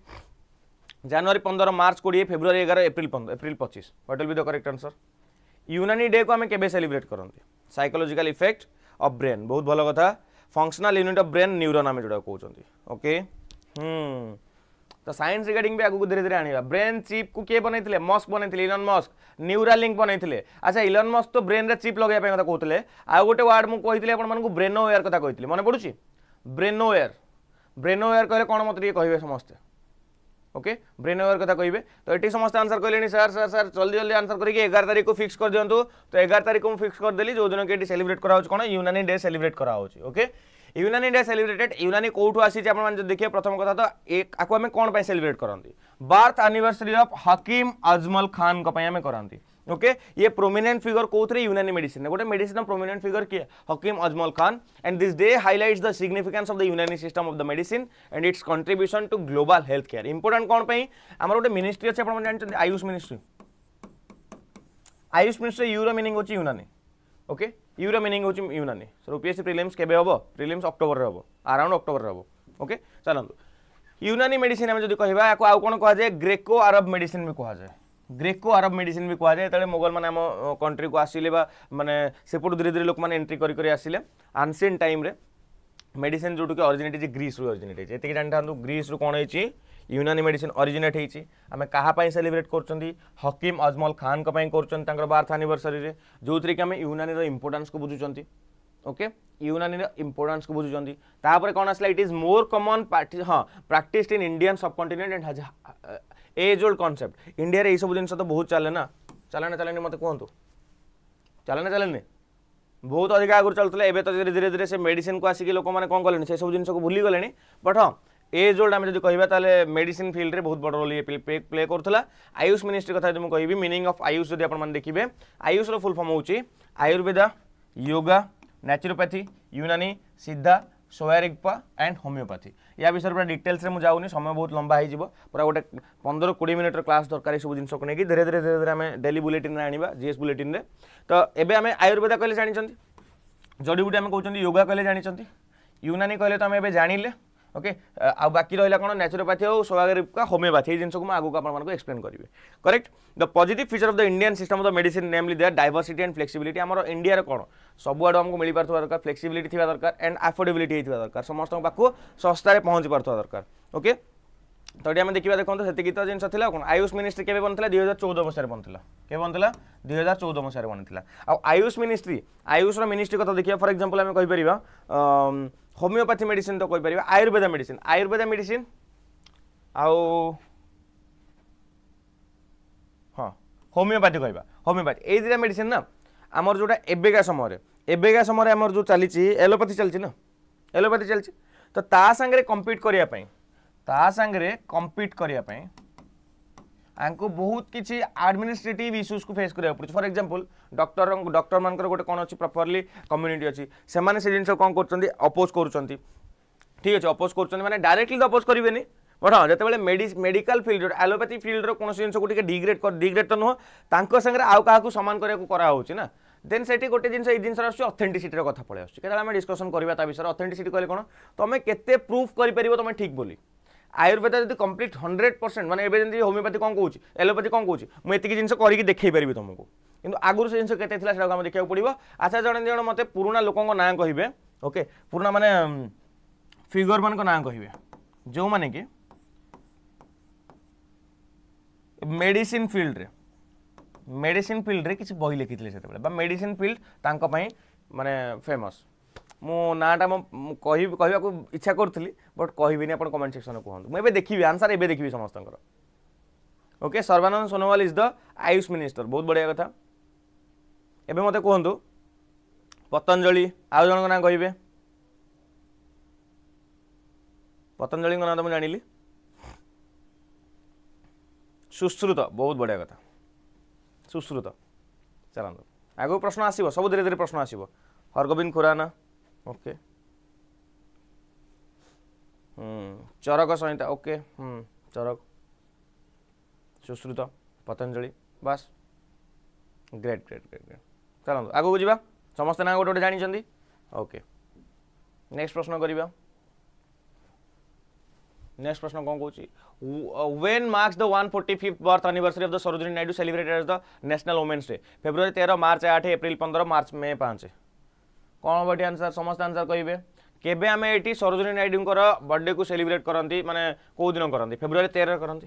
जानुरी पंदर मार्च कोड़े फेब्रुआर एगार एप्रिल एप्रिल पचीस what will be the correct answer Unani day को आम केलिब्रेट करती सैकोलोजिकाल इफेक्ट अफ ब्रेन बहुत भल कथ functional unit of brain neuron आम जो कौन ओके हम्म। ତ ସାଇନ୍ସ ରିଗାର୍ଡିଂ ବି ଆଗକୁ ଧୀରେ ଧୀରେ ଆଣିବା ବ୍ରେନ୍ ଚିପ୍କୁ କିଏ ବନେଇଥିଲେ ମସ୍କ ବନେଇଥିଲେ ଇଲନ୍ ମସ୍କ ନ୍ୟୁରାଲିଙ୍କ୍ ବନେଇଥିଲେ ଆଚ୍ଛା ଇଲନ୍ ମସ୍କ ତ ବ୍ରେନ୍ରେ ଚିପ୍ ଲଗାଇବା ପାଇଁ କଥା କହୁଥିଲେ ଆଉ ଗୋଟେ ୱାର୍ଡ଼ ମୁଁ କହିଥିଲି ଆପଣମାନଙ୍କୁ ବ୍ରେନୋ ୱେୟାର କଥା କହିଥିଲି ମନେ ପଡ଼ୁଛି ବ୍ରେନୋ ୱେୟାର ବ୍ରେନୋ ୱେୟାର କହିଲେ କ'ଣ ମୋତେ ଟିକେ କହିବେ ସମସ୍ତେ ଓକେ ব্রেন ওয়ার କଥା କହିବେ ତ ଏଠି ସମସ୍ତେ ଆନ୍ସର୍ କହିଲେଣି ସାର୍ ସାର୍ ସାର୍ ଜଲ୍ଦି ଜଲ୍ଦି ଆନ୍ସର୍ କରିକି ଏଗାର ତାରିଖକୁ ଫିକ୍ସ କରିଦିଅନ୍ତୁ কর দিওন্তু তো 11 তারিখ কো ফিক্স কর দেলি যো দিন কে এটি সেলিব্রেট করা হচ্ছে কোন यूनानी ଡେ ସେଲିବ୍ରେଟେଡ୍ यूनानी कौटू ଆସିଛି ଆପଣମାନେ ଯଦି ଦେଖିବେ ପ୍ରଥମ କଥା ତ ଆକୁ ଆମେ କ'ଣ ପାଇଁ ସେଲିବ୍ରେଟ୍ କରନ୍ତି birth anniversary of Hakim Ajmal ଖାନଙ୍କ ओके ये प्रोमिनेंट फिगर कौन यूनानी मेडिसिन गोटे मेडिसिन प्रोमिनेंट फिगर किए Hakim Ajmal Khan and this day highlights the significance of the Unani system of the medicine and its contribution to global health care important कौन आम गोटे मिनिस्ट्री अच्छे आप जानते आयुष मिनिस्ट्री आयुष मिनिस्ट्री यूरो मिनिंग होची यूनानी ଓକେ ୟୁର ମିନିଂ ହେଉଛି ୟୁନାନି ସୋ ୟୁପିଏସ୍ସି ପ୍ରିଲିମ୍ସ କେବେ ହେବ ପ୍ରିଲିମ୍ସ ଅକ୍ଟୋବରରେ ହେବ ଆରାଉଣ୍ଡ ଅକ୍ଟୋବରରେ ହେବ ଓକେ ଚାଲନ୍ତୁ ୟୁନାନି ମେଡିସିନ୍ ଆମେ ଯଦି କହିବା ୟାକୁ ଆଉ କ'ଣ କୁହାଯାଏ ଗ୍ରେକୋ ଆରବ ମେଡିସିନ୍ ବି କୁହାଯାଏ ଗ୍ରେକୋ ଆରବ ମେଡିସିନ୍ ବି କୁହାଯାଏ ଯେତେବେଳେ ମୋଗଲମାନେ ଆମ କଣ୍ଟ୍ରିକୁ ଆସିଲେ ବା ମାନେ ସେପଟୁ ଧୀରେ ଧୀରେ ଲୋକମାନେ ଏଣ୍ଟ୍ରି କରି କରି ଆସିଲେ ଆନ୍ସିଏଣ୍ଟ ଟାଇମ୍ରେ ମେଡିସିନ୍ ଯେଉଁଠୁକି ଅରିଜିନେଟ୍ ହେଇଛି ଗ୍ରୀସ୍ରୁ ଅରିଜିନେଟ୍ ହେଇଛି ଏତିକି ଜାଣିଥାନ୍ତୁ ଗ୍ରୀସ୍ରୁ କ'ଣ ହେଇଛି ୟୁନାନି ମେଡିସିନ୍ ଅରିଜିନେଟ୍ ହେଇଛି ଆମେ କାହା ପାଇଁ ସେଲିବ୍ରେଟ୍ କରୁଛନ୍ତି ହକିମ୍ ଅଜମଲ ଖାନ୍ଙ୍କ ପାଇଁ କରୁଛନ୍ତି ତାଙ୍କର ବାର୍ଥ ଆନିଭର୍ସରୀରେ ଯେଉଁଥିରେ କି ଆମେ ୟୁନାନିର ଇମ୍ପୋର୍ଟାନ୍ସକୁ ବୁଝୁଛନ୍ତି ଓକେ ୟୁନାନିର ଇମ୍ପୋର୍ଟାନ୍ସକୁ ବୁଝୁଛନ୍ତି ତାପରେ କ'ଣ ଆସିଲା ଇଟ୍ ଇଜ୍ ମୋର୍ କମନ୍ ହଁ practised in Indian subcontinent and age old concept ଇଣ୍ଡିଆରେ ଏଇସବୁ ଜିନିଷ ତ ବହୁତ ଚାଲେ ନା ଚାଲେ ନା ଚାଲେନି ମୋତେ କୁହନ୍ତୁ ଚାଲେ ନା ଚାଲେନି ବହୁତ ଅଧିକା ଆଗରୁ ଚାଲୁଥିଲା ଏବେ ତ ଧୀରେ ଧୀରେ ସେ ମେଡ଼ିସିନକୁ ଆସିକି ଲୋକମାନେ କ'ଣ କଲେଣି ସେସବୁ ଜିନିଷକୁ ଭୁଲିଗଲେଣି ବଟ୍ ହଁ এজ ওল্ড আমি যদি কহবা তাহলে মেডিসিন ফিল্ডে বহুত বড় রোল ইয়ে প্লে করুলা আয়ুষ মিনিষ্ট্রি কথা যদি কহবি মিনিং অফ আয়ুষ যদি আপনার দেখবে আয়ুষর ফুল ফর্ম হচ্ছে Ayurveda yoga naturopathy Unani Siddha Sowa Rigpa and homeopathy ইয়া বিষয়ে পুরা ডিটেলসে মু যাওনি সময় বহুত লম্বা হয়ে যাব পুরা গোটে পনেরো কোড়ি মিনিটর ক্লাস দরকার এইসব জিনিসকে নিয়ে ধীরে ধীরে ধীরে ধীরে আমি ডেলি বুলেটিনে আনবা জিএস বুলেটিনে তো এবে আমি আয়ুর্বেদা কহিলে জাঁচান জড়িবুটি আমি কৌন যোগা কহিলে জাঁচান ইউনানি কহিলে তো আমি এবে জাঁলে ओके आ बाकी रहा कौन न्याचुरोपाथी हो सोगागरिप का होम्योपाथी जिन को आगे आपको एक्सप्लेन करेंगे correct the positive feature of the Indian system of the medicine namely their diversity and flexibility आम इंडिया कौन सबुआड़ आमको मिल पार दरकार फ्लेक्सिबिलिटी थी दरकार एंड आफोर्डेबिलिटी दरकार समस्त पाक शस्तार पहुँच पार दरकार ओके ତ ଏଠି ଆମେ ଦେଖିବା ଦେଖନ୍ତୁ ସେତିକି ତ ଜିନିଷ ଥିଲା କ'ଣ ଆୟୁଷ ମିନିଷ୍ଟ୍ରି କେବେ ବନିଥିଲା ଦୁଇ ହଜାର ଚଉଦ ମସିହାରେ ବନିଥିଲା କେବେ ବନିଥିଲା ଦୁଇ ହଜାର ଚଉଦ ମସିହାରେ ବନିଥିଲା ଆଉ ଆୟୁଷ ମିନିଷ୍ଟ୍ରି ଆୟୁଷର ମିନିଷ୍ଟ୍ରି କଥା ଦେଖିବା ଫର ଏକ୍ଜାମ୍ପଲ୍ ଆମେ କହିପାରିବା হোমিওপ্যাথি মেডিসিন তো কইপার আয়ুর্বেদা মেডিসিন আয়ুর্বেদা মেডিসিন আও হ্যাঁ হোমিওপ্যাথি কইবা হোমিওপ্যাথি এই দুইটা মেডিসিন না আমার যেটা এবেকা সময়ের এবেকা সময়ের আমার যে চালিছি এলোপ্যাথি চালিছি না এলোপ্যাথি চালিছি তো তা সাংরে কম্পিট করা তা সাংরে কম্পিট করা आपको बहुत किसी आडमिनिस्ट्रेट इश्यूज को फेस कराया पड़े फर एक्जामपल डक्टर डक्टर मान गए कौन अच्छी प्रपर्ली कम्युनिटी अच्छी से जिन कौन करपोज अपोज कर ठीक अच्छे अपोज कर मैंने डायरेक्टली तो अपोज करेंगे बट हाँ जितेबाला मेडिकल फिल्ड एलोपैथी फिल्ड रो जिन डिग्रेड डिग्रेड तो नुहतर आउ क्या सामान कराया देन से गोटे जिन जिन अथेटिसीटर कथ पलैस कितना डिस्कसन करवा विषय अथेटिसीट कह कौन तुम्हें केूफ कर तुम्हें ठीक बोली आयुर्वेद जब कम्प्लीट हंड्रेड परसेंट मैंने होमिओपाथी कौन कौन एलोपाथी कौन कौन मुझे कर करके देखेपरि तुमको कि आगू से जिनसे केतला देखा पड़ा आशा जन जन मत पुणा लोक नाँ कह ओके पुणा मानने फिगर मान कहे जो मैने कि मेडिसीन फिल्ड रे मेडिसीन फिल्ड रे किसी बही लिखी थे से मेडिसीन फिल्ड तक मानने फेमस मु नाटा मुझे कह इच्छा करी ବଟ୍ କହିବିନି ଆପଣ କମେଣ୍ଟ ସେକ୍ସନରେ କୁହନ୍ତୁ ମୁଁ ଏବେ ଦେଖିବି ଆନ୍ସର୍ ଏବେ ଦେଖିବି ସମସ୍ତଙ୍କର okay Sarbananda Sonowal is the AYUSH minister ବହୁତ ବଢ଼ିଆ କଥା ଏବେ ମୋତେ କୁହନ୍ତୁ ପତଞ୍ଜଳି ଆଉ ଜଣଙ୍କ ନାଁ କହିବେ ପତଞ୍ଜଳିଙ୍କ ନାଁ ତ ମୁଁ ଜାଣିଲି ସୁଶ୍ରୁତ ବହୁତ ବଢ଼ିଆ କଥା ସୁଶ୍ରୁତ ଚାଲନ୍ତୁ ଆଗକୁ ପ୍ରଶ୍ନ ଆସିବ ସବୁ ଧୀରେ ଧୀରେ ପ୍ରଶ୍ନ ଆସିବ ହରଗୋବିନ୍ଦ ଖୁରାନା ଓକେ ଚରକ ସଂହିତା ଓକେ ଚରକ ସୁଶ୍ରୁତ ପତଞ୍ଜଳି ବାସ୍ ଗ୍ରେଟ୍ ଗ୍ରେଟ୍ ଗ୍ରେଟ୍ ଗ୍ରେଟ୍ ଚାଲନ୍ତୁ ଆଗକୁ ଯିବା ସମସ୍ତେ ନାଁ ଗୋଟେ ଗୋଟେ ଜାଣିଛନ୍ତି ଓକେ ନେକ୍ସଟ ପ୍ରଶ୍ନ କରିବା ନେକ୍ସଟ ପ୍ରଶ୍ନ କ'ଣ କହୁଛି when marks the one forty fifth birth anniversary of the Sarojini Naidu celebrated as the national women's day February ତେର ମାର୍ଚ୍ଚ ଆଠ ଏପ୍ରିଲ ପନ୍ଦର ମାର୍ଚ୍ଚ ମେ ପାଞ୍ଚ କ'ଣ ବଢ଼ିଆ ଆନ୍ସର୍ ସମସ୍ତେ ଆନ୍ସର୍ କହିବେ কেবে আমি এটি সরোজিনী নাইডুঙ্কর বর্থডে কু সেলিব্রেট করতে মানে কেউদিন করতে ফেব্রুয়ারি তেরের করতে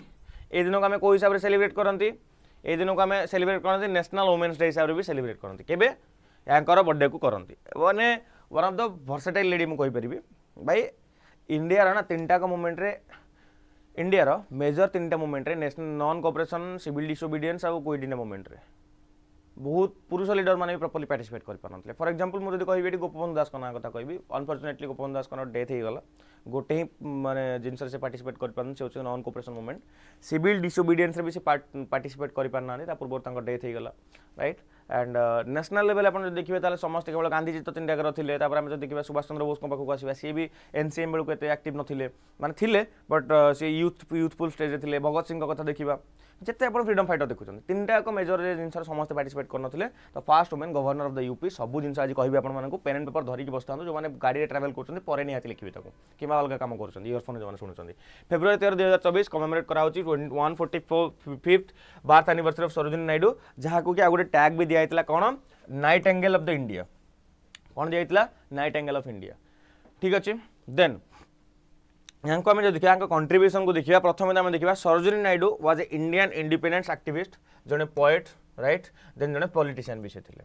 এই দিনক আমি কেউ হিসাবে সেলিব্রেট করতে এই দিনক আমি সেলিব্রেট করতে ন্যাশনাল ওমেন্স ডে হিসাবে সেলিব্রেট করতে কেবে ୟାଙ୍କର ବର୍ଥଡେକୁ କରନ୍ତି ମାନେ one of the versatile lady ମୁଁ କହିପାରିବି ଭାଇ ଇଣ୍ଡିଆର ନା ତିନିଟାକ ମୁଭମେଣ୍ଟରେ ଇଣ୍ଡିଆର ମେଜର ତିନିଟା ମୁଭମେଣ୍ଟରେ national non cooperation civil disobedience ଆଉ କୁଇଡିନା ମୁଭମେଣ୍ଟରେ बहुत पुरुष लिडर मैंने प्रपर्ली पार्टिसपेट कर पारे फर एक्जाम्पल मुझे कहे गोपबंधु दास कना क्या कहि अनफर्चुनेटली गोपबंधु दास कना डेथ हो गोटे ही मैंने जिनसे पार्टिसपेट कर पारे से non cooperation movement civil disobedience भी पार्टिसपेट कर पारे पूर्व डेथ हो रईट एंड न्यासनाल लेवल आप देखिए समस्त केवल गांधीजी तो तीन टागर थे आम देखा सुभाष चंद्र बोस पाखक आसा सी भी एनसीएम बेलू एक्ट नए मैंने बट सी यूथ यूथफुल स्टेज थे भगत सिंह कथ देखा ଯେତେ ଆପଣ ଫ୍ରିଡମ୍ ଫାଇଟର୍ ଦେଖୁଛନ୍ତି ତିନିଟାକ ମେଜର ଜିନିଷରେ ସମସ୍ତେ ପାର୍ଟିସିପେଟ୍ କରିନଥିଲେ ତ first woman governor of the UP ସବୁ ଜିନିଷ ଆଜି କହିବି ଆପଣମାନଙ୍କୁ ପେନ୍ ଆଣ୍ଡ ପେପର୍ ଧରିକି ବସିଥାନ୍ତୁ ଯେଉଁମାନେ ଗାଡ଼ିରେ ଟ୍ରାଭେଲ୍ କରୁଛନ୍ତି ପରେ ନିହାତି ଲେଖିବେ ତାକୁ କିମ୍ବା ଅଲଗା କାମ କରୁଛନ୍ତି ଇୟରଫୋନ୍ ଯେଉଁମାନେ ଶୁଣୁଛନ୍ତି ଫେବୃଆରୀ ତେର ଦୁଇ ହଜାର ଚବିଶ କମେମୋରେଟ୍ କରାହେଉଛି one forty four fifth birth anniversary of Sarojini Naidu ଯାହାକୁ କି ଆଉ ଗୋଟେ ଟ୍ୟାଗ୍ ବି ଦିଆଯାଇଥିଲା କ'ଣ nightingale of the India କ'ଣ ଦିଆଯାଇଥିଲା ନାଇଟ୍ ଆଙ୍ଗେଲ୍ ଅଫ୍ ଇଣ୍ଡିଆ ଠିକ୍ ଅଛି ଦେନ୍ यहाँ ଆମେ ଯଦି यहाँ कंट्रब्यूसन को देखा प्रथम आम देखा Sarojini Naidu was a Indian independence activist जड़े पएट रईट देन जड़े पलिटिशियान भी सी थे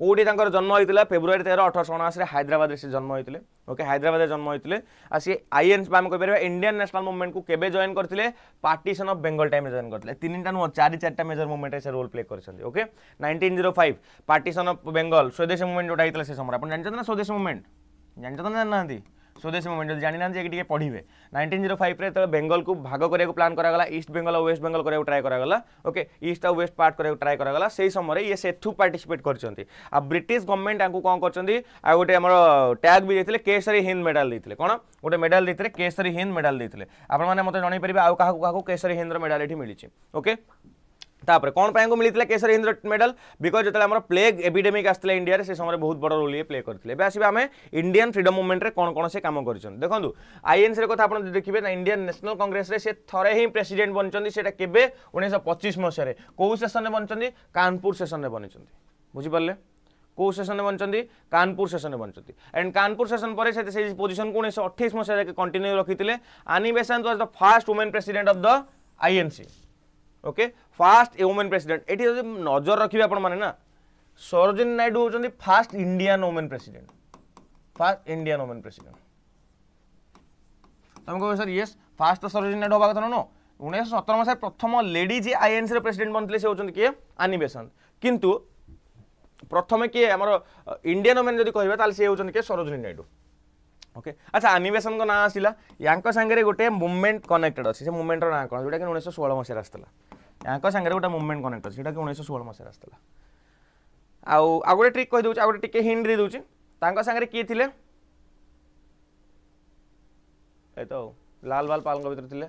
कौटी जन्म होता फेब्रुआरी तेरह अठरश अणाशी हाइद्राबाद से जन्म होते ओके हाइद्राबाद जन्म होते आ सी आई एन आम कहीपर इंडियान न्यासनाल मुभमेंट को केवे जॉइन करते partition of Bengal time join करते तीन टा नुह चार चार्टा मेजर मुभमेंट से रोल प्ले करते okay nineteen zero five partition of Bengal swadeshi movement जोटा होता है से समय आप जानते ना स्वदेशी मुभमेंट जानते স্বদেশী মুভমেন্ট জানি না টিকে পড়বে নাইনটিন জিরো ফাইভে যেত বেঙ্গল কু ভাগ করা প্লান করা ইস্ট বেঙ্গল আর ওয়েস্ট বেঙ্গল করা ট্রাই করা ওকে ইস্ট আর ওয়েস্ট পার্ট করা ট্রাই করা সেই সময় ইয়ে সেঠু পার্টিসিপেট করছেন আর ব্রিটিশ গভর্নমেন্ট তাঁকু কম করছেন আর গোটে আমার ট্যাগ বি দিয়ে কেশরী হিন্দ মেডাল দিয়ে কোণ গোটে মেডাল দিয়ে কেশরী হিন্দ মেডাল দিয়ে আপনার মতো জনাইপারে আউ কাহু কাহু কেশরী হিন্দর মেডাল এটি মিছে ওকে तापर कौन को केशर इंद्र मेडल बिकज जो आम प्लेग एपिडेमिक आसला इंडिया से समय बहुत बड़ रोल ये प्ले करते आसवे आम इंडियान फ्रीडम मुवमेंट में कौन कौन से कम कर देखो आईएनसी कथ आप देखिए ना इंडियान न्यासनाल कंग्रेस से थे ही प्रेसीडेट बनी से उन्नीस पचीस मसीह कौ सेसन में बनते कानपुर सेसन में बनी बुझिपारे कौ सेसन बनी कानपुर सेसन में बनी एंड कानपुर सेसन पर पोजिशन को उन्नीस अठाईस मसीह कंटिन्यू रखी थे Annie Besant was the first women president of the INC okay first woman president ଏଠି ଯଦି ନଜର ରଖିବେ ଆପଣମାନେ ନା ସରୋଜିନୀ ନାଇଡୁ ହେଉଛନ୍ତି first Indian woman president first Indian woman president ତମେ କହିବ ସାର୍ ୟେସ୍ ଫାର୍ଷ୍ଟ ତ ସରୋଜିନୀ ନାଇଡୁ ହେବା କଥା ନୁହଁ ଉଣେଇଶହ ସତର ମସିହାରେ ପ୍ରଥମ ଲେଡି ଯିଏ ଆଇଏନ୍ସିର ପ୍ରେସିଡେଣ୍ଟ ବନିଥିଲେ ସେ ହେଉଛନ୍ତି କିଏ ଆନି ବେସନ୍ତ କିନ୍ତୁ ପ୍ରଥମେ କିଏ ଆମର ଇଣ୍ଡିଆନ୍ ଓମେନ୍ ଯଦି କହିବା ତାହେଲେ ସେ ହେଉଛନ୍ତି କିଏ ସରୋଜିନୀ ନାଇଡୁ ଓକେ ଆଚ୍ଛା ଆନିବେସନଙ୍କ ନାଁ ଆସିଲା ୟାଙ୍କ ସାଙ୍ଗରେ ଗୋଟେ ମୁଭମେଣ୍ଟ କନେକ୍ଟେଡ୍ ଅଛି ସେ ମୁଭମେଣ୍ଟର ନାଁ କ'ଣ ଯେଉଁଟାକି ଉଣେଇଶହ ଷୋହଳ ମସିହାରେ ଆସିଥିଲା ୟାଙ୍କ ସାଙ୍ଗରେ ଗୋଟେ ମୁଭମେଣ୍ଟ କନେକ୍ଟ ଅଛି ଯେଉଁଟାକି ଉଣେଇଶହ ଷୋହଳ ମସିହାରେ ଆସିଥିଲା ଆଉ ଆଉ ଗୋଟେ ଟ୍ରିକ୍ କହିଦେଉଛି ଆଉ ଗୋଟେ ଟିକେ ହିଣ୍ଟ ଦେଇଦେଉଛି ତାଙ୍କ ସାଙ୍ଗରେ କିଏ ଥିଲେ ଏଇ ତ ଲାଲ ବାଲ ପାଲଙ୍କ ଭିତରେ ଥିଲେ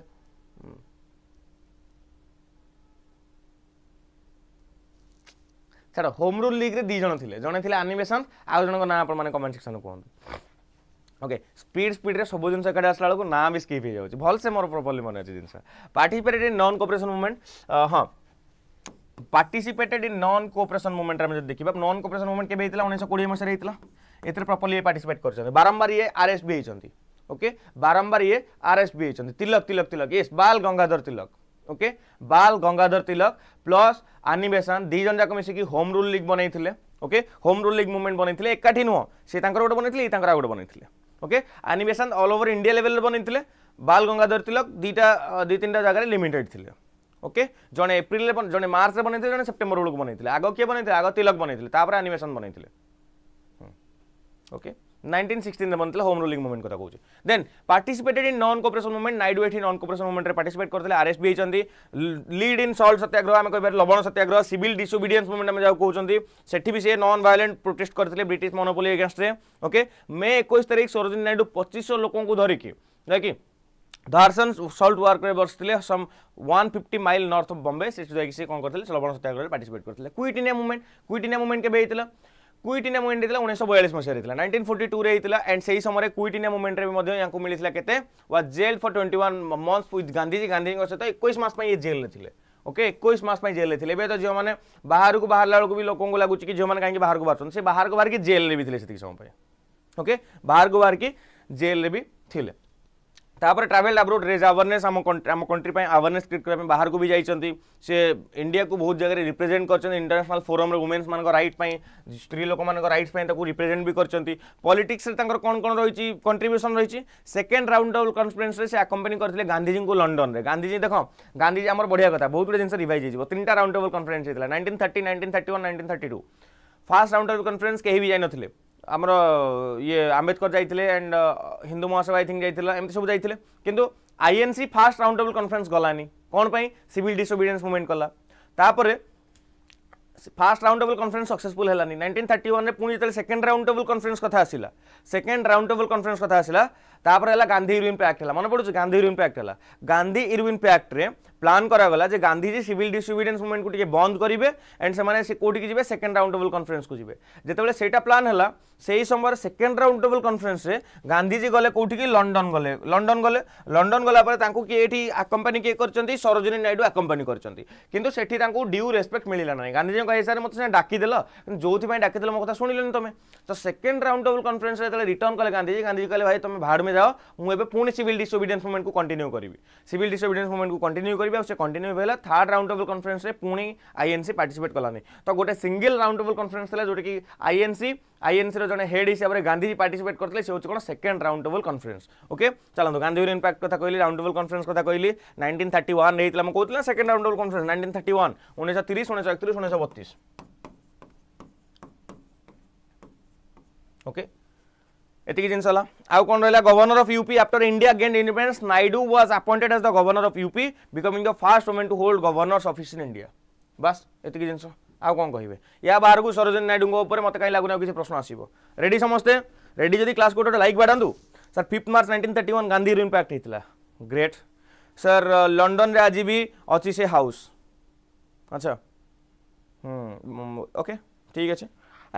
ଛାଡ଼ ହୋମ୍ ଲିଗ୍ରେ ଦୁଇ ଜଣ ଥିଲେ ଜଣେ ଥିଲେ ଆନିମେସନ୍ ଆଉ ଜଣଙ୍କ ନାଁ ଆପଣମାନେ କମେଣ୍ଟ ସେକ୍ସନ୍ କୁହନ୍ତୁ ओके स्पीड स्पीड्रे सब जिन एकाठी आसला ना भी स्कीप हो जाऊँच भलसे मोर प्रपर्ली मन अच्छे जिन पार्टिपेट नन कोपरेसन मुभमेंट हाँ participated in non cooperation movement आम देखा नन कोपरेसन मुभमेंट के उन्नीस कोड़े मसीह एथेर प्रपर्ली ये पार्टिसिपेट कर बारंबार ये आरएस भी ओके बारंबार ये आरएस भी होती तिलक तिलक तिलक ये बाल गंगाधर तिलक ओके बाल गंगाधर तिलक प्लस आनिबेसन दुईजन जाक मिसिकी होम रूल लिग बनई okay home rule league movement बनई एकाठी नुह से गोटे बनते बनई गोटे बनई okay animation all over India লেভেলের বনাইলে বাল গঙ্গাধর তিলক দুইটা দুই তিনটা জায়গায় লিমিটেড লে ওকে জনে এপ্রিলে জনে মার্চে বনাই জনে সেপ্টেম্বর বেড়ে বনাই আগ কি বনাই আগ তিলক বনাই তাপরে আনিমেশন বনাই okay nineteen sixteen home ruling movement क्या कहूँ then participated in non cooperation movement Naidu at non cooperation movement में पार्टिसपेट करते आरएस भी होती लीड इन सल्ट सत्याग्रह आम कह लवण सत्याग्रह सिविल डिसोबिडियंस मुमेंट आम जहाँ कहते सेठ भी सी नन भायलेंट प्रोटेस्ट करते British monopoly against okay May एक तारीख सरोजी नायडु पचिश लोक धरिकी धारसन सल्ट वार्क में बसते some one fifty mile north of Bombay से जाए कौन करते लवण सत्याग्रह पार्टिसपेट करते quit India movement quit India movement के होता क्विट इंडिया मुवमेंट होता उन्नीस बयालीस मसीह नाइंटीन फोर्टी टू एंड से ही समय क्विट इंडिया मुवमेंट में मिलता के वा jail for twenty one month with Gandhiji Gandhi सहित एक मस ये जेल थे ओके एक मस जेल थे तो झील मैंने बाहर को बाहर बेलू भी लोक लगुच कि झील कहीं बाहर को बाहर तो से बाहर को बाहर की जेल भी थे से समय ओके बाहर को बाहर की जेल भी थे ତାପରେ ଟ୍ରାଭେଲ୍ ଆବ୍ରୋଡ୍ ରେଜ୍ ଆୱାରନେସ୍ ଆମ ଆମ କଣ୍ଟ୍ରି ପାଇଁ ଆୱାରନେସ୍ କ୍ରିଏଟ୍ କରିବା ପାଇଁ ବାହାରକୁ ବି ଯାଇଛନ୍ତି ସେ ଇଣ୍ଡିଆକୁ ବହୁତ ଜାଗାରେ ରିପ୍ରେଜେଣ୍ଟ କରିଛନ୍ତି ଇଣ୍ଟରନ୍ୟାସନାଲ୍ ଫୋରମ୍ରେ ୱୁମେନ୍ସମାନଙ୍କ ରାଇଟ୍ ପାଇଁ ସ୍ତ୍ରୀ ଲୋକମାନଙ୍କ ରାଇଟ୍ସ ପାଇଁ ତାକୁ ରିପ୍ରେଜେଣ୍ଟ ବି କରିଛନ୍ତି ପଲିଟିକ୍ସରେ ତାଙ୍କର କ'ଣ କ'ଣ ରହିଛି କଣ୍ଟ୍ରିବ୍ୟୁସନ୍ ରହିଛି ସେକେଣ୍ଡ ରାଉଣ୍ଡ ଟେବୁଲ୍ କନଫରେନ୍ସରେ ସେ ଆକମ୍ପାନି କରିଥିଲେ ଗାନ୍ଧିଜୀଙ୍କୁ ଲଣ୍ଡନରେ ଗାନ୍ଧିଜୀ ଦେଖ ଗାନ୍ଧିଜୀ ଆମର ବଢ଼ିଆ କଥା ବହୁତ ଗୁଡ଼ିଏ ଜିନିଷ ରିଭାଇଜ୍ ହେଇଯିବ ତିନିଟା ରାଉଣ୍ଡ ଟେବୁଲ୍ କନଫରେନ୍ସ ହେଇଥିଲା nineteen thirty nineteen thirty one nineteen thirty two first round table conference କେହି ବି ଯାଇନଥିଲେ ଆମର ଇଏ ଆମ୍ବେଦକର ଯାଇଥିଲେ ଆଣ୍ଡ ହିନ୍ଦୁ ମହାସଭା ଆଇ ଥିଙ୍କ ଯାଇଥିଲା ଏମିତି ସବୁ ଯାଇଥିଲେ କିନ୍ତୁ INC first round table conference ଗଲାନି କ'ଣ ପାଇଁ ସିଭିଲ୍ ଡିସଓବିଡିଏନ୍ସ ମୁଭମେଣ୍ଟ କଲା ତାପରେ first round table conference successful হলানি নাইনটিন থার্টি ওয়ানে পুঁ যেতে সেকেন্ড রাউন্ড টেবল কনফরেন্স কথা আসা সেকেন্ড রাউন্ড টেবল কনফরেন্স কথা আসা তাপরে হল গান্ধী ইরুইন প্যাক্ট হল মনে পড়ুছে গান্ধী ইরুইন প্যাক্ট হল গান্ধী ইরুইন প্যাক্টরে প্লান করাগলা যে গান্ধীজি সিভিল ডিসট্রিবিউটেন্স মুভমেন্ট কু টিকে বন্ধ করবে এন্ড সে কোটিকি যাবে সেকেন্ড রাউন্ড টেবল কনফরেন্স কু যাবে যেতবে সেইটা প্লান হল সেই সময় সেকেন্ড রাউন্ড টেবল কনফরেন্সে গান্ধীজি গলে কোটিকি লন্ডন গলে লন্ডন গলে লন্ডন গলাপরে তাঁকু কি এটি আকম্পানি কে করছেন সরোজিনী নাইডু আকম্পানি করছেন কিন্তু সেটি তাঁকু ডিউ রেসপেক্ট মিলিলা না গান্ধীজি কয়ে স্যার মতো সিনা ডাকিদেল যে ডাকিদেল মো কথা শুনিলেনি তুমি তো সেকেন্ড রাউন্ড টেবল কনফরেন্সে যেত রিটর্ন কলে গান্ধীজি গান্ধীজি কলে ভাই তুমি ভাড় তুমি যাও ମୁଁ ଏବେ ପୁଣି ସିଭିଲ୍ ଡିସଓବିଡିଏନ୍ସ ମୁଭମେଣ୍ଟକୁ କଣ୍ଟିନ୍ୟୁ କରିବି ସିଭିଲ୍ ଡିସଓବିଡିଏନ୍ସ ମୁଭମେଣ୍ଟକୁ କଣ୍ଟିନ୍ୟୁ କରିବି ଆଉ ସେ କଣ୍ଟିନ୍ୟୁ ହେଲା ଥାର୍ଡ ରାଉଣ୍ଡ ଟେବୁଲ୍ କନଫରେନ୍ସରେ ପୁଣି ଆଇଏନ୍ସି ପାର୍ଟିସିପେଟ୍ କଲାନି ତ ଗୋଟେ ସିଙ୍ଗିଲ୍ ରାଉଣ୍ଡ ଟେବୁଲ୍ କନଫରେନ୍ସ ଥିଲା ଯେଉଁଟାକି ଆଇଏନ୍ସି ଆଇଏନ୍ସିର ଜଣେ ହେଡ୍ ହିସାବରେ ଗାନ୍ଧିଜୀ ପାର୍ଟିସିପେଟ୍ କରିଥିଲେ ସେ ହେଉଛି କ'ଣ second round table conference okay ଚାଲନ୍ତୁ ଗାନ୍ଧି ୟୁରିୟନ୍ କଥା କହିଲି ରାଉଣ୍ଡ ଟେବଲ୍ କନଫରେନ୍ସ କଥା କହିଲି ନାଇଣ୍ଟିନ୍ ଥାର୍ଟି ୱାନ୍ ହେଇଥିଲା ମୁଁ କହୁଥିଲି second round table conference nineteen thirty one ଉଣେଇଶହ ତିରିଶ ଉଣେଇଶହ ଏକତିରିଶ ଉଣେଇଶହ ବତିଶ ଓକେ ଏତିକି ଜିନିଷ ହେଲା ଆଉ କ'ଣ ରହିଲା governor of UP after India gain independence Naidu was appointed as the governor of UP becoming the first woman to hold governor's office in India ବାସ୍ ଏତିକି ଜିନିଷ ଆଉ କ'ଣ କହିବେ ୟା ବାହାରକୁ ସରୋଜିନୀ ନାଇଡୁଙ୍କ ଉପରେ ମୋତେ କାହିଁ ଲାଗୁନି ଆଉ କିଛି ପ୍ରଶ୍ନ ଆସିବ ରେଡ଼ି ସମସ୍ତେ ରେଡ଼ି ଯଦି କ୍ଲାସ୍ ଗୋଟେ ଗୋଟେ ଲାଇକ୍ ବାଡ଼ାନ୍ତୁ sir fifth March nineteen thirty one Gandhi impact ହେଇଥିଲା ଗ୍ରେଟ୍ ସାର୍ ଲଣ୍ଡନରେ ଆଜି ବି ଅଛି ସେ ହାଉସ୍ ଆଚ୍ଛା ଓକେ ଠିକ୍ ଅଛି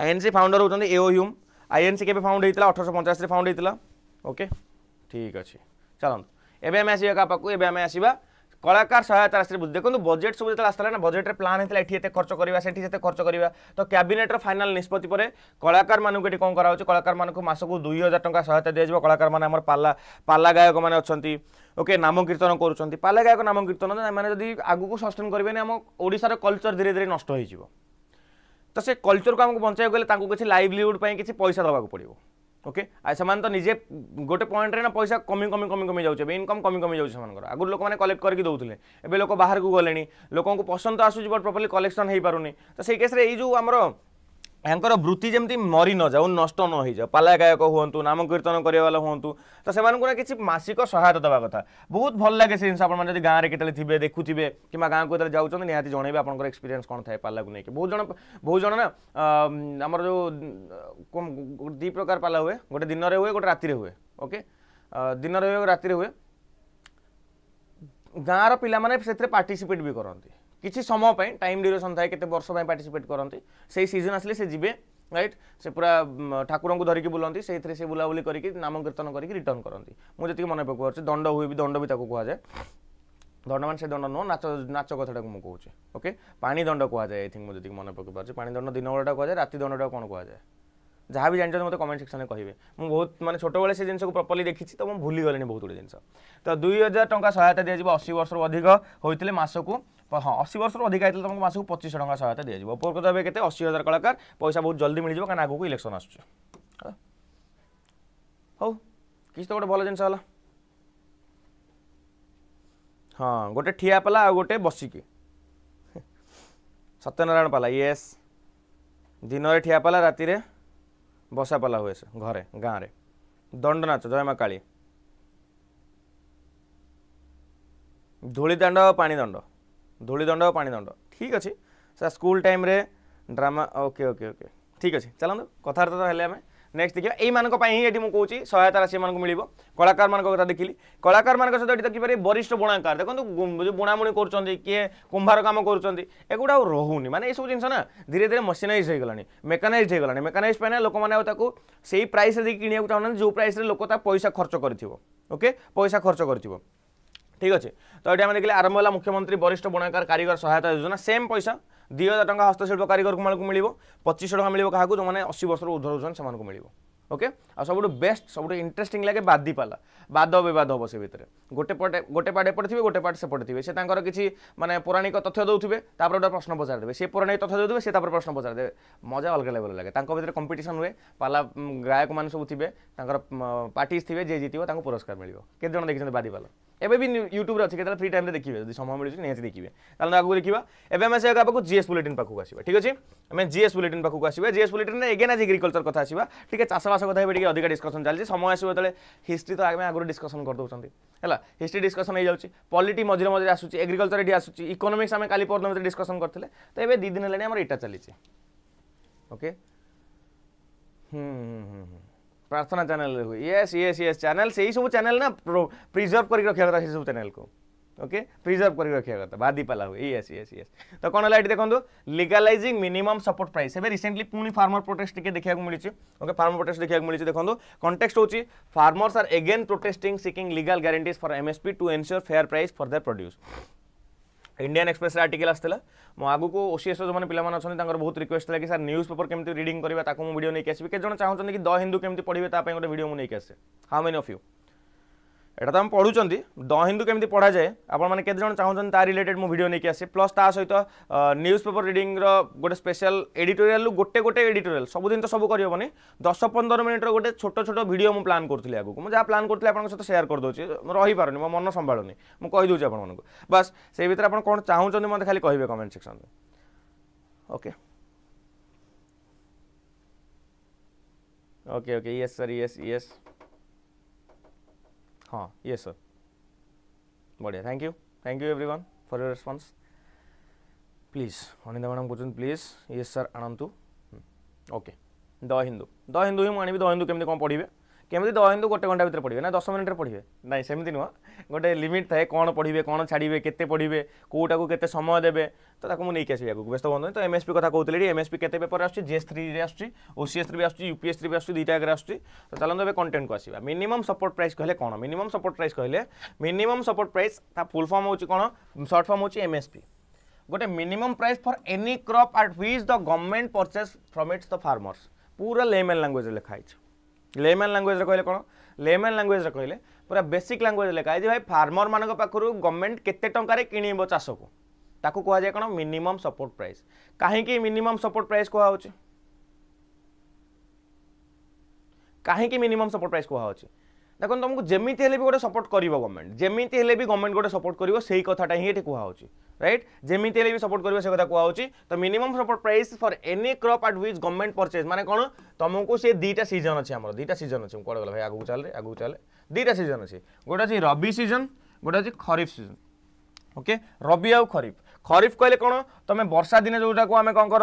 ଏନ୍ ସି ଫାଉଣ୍ଡର ହେଉଛନ୍ତି ଏଓ ହ୍ୟୁମ୍ আইএনসি কেবে ফাউন্ড হয়েছিল অঠরশ পঞ্চাশে ফাউন্ড হয়েছিল ওকে ঠিক আছে চলন্তু এবে আমি আসবা কাহা পাখু এবে আমি আসবা কলাকার সহায়তা রাশি দেখুন বজেট সব যেতে আসলে না বজেটে প্লান হয়েছিল এটি এত খরচ করা সেটি সেতে খরচ করা তো ক্যাবিনেটর ফাইনাল নিষ্পতি পরে কলাকার মানুষ এটি কম করা হচ্ছে কলাকার মানুষ মাসকু দুই হাজার টাকা সহায়তা দিয়ে কলাকার মানে আমার পাল্লা পাল্লা গায়ক মানে অনেক ওকে নাম কীর্তন করছেন পাল্লা গায়ক নাম কীর্তন এমনি যদি আগুক সস্টেন করবে আমার ওড়শার কলচর ধীরে ধীরে নষ্ট হয়ে যাব ତ ସେ କଲଚରକୁ ଆମକୁ ବଞ୍ଚାଇବାକୁ ଗଲେ ତାଙ୍କୁ କିଛି ଲାଇଭଲିହୁଡ଼ ପାଇଁ କିଛି ପଇସା ଦେବାକୁ ପଡ଼ିବ ଓକେ ଆଉ ସେମାନେ ତ ନିଜେ ଗୋଟେ ପଏଣ୍ଟରେ ନା ପଇସା କମି କମି କମି କମି ଯାଉଛି ଏବେ ଇନକମ୍ କମି କମି ଯାଉଛି ସେମାନଙ୍କର ଆଗରୁ ଲୋକମାନେ କଲେକ୍ଟ କରିକି ଦେଉଥିଲେ ଏବେ ଲୋକ ବାହାରକୁ ଗଲେଣି ଲୋକଙ୍କୁ ପସନ୍ଦ ଆସୁଛି ବଟ୍ ପ୍ରପର୍ଲି କଲେକ୍ସନ୍ ହୋଇପାରୁନି ତ ସେଇ କେସ୍ରେ ଏଇ ଯେଉଁ ଆମର ତାଙ୍କର ବୃତ୍ତି ଯେମିତି ମରି ନଯାଉ ନଷ୍ଟ ନ ହେଇଯାଉ ପାଲା ଗାୟକ ହୁଅନ୍ତୁ ନାମକୀର୍ତ୍ତନ କରିବାବାଲା ହୁଅନ୍ତୁ ତ ସେମାନଙ୍କୁ ନା କିଛି ମାସିକ ସହାୟତା ଦେବା କଥା ବହୁତ ଭଲ ଲାଗେ ସେ ଜିନିଷ ଆପଣମାନେ ଯଦି ଗାଁରେ କେତେବେଳେ ଥିବେ ଦେଖୁଥିବେ କିମ୍ବା ଗାଁକୁ କେତେବେଳେ ଯାଉଛନ୍ତି ନିହାତି ଜଣେଇବେ ଆପଣଙ୍କର ଏକ୍ସପିରିଏନ୍ସ କ'ଣ ଥାଏ ପାଲାକୁ ନେଇକି ବହୁତ ଜଣ ବହୁତ ଜଣ ନା ଆମର ଯେଉଁ ଦୁଇ ପ୍ରକାର ପାଲା ହୁଏ ଗୋଟେ ଦିନରେ ହୁଏ ଗୋଟେ ରାତିରେ ହୁଏ ଓକେ ଦିନରେ ହୁଏ ରାତିରେ ହୁଏ ଗାଁର ପିଲାମାନେ ସେଥିରେ ପାର୍ଟିସିପେଟ୍ ବି କରନ୍ତି କିଛି ସମୟ ପାଇଁ ଟାଇମ୍ ଡ୍ୟୁରେସନ୍ ଥାଏ କେତେ ବର୍ଷ ପାଇଁ ପାର୍ଟିସିପେଟ୍ କରନ୍ତି ସେଇ ସିଜନ୍ ଆସିଲେ ସେ ଯିବେ ରାଇଟ୍ ସେ ପୁରା ଠାକୁରଙ୍କୁ ଧରିକି ବୁଲନ୍ତି ସେଇଥିରେ ସେ ବୁଲାବୁଲି କରିକି ନାମ କୀର୍ତ୍ତନ କରିକି ରିଟର୍ନ କରନ୍ତି ମୁଁ ଯେତିକି ମନେ ପକାଉଛି ଦଣ୍ଡ ହୁଏ ବି ଦଣ୍ଡ ବି ତାକୁ କୁହାଯାଏ ଦଣ୍ଡମାନ ସେ ଦଣ୍ଡ ନୁହଁ ନାଚ ନାଚ କଥାଟାକୁ ମୁଁ କହୁଛି ଓକେ ପାଣି ଦଣ୍ଡ କୁହାଯାଏ ଆଇ ଥିଙ୍କ ମୁଁ ଯେତିକି ମନେ ପକାଇ ପାରୁଛି ପାଣି ଦଣ୍ଡ ଦିନବେଳାଟା କୁହାଯାଏ ରାତି ଦଣ୍ଡଟା କ'ଣ କୁହାଯାଏ ଯାହା ବି ଜାଣିଛନ୍ତି ମୋତେ କମେଣ୍ଟ ସେକ୍ସନରେ କହିବେ ମୁଁ ବହୁତ ମାନେ ଛୋଟବେଳେ ସେ ଜିନିଷକୁ ପ୍ରପର୍ଲି ଦେଖିଛି ତ ମୁଁ ଭୁଲିଗଲିଣି ବହୁତ ଗୁଡ଼ିଏ ଜିନିଷ ତ ଦୁଇ ହଜାର ଟଙ୍କା ସହାୟତା ଦିଆଯିବ ଅଶୀ ବର୍ଷରୁ ଅଧିକ ହୋଇଥିଲେ ମାସକୁ ହଁ ଅଶୀ ବର୍ଷରୁ ଅଧିକା ହେଇଥିଲେ ତୁମକୁ ମାସକୁ ପଚିଶଶହ ଟଙ୍କା ସହାୟତା ଦିଆଯିବ ଉପରକୁ ଦେବେ କେତେ ଅଶୀ ହଜାର କଳାକାର ପଇସା ବହୁତ ଜଲ୍ଦି ମିଳିଯିବ କାରଣ ଆଗକୁ ଇଲେକ୍ସନ୍ ଆସୁଛି ହଉ କିଛି ତ ଗୋଟେ ଭଲ ଜିନିଷ ହେଲା ହଁ ଗୋଟେ ଠିଆ ପାଲା ଆଉ ଗୋଟେ ବସିକି ସତ୍ୟନାରାୟଣ ପାଲା ୟେସ୍ ଦିନରେ ଠିଆ ପାଲା ରାତିରେ ବସା ପାଲା ହୁଏ ସେ ଘରେ ଗାଁରେ ଦଣ୍ଡନାଚ ଜୟମା କାଳୀ ଧୂଳି ଦାଣ୍ଡ ପାଣି ପାଣିଦଣ୍ଡ ଧୂଳିଦଣ୍ଡ ଆଉ ପାଣିଦଣ୍ଡ ଠିକ୍ ଅଛି ସାର୍ ସ୍କୁଲ ଟାଇମ୍ରେ ଡ୍ରାମା ଓକେ ଓକେ ଓକେ ଠିକ୍ ଅଛି ଚାଲନ୍ତୁ କଥାବାର୍ତ୍ତା ତ ହେଲେ ଆମେ ନେକ୍ସଟ ଦେଖିବା ଏଇମାନଙ୍କ ପାଇଁ ହିଁ ଏଠି ମୁଁ କହୁଛି ସହାୟତା ରାଶି ଏମାନଙ୍କୁ ମିଳିବ କଳାକାରମାନଙ୍କ କଥା ଦେଖିଲି କଳାକାରମାନଙ୍କ ସହିତ ଏଠି ଦେଖିପାରିବେ ବରିଷ୍ଠ ବୁଣାକାର ଦେଖନ୍ତୁ ଯେଉଁ ବୁଣାବୁଣି କରୁଛନ୍ତି କିଏ କୁମ୍ଭାର କାମ କରୁଛନ୍ତି ଏଗୁଡ଼ା ଆଉ ରହୁନି ମାନେ ଏସବୁ ଜିନିଷ ନା ଧୀରେ ଧୀରେ ମେସିନାଇଜ୍ ହେଇଗଲାଣି ମେକାନାଇଜ୍ ହେଇଗଲାଣି ମେକାନାଇଜ୍ ପାଇଁ ନା ଲୋକମାନେ ଆଉ ତାକୁ ସେଇ ପ୍ରାଇସ୍ରେ ଦେଇକି କିଣିବାକୁ ଚାହୁଁନାହାନ୍ତି ଯେଉଁ ପ୍ରାଇସ୍ରେ ଲୋକ ତା ପଇସା ଖର୍ଚ୍ଚ କରିଥିବ ଓକେ ପଇସା ଖର୍ଚ୍ଚ କରିଥିବ ଠିକ୍ ଅଛି তো এটি আমি দেখলে আরম্ভ হল মুখ্যমন্ত্রী বরিষ্ঠ বণাকার কারিগর সহায়তা যোজনা সেম পয়সা দুই হাজার টাকা হস্তশিল্প কারিগর মিলব পঁচিশশো টাকা মিলব কাহু যে অশী বর্ষর ঊর্ধ্ব রয়েছেন সে মিলব ওকে আর সবুঠ বেস্ট সবুঠ ইন্টারেস্টিং লাগে বাদিপালা বাদ বিবাদ হব সে ভিতরে গোটে পটে গোটে পার্ট এপটে থাকবে গোটে পার্ট সেপটে থাকবে সে তাঁর কিছু মানে পৌরাণিক তথ্য দেবে তারপরে ওটা প্রশ্ন পচার দেবে সে পৌরাণিক তথ্য দেবে সে তারপরে প্রশ্ন পচার দেবে মজা অলগা লেভেল লাগে তাঁর ভিতরে কম্পিটিশন হুয়ে পালা গায়ক মানে সব থাকবে তাঁর পার্টিজ থাকবে যে জিতব তাঁর পুরস্কার মিলব কেতজন দেখিছেন বাদিপালা ଏବେ ବି ୟୁଟ୍ୟୁବ୍ରେ ଅଛି କେତେବେଳେ ଫ୍ରି ଟାଇମ୍ରେ ଦେଖିବେ ଯଦି ସମୟ ମିଳୁଛି ନିହାତି ଦେଖିବେ ତାହେଲେ ଆଗକୁ ଦେଖିବା ଏବେ ଆମେ ସେ ପାଖକୁ ଜିଏସ୍ ବୁଲେଟିନ୍ ପାଖକୁ ଆସିବା ଠିକ୍ ଅଛି ଆମେ ଜିଏସ୍ ବୁଲେଟିନ୍ ପାଖକୁ ଆସିବା ଜିଏସ୍ ବୁଲେଟିନ୍ରେ ଏଗେନ୍ ଆଜି ଏଗ୍ରିକଲଚର କଥା ଆସିବା ଟିକେ ଚାଷବାସ କଥା ଏବେ ଟିକେ ଅଧିକା ଡିସ୍କସନ୍ ଚାଲିଛି ସମୟ ଆସିବ ଯେତେବେଳେ ହିଷ୍ଟ୍ରି ତ ଆମେ ଆଗରୁ ଡିସ୍କସନ୍ କରିଦେଉଛନ୍ତି ହେଲା ହିଷ୍ଟ୍ରି ଡିସ୍କସନ୍ ହେଇଯାଉଛି ପଲିଟି ମଝିରେ ମଝିରେ ଆସୁଛି ଏଗ୍ରିକଲଚର ଏଠି ଆସୁଛି ଇକୋନୋମିକ୍ସ ଆମେ କାଲି ପରଦିନ ଭିତରେ ଡିସ୍କସନ୍ କରିଥିଲେ ତ ଏବେ ଦୁଇ ଦିନ ହେଲାଣି ଆମର ଏଇଟା ଚାଲିଛି ଓକେ ହୁଁ ହୁଁ ହୁଁ ପ୍ରାର୍ଥନା ଚ୍ୟାନେଲ୍ ହୁଏ ୟେସ୍ ୟେସ୍ ୟେସ୍ ଚ୍ୟାନେଲ୍ ସେଇ ସବୁ ଚ୍ୟାନେଲ୍ ନା ପ୍ରିଜର୍ଭ କରିକି ରଖିବା କଥା ସେସବୁ ଚ୍ୟାନେଲ୍କୁ ଓକେ ପ୍ରିଜର୍ଭ କରିକି ରଖିବା କଥା ବାଦିପାଲା ହୁଏ ୟେସ୍ ୟେସ୍ ୟେସ୍ ତ କ'ଣ ହେଲା ଏଠି ଦେଖନ୍ତୁ ଲିଗାଲାଇଜିଂ ମିନିମମ୍ ସପୋର୍ଟ ପ୍ରାଇସ୍ ଏବେ ରିସେଣ୍ଟଲି ପୁଣି ଫାର୍ମର ପ୍ରୋଟେଷ୍ଟ ଟିକେ ଦେଖିବାକୁ ମିଳିଛି ଓକେ ଫାର୍ମର ପ୍ରୋଟେଷ୍ଟ ଦେଖିବାକୁ ମିଳିଛି ଦେଖନ୍ତୁ କଣ୍ଟେକ୍ସଟ ହେଉଛି farmers are again protesting seeking legal guarantees for MSP to ensure fair price for their produce Indian এক্সপ্রেসরে আর্টিকেল আসছিল মো আগুক ওসিএসর যে পিলামানে অনেক তাঁর বহুত রিকোয়েস্ট লাগে স্যার নিউজ পেপর কেমি রিডিং করা তাকে মু ভিডিও নিয়ে আসবি কে জন চাহুন কি দ হিন্দু কেমি পড়বে তা গোটে ভিডিও মু নিয়ে আসে হাউ মেনি অফ ইউ এটা তো আমি পড়ুଛନ୍ତି দ হিন্দু কমিটি পড়া যায় আপনার কেতে চাহুন তা রিলেটেড মু ভিডিও নিয়ে আসি প্লস তা সহ নিউজ পেপর রিডিং গোটে স্পেশাল এডিটোরিয়াল গোটে গোটে এডিটোরিয়াল সবুদিন তো সব করি করবনি দশ পনের মিনিটর গোটে ছোট ছোট ভিডিও মু প্লান করুলি আগুক যা প্লান করলে আপনার সাথে সেয়ার করেদি রহিপারুনি মো মন সম্ভাড়ুনি মু কইদি আপনার বাস সেই ভিতরে আপনার কোণ চাহুন মতো খালি কহবে comment section okay okay okay yes sir yes yes हाँ ये सर बढ़िया thank you thank you everyone for your response please Aninda madam कौन प्लीज ये सर आणतु okay the Hindu the Hindu ही मुझे द हिंदू केमी कौन पढ़े কেমি ধরতু গোটে ঘন্টা ভিতরে পড়বে না দশ মিনিটে পড়বে না সেমি নুহ গোটে লিমিট থাকে কোণ পড়বে কোণ ছাড়বে কেতে পড়বে কোটা কেতে সময় দেবে তো তাকে নিয়ে আসবি আগুক ব্যস্ত বন্ধু তো এমএসপি কথা কৌলি এমএসপি কেতে পেপর আসছে জিএস থ্রিরে আসছে ওসিএস থ্রি আসছে ইউপিএস থ্রি আসছে দুইটা আগে আসছে তো চালু এবার কন্টেন্ট কু আসবা মিনিমম সপোর্ট প্রাইস কহিলে কোণ মিনিমম সপোর্ট প্রাইস কহিলে মিনিমম সপোর্ট প্রাইস তা ফুল ফর্ম হচ্ছে কোণ শর্ট ফর্ম হচ্ছে এমএসপি গোটে minimum price for any crop at which the government purchase from its the farmers পুরা লেমেন ল্যাঙ্গুয়েজ লেখা হয়েছে ଲେମ୍ୟାନ୍ ଲାଙ୍ଗୁଏଜ୍ରେ କହିଲେ କ'ଣ ଲେମ୍ୟାନ୍ ଲାଙ୍ଗୁଏଜ୍ରେ କହିଲେ ପୁରା ବେସିକ୍ ଲାଙ୍ଗୁଏଜ୍ ଲେଖା ହେଇଛି ଭାଇ ଫାର୍ମରମାନଙ୍କ ପାଖରୁ ଗଭର୍ଣ୍ଣମେଣ୍ଟ କେତେ ଟଙ୍କାରେ କିଣିବ ଚାଷକୁ ତାକୁ କୁହାଯାଏ କ'ଣ ମିନିମମ୍ ସପୋର୍ଟ ପ୍ରାଇସ୍ କାହିଁକି ମିନିମମ୍ ସପୋର୍ଟ ପ୍ରାଇସ୍ କୁହାହେଉଛି କାହିଁକି ମିନିମମ୍ ସପୋର୍ଟ ପ୍ରାଇସ୍ କୁହାହେଉଛି ଦେଖନ୍ତୁ ତୁମକୁ ଯେମିତି ହେଲେ ବି ଗୋଟେ ସପୋର୍ଟ କରିବ ଗଭର୍ଣ୍ଣମେଣ୍ଟ ଯେମିତି ହେଲେ ବି ଗଭର୍ଣ୍ଣମେଣ୍ଟ ଗୋଟେ ସପୋର୍ଟ କରିବ ସେଇ କଥାଟା ହିଁ ଏଠି କୁହାହେଉଛି right jemiti hele bi support kariba se kada kuha hochi to minimum support price for any crop at which government purchase mane kon tumku se dita season achi amar dita season achi kuwa gala bhai agu chale agu chale dita season achi gota achi rabi season gota achi kharif season okay rabi au kharif खरीफ कहले कौन तुम वर्षा दिन जोटा को आम कौन कर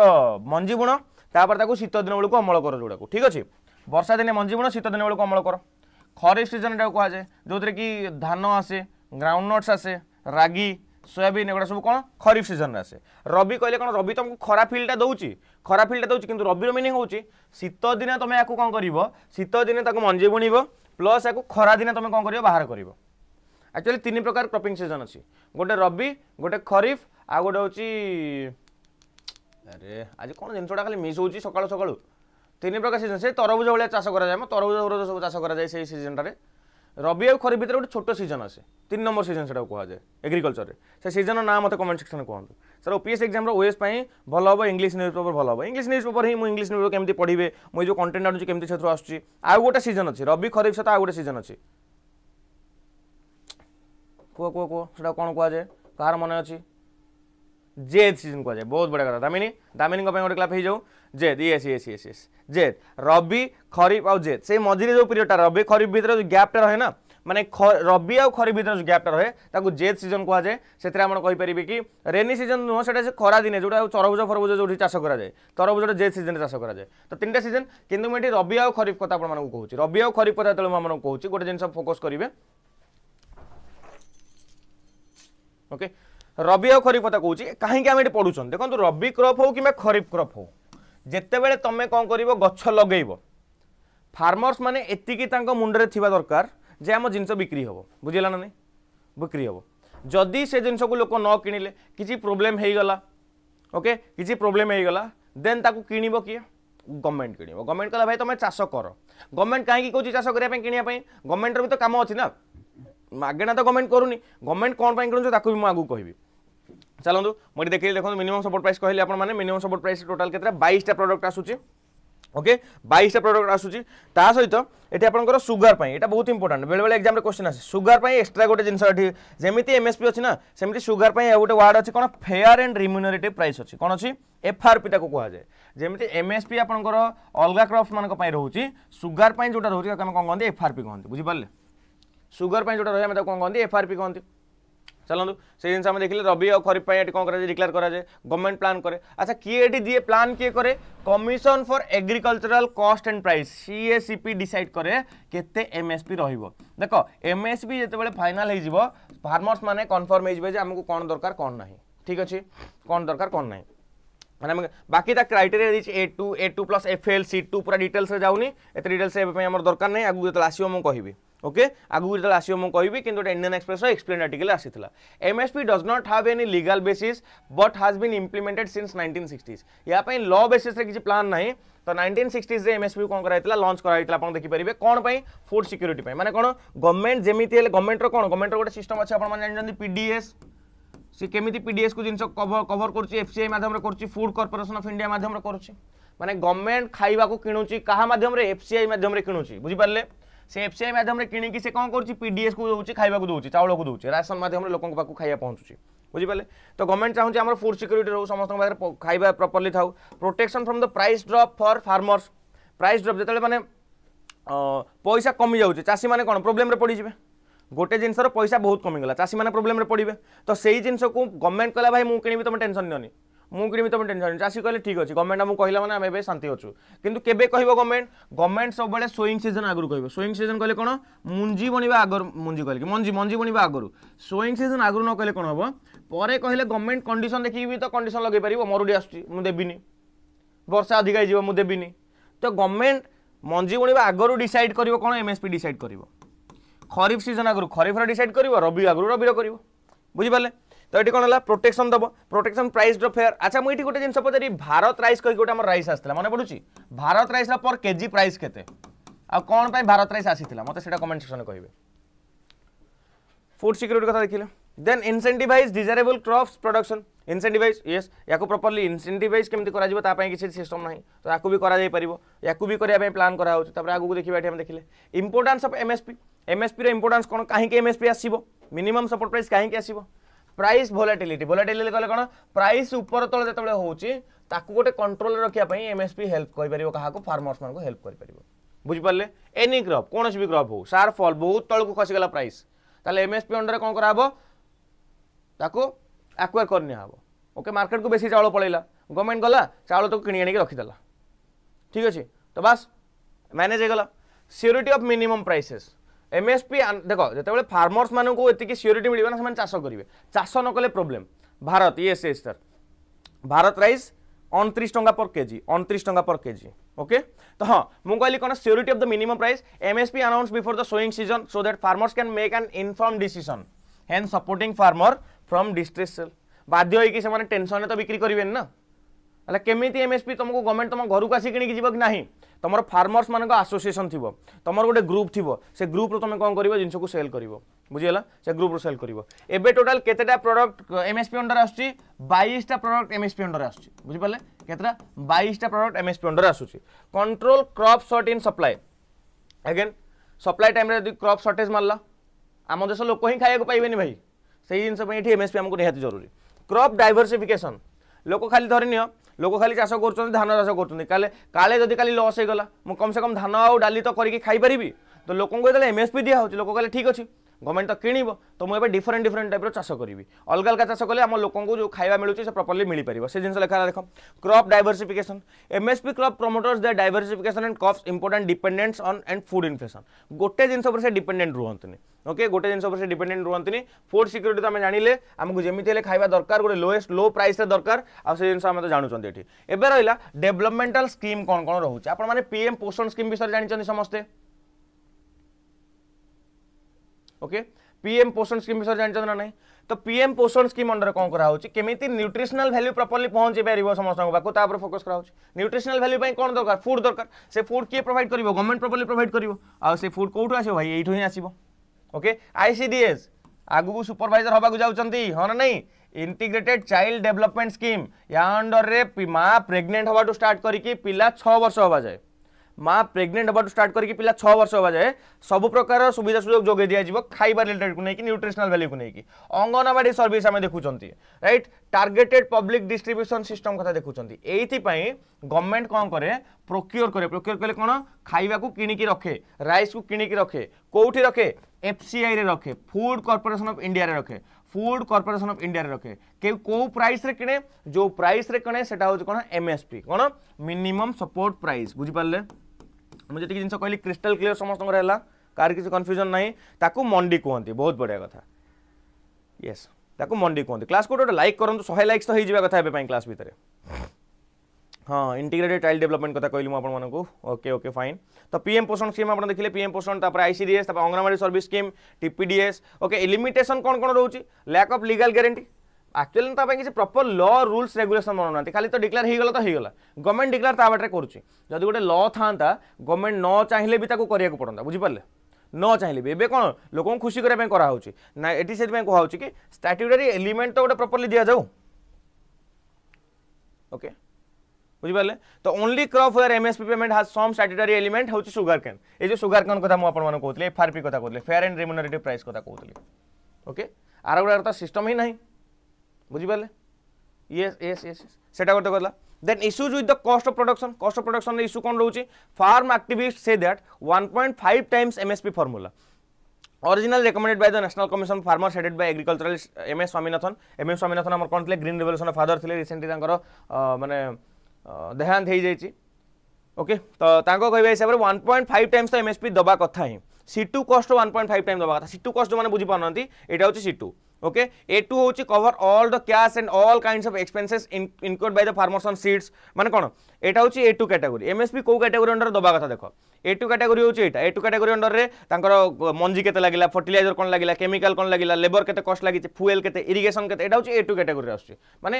मंजी बुण तापर शीत दिन बेलू अमल कर जोटा ठीक अच्छे वर्षा दिन मंजी बुण शीत दिन बेलू अमल कर खरीफ सीजन टाइम कहुए जो थी धान आसे ग्राउंड नट्स आसे रागी সোয়াবিন এগুলো সব কোণ খরিফ সিজনরে আসে রবি কহিলে কোণ রবি তোমাকে খরা ফিল্ডটা দৌছি খরা ফিল্ডটা দৌছি কিন্তু রবির মিনিং হচ্ছে শীত দিনে তুমি এখন কম করব শীত দিনে তাকে মঞ্জি বুণব প্লস এখন খরা দিনে তুমি কম করব বাহার করব একচুয়ালি তিন প্রকার ক্রপিং সিজন অছি গোটে রবি গোটে খরিফ আর গোটে হচ্ছে আরে আজ কোন জিনিসটা খালি মিস হচ্ছে সকাল সকাল তিন প্রকার সিজন সেই তরভুজ ভাবে চাষ করা যায় তরভুজ তরভুজ সব চাষ করা যায় সেই সিজনটার রবি আর খরিফ ভিতরে গোটে ছোট সিজন আসে তিন নম্বর সিজন সেটা কুহযায় এগ্রিকলচরে সে সিজনর না মতো কমেন্ট সেকশনে কুহতু স্যার ওপিএস এক্সামর ওয়েস পাই ভাল হব ইংলিশ নিউজ পেপর ভাল হব ইংলিশ নিউজ পেপর হি মু ইংলিশ নিউজ কেমতি পড়িবে মু যে কন্টেন্ট আনুছি কেমতি সেতু আসছি আউ গোটে সিজন আছে রবি খরিফ সাথে আউ গোটে সিজন আছে কুহ কুহ কুহ সেটা কোণ কুহযায় কার মনে আছে জেদ সিজন কুহযায় বহুত বড় কথা দামিনী দামিনীঙ্ গোটে ক্লাপ হয়ে যাও জেদ ইয়েস ইয়েস ইয়েস ইয়েস জেদ রবি খরিফ আউ জেদ সেই মঝিরে যে পিরিয়ডটা রবি খরিফ ভিতরে যে গ্যাপটা রহে না মানে রবি আউ খরিফ ভিতরে যে গ্যাপটা রহে তাকে জেদ সিজন কুহযায়ে সেটা আমরা কইপারি কি রেনি সিজন নুহ সেটা সে খরা দিনে যেটা তরভুজ ফরভুজ যেটি চাষ করা যায় তরভুজটা জেদ সিজনে চাষ করা যায় তো তিনটা সিজন কিন্তু মু এটি রবি আউ খরিফ কথা আপনার কুচি রবি আউ খরিফ কথা যেতে আমি কুচি গোটে জিনিস ফোকস করবে ওকে রবি আউ খরিফ কথা কুচি কাহিকি আমি এটি পড়ুছেন দেখুন রবি ক্রপ হোক কিংবা খরিফ ক্রপ হোক যেতবে তুমি কম করব গছ লগাইব ফার্মর্স মানে এতিকি তাঙ্ক মুন্ডরে থিবা দরকার যে আমার জিনিস বিক্রি হব বুঝিলা না নাই বিক্রি হব যদি সে জিনিসক লোক ন কিনিলে কিছু প্রোবলেম হয়ে গলা ওকে কিছু প্রোবলেম হয়ে গলা দেন তাকে কিনিব কি গভর্নমেন্ট কিনিব গভর্নমেন্ট কলা ভাই তুমি চাষ কর গভর্নমেন্ট কাহি কৌছি চাষ করা কিনা গভর্নমেন্টর বি তো কাম অছি না মাগেনা তো গভর্নমেন্ট করুনি গভর্নমেন্ট কোণ পাই করুন তাকে বি আগুক কহিবি ଚାଲନ୍ତୁ ମୁଁ ଏଠି ଦେଖିଲି ଦେଖନ୍ତୁ ମିନିମମ୍ ସପୋର୍ଟ ପ୍ରାଇସ୍ କହିଲି ଆପଣମାନେ ମିନିମମ୍ ସପୋର୍ଟ ପ୍ରାଇସ୍ ଟୋଟାଲ୍ କେତେଟା ବାଇଶଟା ପ୍ରଡ଼କ୍ଟ ଆସୁଛି ওকে বাইশটা প্রডক্ট আসুচি তা সহিত এটি আপনার সুগার পাই এটা বহুত ইম্পর্টাট বেড়ে বেড়ে এক্সামে কোশ্চেন আসে সুগার পাই এক্সট্রা গোটে জিনিস এটি যেমি এমএসপি অছি না সেমিটি সুগার পাই গোটে ওয়ার্ড অছি কোন ফেয়ার এন্ড রিমুনারেটিভ প্রাইস অছি কোন অছি এফআরপি তাকে কুহযায়ে যেমি এমএসপি আপনার অলগা ক্রপস মানক পাই রহুচি সুগার পাই যেটা রহুচি তাকে আমি কোন কহନ୍ତି এফআরপি কহନ୍ତି বুঝিপারলে সুগার পাই যেটা রহে আমি তাকে কোন কহନ୍ତି এফআরপি কহନ୍ତି चलो से जिन आम रवि और खरीफ कौन कराए डिक्लेयर कराए गवर्नमेंट प्लान करे अच्छा किए ये दिए प्लान किए करे commission for agricultural cost and price C A CP P decide करे के एम एस पी रेक एम एस पी जिते फाइनाल हो फार्मर्स मैंने कनफर्म होमको कौन दरकार कौन ना ठीक अच्छे कौन दरकार कौन ना मैंने बाकी क्राइटेरिया देखिए A two A two plus F L C two पूरा डिटेल्स जाऊनी एत डिटेल्स दरकार नहीं आगे जो आसो मुझे कहबी ওকে আগুক যেত আসবে মু কবি কিন্তু এটা ইন্ডিয়ান এক্সপ্রেসর এক্সপ্লেন আর্টিকেল আসিলা MSP does not have any legal basis but has been implemented since nineteen sixties yeah law বেসিসে কিছু প্লান নাই তো নাইন্টিন সিক্সটিজে এমএসপি কম করা হয়েছিল লঞ্চ করা হয়েছিল আপনার দেখিপারে কোণ পাই ফুড সিক্যুরিটি মানে কোণ গভর্নমেন্ট যেমি হলে গভর্নমেন্টর কোণ গভর্নমেন্টর গোটে সিস্টম আছে আপনার জাঁচান পিডিএস সে কেমিতি পিডিএস কু জিনিস কভর কভর করছে এফসিআই মাধ্যমে করছে ফুড কর্পোরেশন অফ ইন্ডিয়া মাধ্যমে করছে মানে গভর্নমেন্ট খাইবা কিণুছি কাহা মাধ্যমে এফসিআই মাধ্যমে কিণুছি বুঝিপারে से एफ सी माध्यम किणी से कौन कर पीडीएस को दूसरी खावा दूसरी चाउल को दूसरी राशन मध्यम लोकों पाक खाया पहुँचुची बुझीपारे तो गवर्नमेंट चाहूँगी आम फुड सिक्यूरीटी रो समस्त पाखे खावा प्रपर्ली था protection from the price drop for farmers price drop जिते मैंने পয়সা কমি যাচ্ছে চাষী মানে কোণ প্রোবলেমে পড়িযে গোটে জিনিসর পয়সা বহুত কমিগলা চাষী মানে প্রোবলেমে পড়বে তো সেই জিনিসকে গভর্নমেন্ট কলা ভাই মু কিনবি তুমি টেনশন নিওনি ମୁଁ କିଣିବି ତୁମେ ଟେନସନ୍ ଚାଷୀ କହିଲେ ଠିକ୍ ଅଛି ଗଭର୍ଣ୍ଣମେଣ୍ଟ ଆମକୁ କହିଲା ମାନେ ଆମେ ଏବେ ଶାନ୍ତି ଅଛୁ କିନ୍ତୁ କେବେ କହିବ ଗଭର୍ଣ୍ଣମେଣ୍ଟ ଗଭର୍ଣ୍ଣମେଣ୍ଟ ସବୁବେଳେ ସୋଇଂ ସିଜନ୍ ଆଗରୁ କହିବ ସୋଇଂ ସିଜନ୍ କହିଲେ କ'ଣ ମଞ୍ଜି ବୁଣିବା ଆଗରୁ ମଞ୍ଜି କହିଲେ କି ମଞ୍ଜି ମଞ୍ଜି ବୁଣିବା ଆଗରୁ ସୋଇଂ ସିଜନ୍ ଆଗରୁ ନ କହିଲେ କ'ଣ ହେବ ପରେ କହିଲେ ଗଭର୍ଣ୍ଣମେଣ୍ଟ କଣ୍ଡିସନ୍ ଦେଖିକି ବି ତ କଣ୍ଡିସନ୍ ଲଗାଇ ମରୁଡ଼ି ଆସୁଛି ମୁଁ ଦେବିନି ବର୍ଷା ଅଧିକା ହେଇଯିବ ମୁଁ ଦେବିନି ତ ଗଭର୍ଣ୍ଣମେଣ୍ଟ ମଞ୍ଜି ବୁଣିବା ଆଗରୁ ଡିସାଇଡ଼୍ କରିବ କ'ଣ ଏମ୍ ଏସ୍ ପି ଡିସାଇଡ୍ କରିବ ଖରିଫ୍ ସିଜନ୍ ଆଗରୁ ଖରିଫର ଡିସାଇଡ଼୍ କରିବ ରବି ଆଗରୁ ରବିର କରିବ ବୁଝିପାରିଲେ ᱛᱚ ᱮᱴᱤ ᱠᱚᱱᱟ ᱞᱟ ᱯᱨᱚᱴᱮᱠᱥᱚᱱ ᱫᱚᱵᱚ ᱯᱨᱚᱴᱮᱠᱥᱚᱱ ᱯᱨᱟᱭᱤᱥ ᱨᱮ ᱯᱷᱮᱨ ᱟᱪᱷᱟ ᱢᱚ ᱮᱴᱤ ᱜᱚᱴᱮ ᱡᱤᱱᱥ ᱯᱚᱪᱷᱟᱨᱤ ᱵᱷᱟᱨᱚᱛ ᱨᱟᱭᱤᱥ ᱠᱟᱹᱭ ᱜᱚᱴᱟ ᱟᱢᱟᱨ ᱨᱟᱭᱤᱥ ᱟᱥᱛᱟ ᱢᱚᱱᱮ ᱵᱟᱰᱩᱪᱤ ᱵᱷᱟᱨᱚᱛ ᱨᱟᱭᱤᱥ ᱨᱮ ᱯᱚᱨ ᱠᱮᱡᱤ ᱯᱨᱟᱭᱤᱥ ᱠᱮᱛᱮ ᱟᱨ ᱠᱚᱱ ᱯᱮ ᱵᱷᱟᱨᱚᱛ ᱨᱟᱭᱤᱥ ᱟᱥᱤᱛᱤᱞᱟ ᱢᱚᱛᱚ ᱥᱮ ᱠᱚᱢᱮᱱᱴ ᱥᱮᱠᱥᱚᱱ ᱠᱚᱭᱤᱵᱮ ᱯᱩಡ್ ᱥᱮᱠᱭᱩᱨᱤᱴᱤ ᱠᱟᱛᱷᱟ ᱫ প্রাইস ভোলাটিলিটি ভোলাটিলিটি কলে কোণ প্রাইস উপর তলে যেতবে হচ্ছে তাকে গোটে কন্ট্রোল রাখা এমএসপি হেল্প করে কাহক ফার্মর্স মানুষ হেল্প করে বুঝিপারে এনি ক্রপ কোণী বি ক্রপ হোক সার ফল বহুত তলকু খসিগাল প্রাইস তাহলে এমএসপি অন্ডারে কম করা হব তাকে আকুয়ার করে নিয়া হব ওকে মার্কেট কু বেশি চাউল পলাইলা গভর্নমেন্ট গলা চাউল তো কিনি আনিকি রখিদেলা ঠিক আছে তো বাস ম্যানেজ হয়ে গলা surety of minimum prices MSP দেখ যেতবে ফার্মর্স মানুষ এটিকি সিওরিটি মিলবে না সে চাষ করবে চাষ নকলে problem Bharat yes yes sir Bharat rice অনত্রিশ টঙ্কা পর কেজি অনত্রিশ টঙ্কা পর কেজি ওকে তো হ্যাঁ মু কহিলি কোন surety of the minimum price MSP announce before the sowing season so that farmers can make an inform decision and supporting farmer from distress sale বাধ্য হয়েকি সে টেনশনে তো বিক্রি করবেন না হলে কেমিতি এমএসপি তোমাকে গভর্নমেন্ট তোমার ঘরক আসি কিনিকি যাব কি না তোমার ফার্মর্স মান আসোসিয়েসন থিব তোমার গোটে গ্রুপ থিব সে গ্রুপ্র তুমি কম করব জিনিসক সেল করব বুঝিগলা সে গ্রুপ্র সেল করব এবে টোটাল কেতেটা প্রডক্ট এমএসপি অন্ডর আসছে বাইশটা প্রডক্ট এমএসপি অন্ডর আসছে বুঝিপারে কেতেটা বাইশটা প্রডক্ট এমএসপি অন্ডর আসুচি control crop short in supply again supply টাইমে যদি ক্রপ সর্টেজ মারলা ଆମ ଦେଶ ଲୋକ ହିଁ ଖାଇବାକୁ ପାଇବେନି ଭାଇ ସେଇ ଜିନିଷ ପାଇଁ ଏଠି ଏମ୍ଏସ୍ପି ଆମକୁ ନିହାତି ଜରୁରୀ କ୍ରପ୍ ଡାଇଭର୍ସିଫିକେସନ୍ ଲୋକ ଖାଲି ଧରିନିଅ লোক খালি চাষ করছেন ধান চাষ করছেন কালে কালে যদি কালি লস হয়েগলা মু কমসে কম ধান আউ ডালি তো করি খাইপারি তো লোক যেতে এমএসপি দিয়া হচ্ছে লোক কে ঠিক আছে গভর্নমেন্ট তো কিণব তো মু এবার ডিফরেন্ট ডিফরেন্ট টাইপর চাষ করবি অলগা অলগা চাষ কলে আমার লোক যে খাইবা মিলুছে সে প্রপরলি মিলিপার সে জিনিস লেখা দেখ crop diversification MSP crop promoters the diversification and crops important dependence on and food inflation গোটে জিনিস উপরে সে ডিপেন্ডেন্ট রুহতনি ओके गोटे जिन से डिपेडेट रुहतनी फुड सिक्यूरी तो आम जाने आमको जमी है खाया दरकार गोटे लोएस्ट लो प्राइस दरकार आ जिन आम तो जानूँ एवं रहा डेभलपमेंटाल स्कीम कौन कौन रोचे आपने पीएम पोषण स्कीम विषय जानते समस्ते ओके पीएम पोषण स्कीम विषय जानते ना नहीं तो पीएम पोषण स्कीम अंडर कौन कराऊँ केमी न्यूट्रिशनल भैल्यू प्रपर्ली पहुंच पार समस्त पाक फोकस कराऊँ न्यूट्रिशनल भैल्यू पर कौन दरकार फुड दरकार से फुड किए प्रोभाइड कर गवर्नमेंट प्रपर्ली प्रोभाइड कर फुड कौटू आस भाई यूँ ही आसो ओके आईसीडीएस आगु सुपरभाइजर हवा जाऊँगी हाँ ना नहीं इंटीग्रेटेड चाइल्ड डेवलपमेंट स्कीम या अंडर रे माँ प्रेगनेंट हवा तो स्टार्ट करके पिला छः वर्ष हवा जाए माँ प्रेगनेंट हवा तो स्टार्ट करके पिला छः वर्ष हवा जाए सब प्रकार सुविधा सुजोग जोगे दिजाव खाଇବା रिलेटेड को लेकिन न्यूट्रिशनल भैल्यू को नहीं कि अंगनवाड़ी सर्विस आम देखुं right targeted public distribution system कथा देखुं ये गवर्नमेंट कौन कै प्रोक्योर कै प्रोक्योर कले कौन खावा किणिकी रखे रईस को की रखे कौटी रखे एफ सी आई रखे फुड कर्पोरेसन अफ इंडिया रखे फुड कर्पोरेसन अफ इंडिया रखे के प्राइस रे किने जो प्राइस रे कने सेटा हो कोन एमएसपी कोन मिनिमम सपोर्ट प्राइस बुझिपारे मुझे हम जिन कहली क्रिस्टल क्लीयर समस्त को रहला कार किसी कंफ्यूजन नहीं ताकु मंडी कहते बहुत बढ़िया कथा यस ताकु मंडी कोहंती क्लास को लाइक करन 100 लाइक्स तो हो कथा क्लास भीतर है हाँ इंटीग्रेटेड चाइल्ड डेवलपमेंट कथा कहली मुझे ओके ओके फाइन तो पीएम पोषण स्कीम आप देखिए PM Poshan ICDS anganwadi service scheme TPDS okay limitation कौन कौन रोचे lack of legal guarantee actually ତା ପାଇଁ କିଛି ପ୍ରପର୍ ଲ ରୁଲ୍ସ ରେଗୁଲେସନ୍ ବନାଉନାହାନ୍ତି ଖାଲି ତ ଡିକ୍ଲେୟାର ହୋଇଗଲା ତ ହୋଇଗଲା ଗଭର୍ଣ୍ଣମେଣ୍ଟ ଡିକ୍ଲେୟାର ତା ବାଟରେ କରୁଛି ଯଦି ଗୋଟେ ଲ ଥାଆନ୍ତା ଗଭର୍ଣ୍ଣମେଣ୍ଟ ନ ଚାହିଁଲେ ବି ତାକୁ କରିବାକୁ ପଡ଼ନ୍ତା ବୁଝିପାରିଲେ ନ ଚାହିଁଲେ ବି ଏବେ କ'ଣ ଲୋକଙ୍କୁ ଖୁସି କରିବା ପାଇଁ କରାହେଉଛି ନା ଏଠି ସେଥିପାଇଁ କୁହାହେଉଛି କି ଷ୍ଟାଟ୍ୟୁଟାରୀ ଏଲିମେଣ୍ଟ ତ ଗୋଟେ ପ୍ରପର୍ଲି ଦିଆଯାଉ ଓକେ বুঝিপারে তো only crop where MSP payment has some statutory element হচ্ছে সুগার কেন এই যে সুগার কেন কথা আপনার কৌলি এফআরপি কথা কৌলি ফেয়ার এন্ড রিমুনারেটিভ প্রাইস কথা কৌলি ওকে আর গুড়ার তো সিস্টম হি না বুঝিপারে ইয়েস ইয়েস ইয়েস সেটা গোটে কথা then issues with the cost of production cost of production issue কোণ রয়েছে farm activist say that one point five times MSP formula originally recommended by the National Commission on Farmers headed by agriculturalist M S Swaminathan M S Swaminathan আমার কোন green revolution father থিলে recently তাঙ্কর মানে ଦେହାନ୍ତ ହେଇଯାଇଛି okay ତ ତାଙ୍କ କହିବା ହିସାବରେ ୱାନ୍ ପଏଣ୍ଟ ଫାଇଭ୍ ଟାଇମ୍ସ ତ ଏମ୍ଏସ୍ପି ଦେବା କଥା ହିଁ C two cost one point five time ଦେବା କଥା ସି ଟୁ କଷ୍ଟ ଯେଉଁମାନେ ବୁଝିପାରୁନାହାନ୍ତି ଏଇଟା ହେଉଛି C two okay a2 hochi cover all the cash and all kinds of expenses in, incurred by the farmers on seeds মানে কোন এটা হচ্ছে a2 ক্যাটাগরি এমএসপি কো ক্যাটাগরি আন্ডার দবা কথা দেখো a2 ক্যাটাগরি হচ্ছে এটা a2 ক্যাটাগরি আন্ডার রে তাঙ্কর মঞ্জি কেতে লাগিলা ফার্টিলাইজার কোন লাগিলা কেমিক্যাল কোন লাগিলা লেবর কেতে কস্ট লাগিছে ফুয়েল কেতে ইরিগেশন কেতে এটা হচ্ছে a2 ক্যাটাগরি আসছে মানে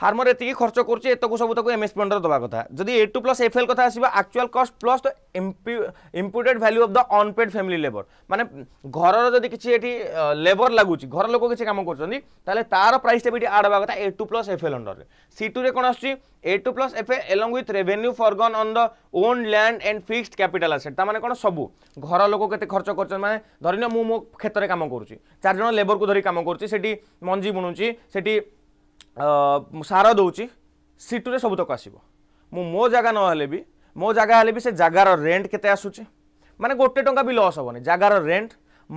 ফার্মর এত খরচ করছে এতক সব তাকে এমএস পয়েন্টর দেওয়া কথা যদি এ টু প্লস এফএল কথা আসবে আকচুয়াল কস্ট প্লস তো imputed value of the unpaid family labour মানে ঘরর যদি কিছু এটি লেবর লাগুছি ঘর লোক কিছু কাম করছেন তাহলে তার প্রাইসটা বি এটি আড হওয়া কথা A two plus FL under C two রে কোণ আসছে A two plus FL along with revenue forgone on the own land and fixed capital asset তার মানে কোণ সবু ঘর লোক কেতে খরচ করছেন মানে ধরি নিও মু ক্ষেত্রে কাম করছি চারজন লেবর লেবরকে ধরি কাম করছি সেটি মঞ্জি বুণুছি সেটি ସାର ଦେଉଛି ସି ଟୁରେ ସବୁତକ ଆସିବ ମୁଁ ମୋ ଜାଗା ନହେଲେ ବି ମୋ ଜାଗା ହେଲେ ବି ସେ ଜାଗାର ରେଣ୍ଟ କେତେ ଆସୁଛି ମାନେ ଗୋଟେ ଟଙ୍କା ବି ଲସ୍ ହେବନି ଜାଗାର ରେଣ୍ଟ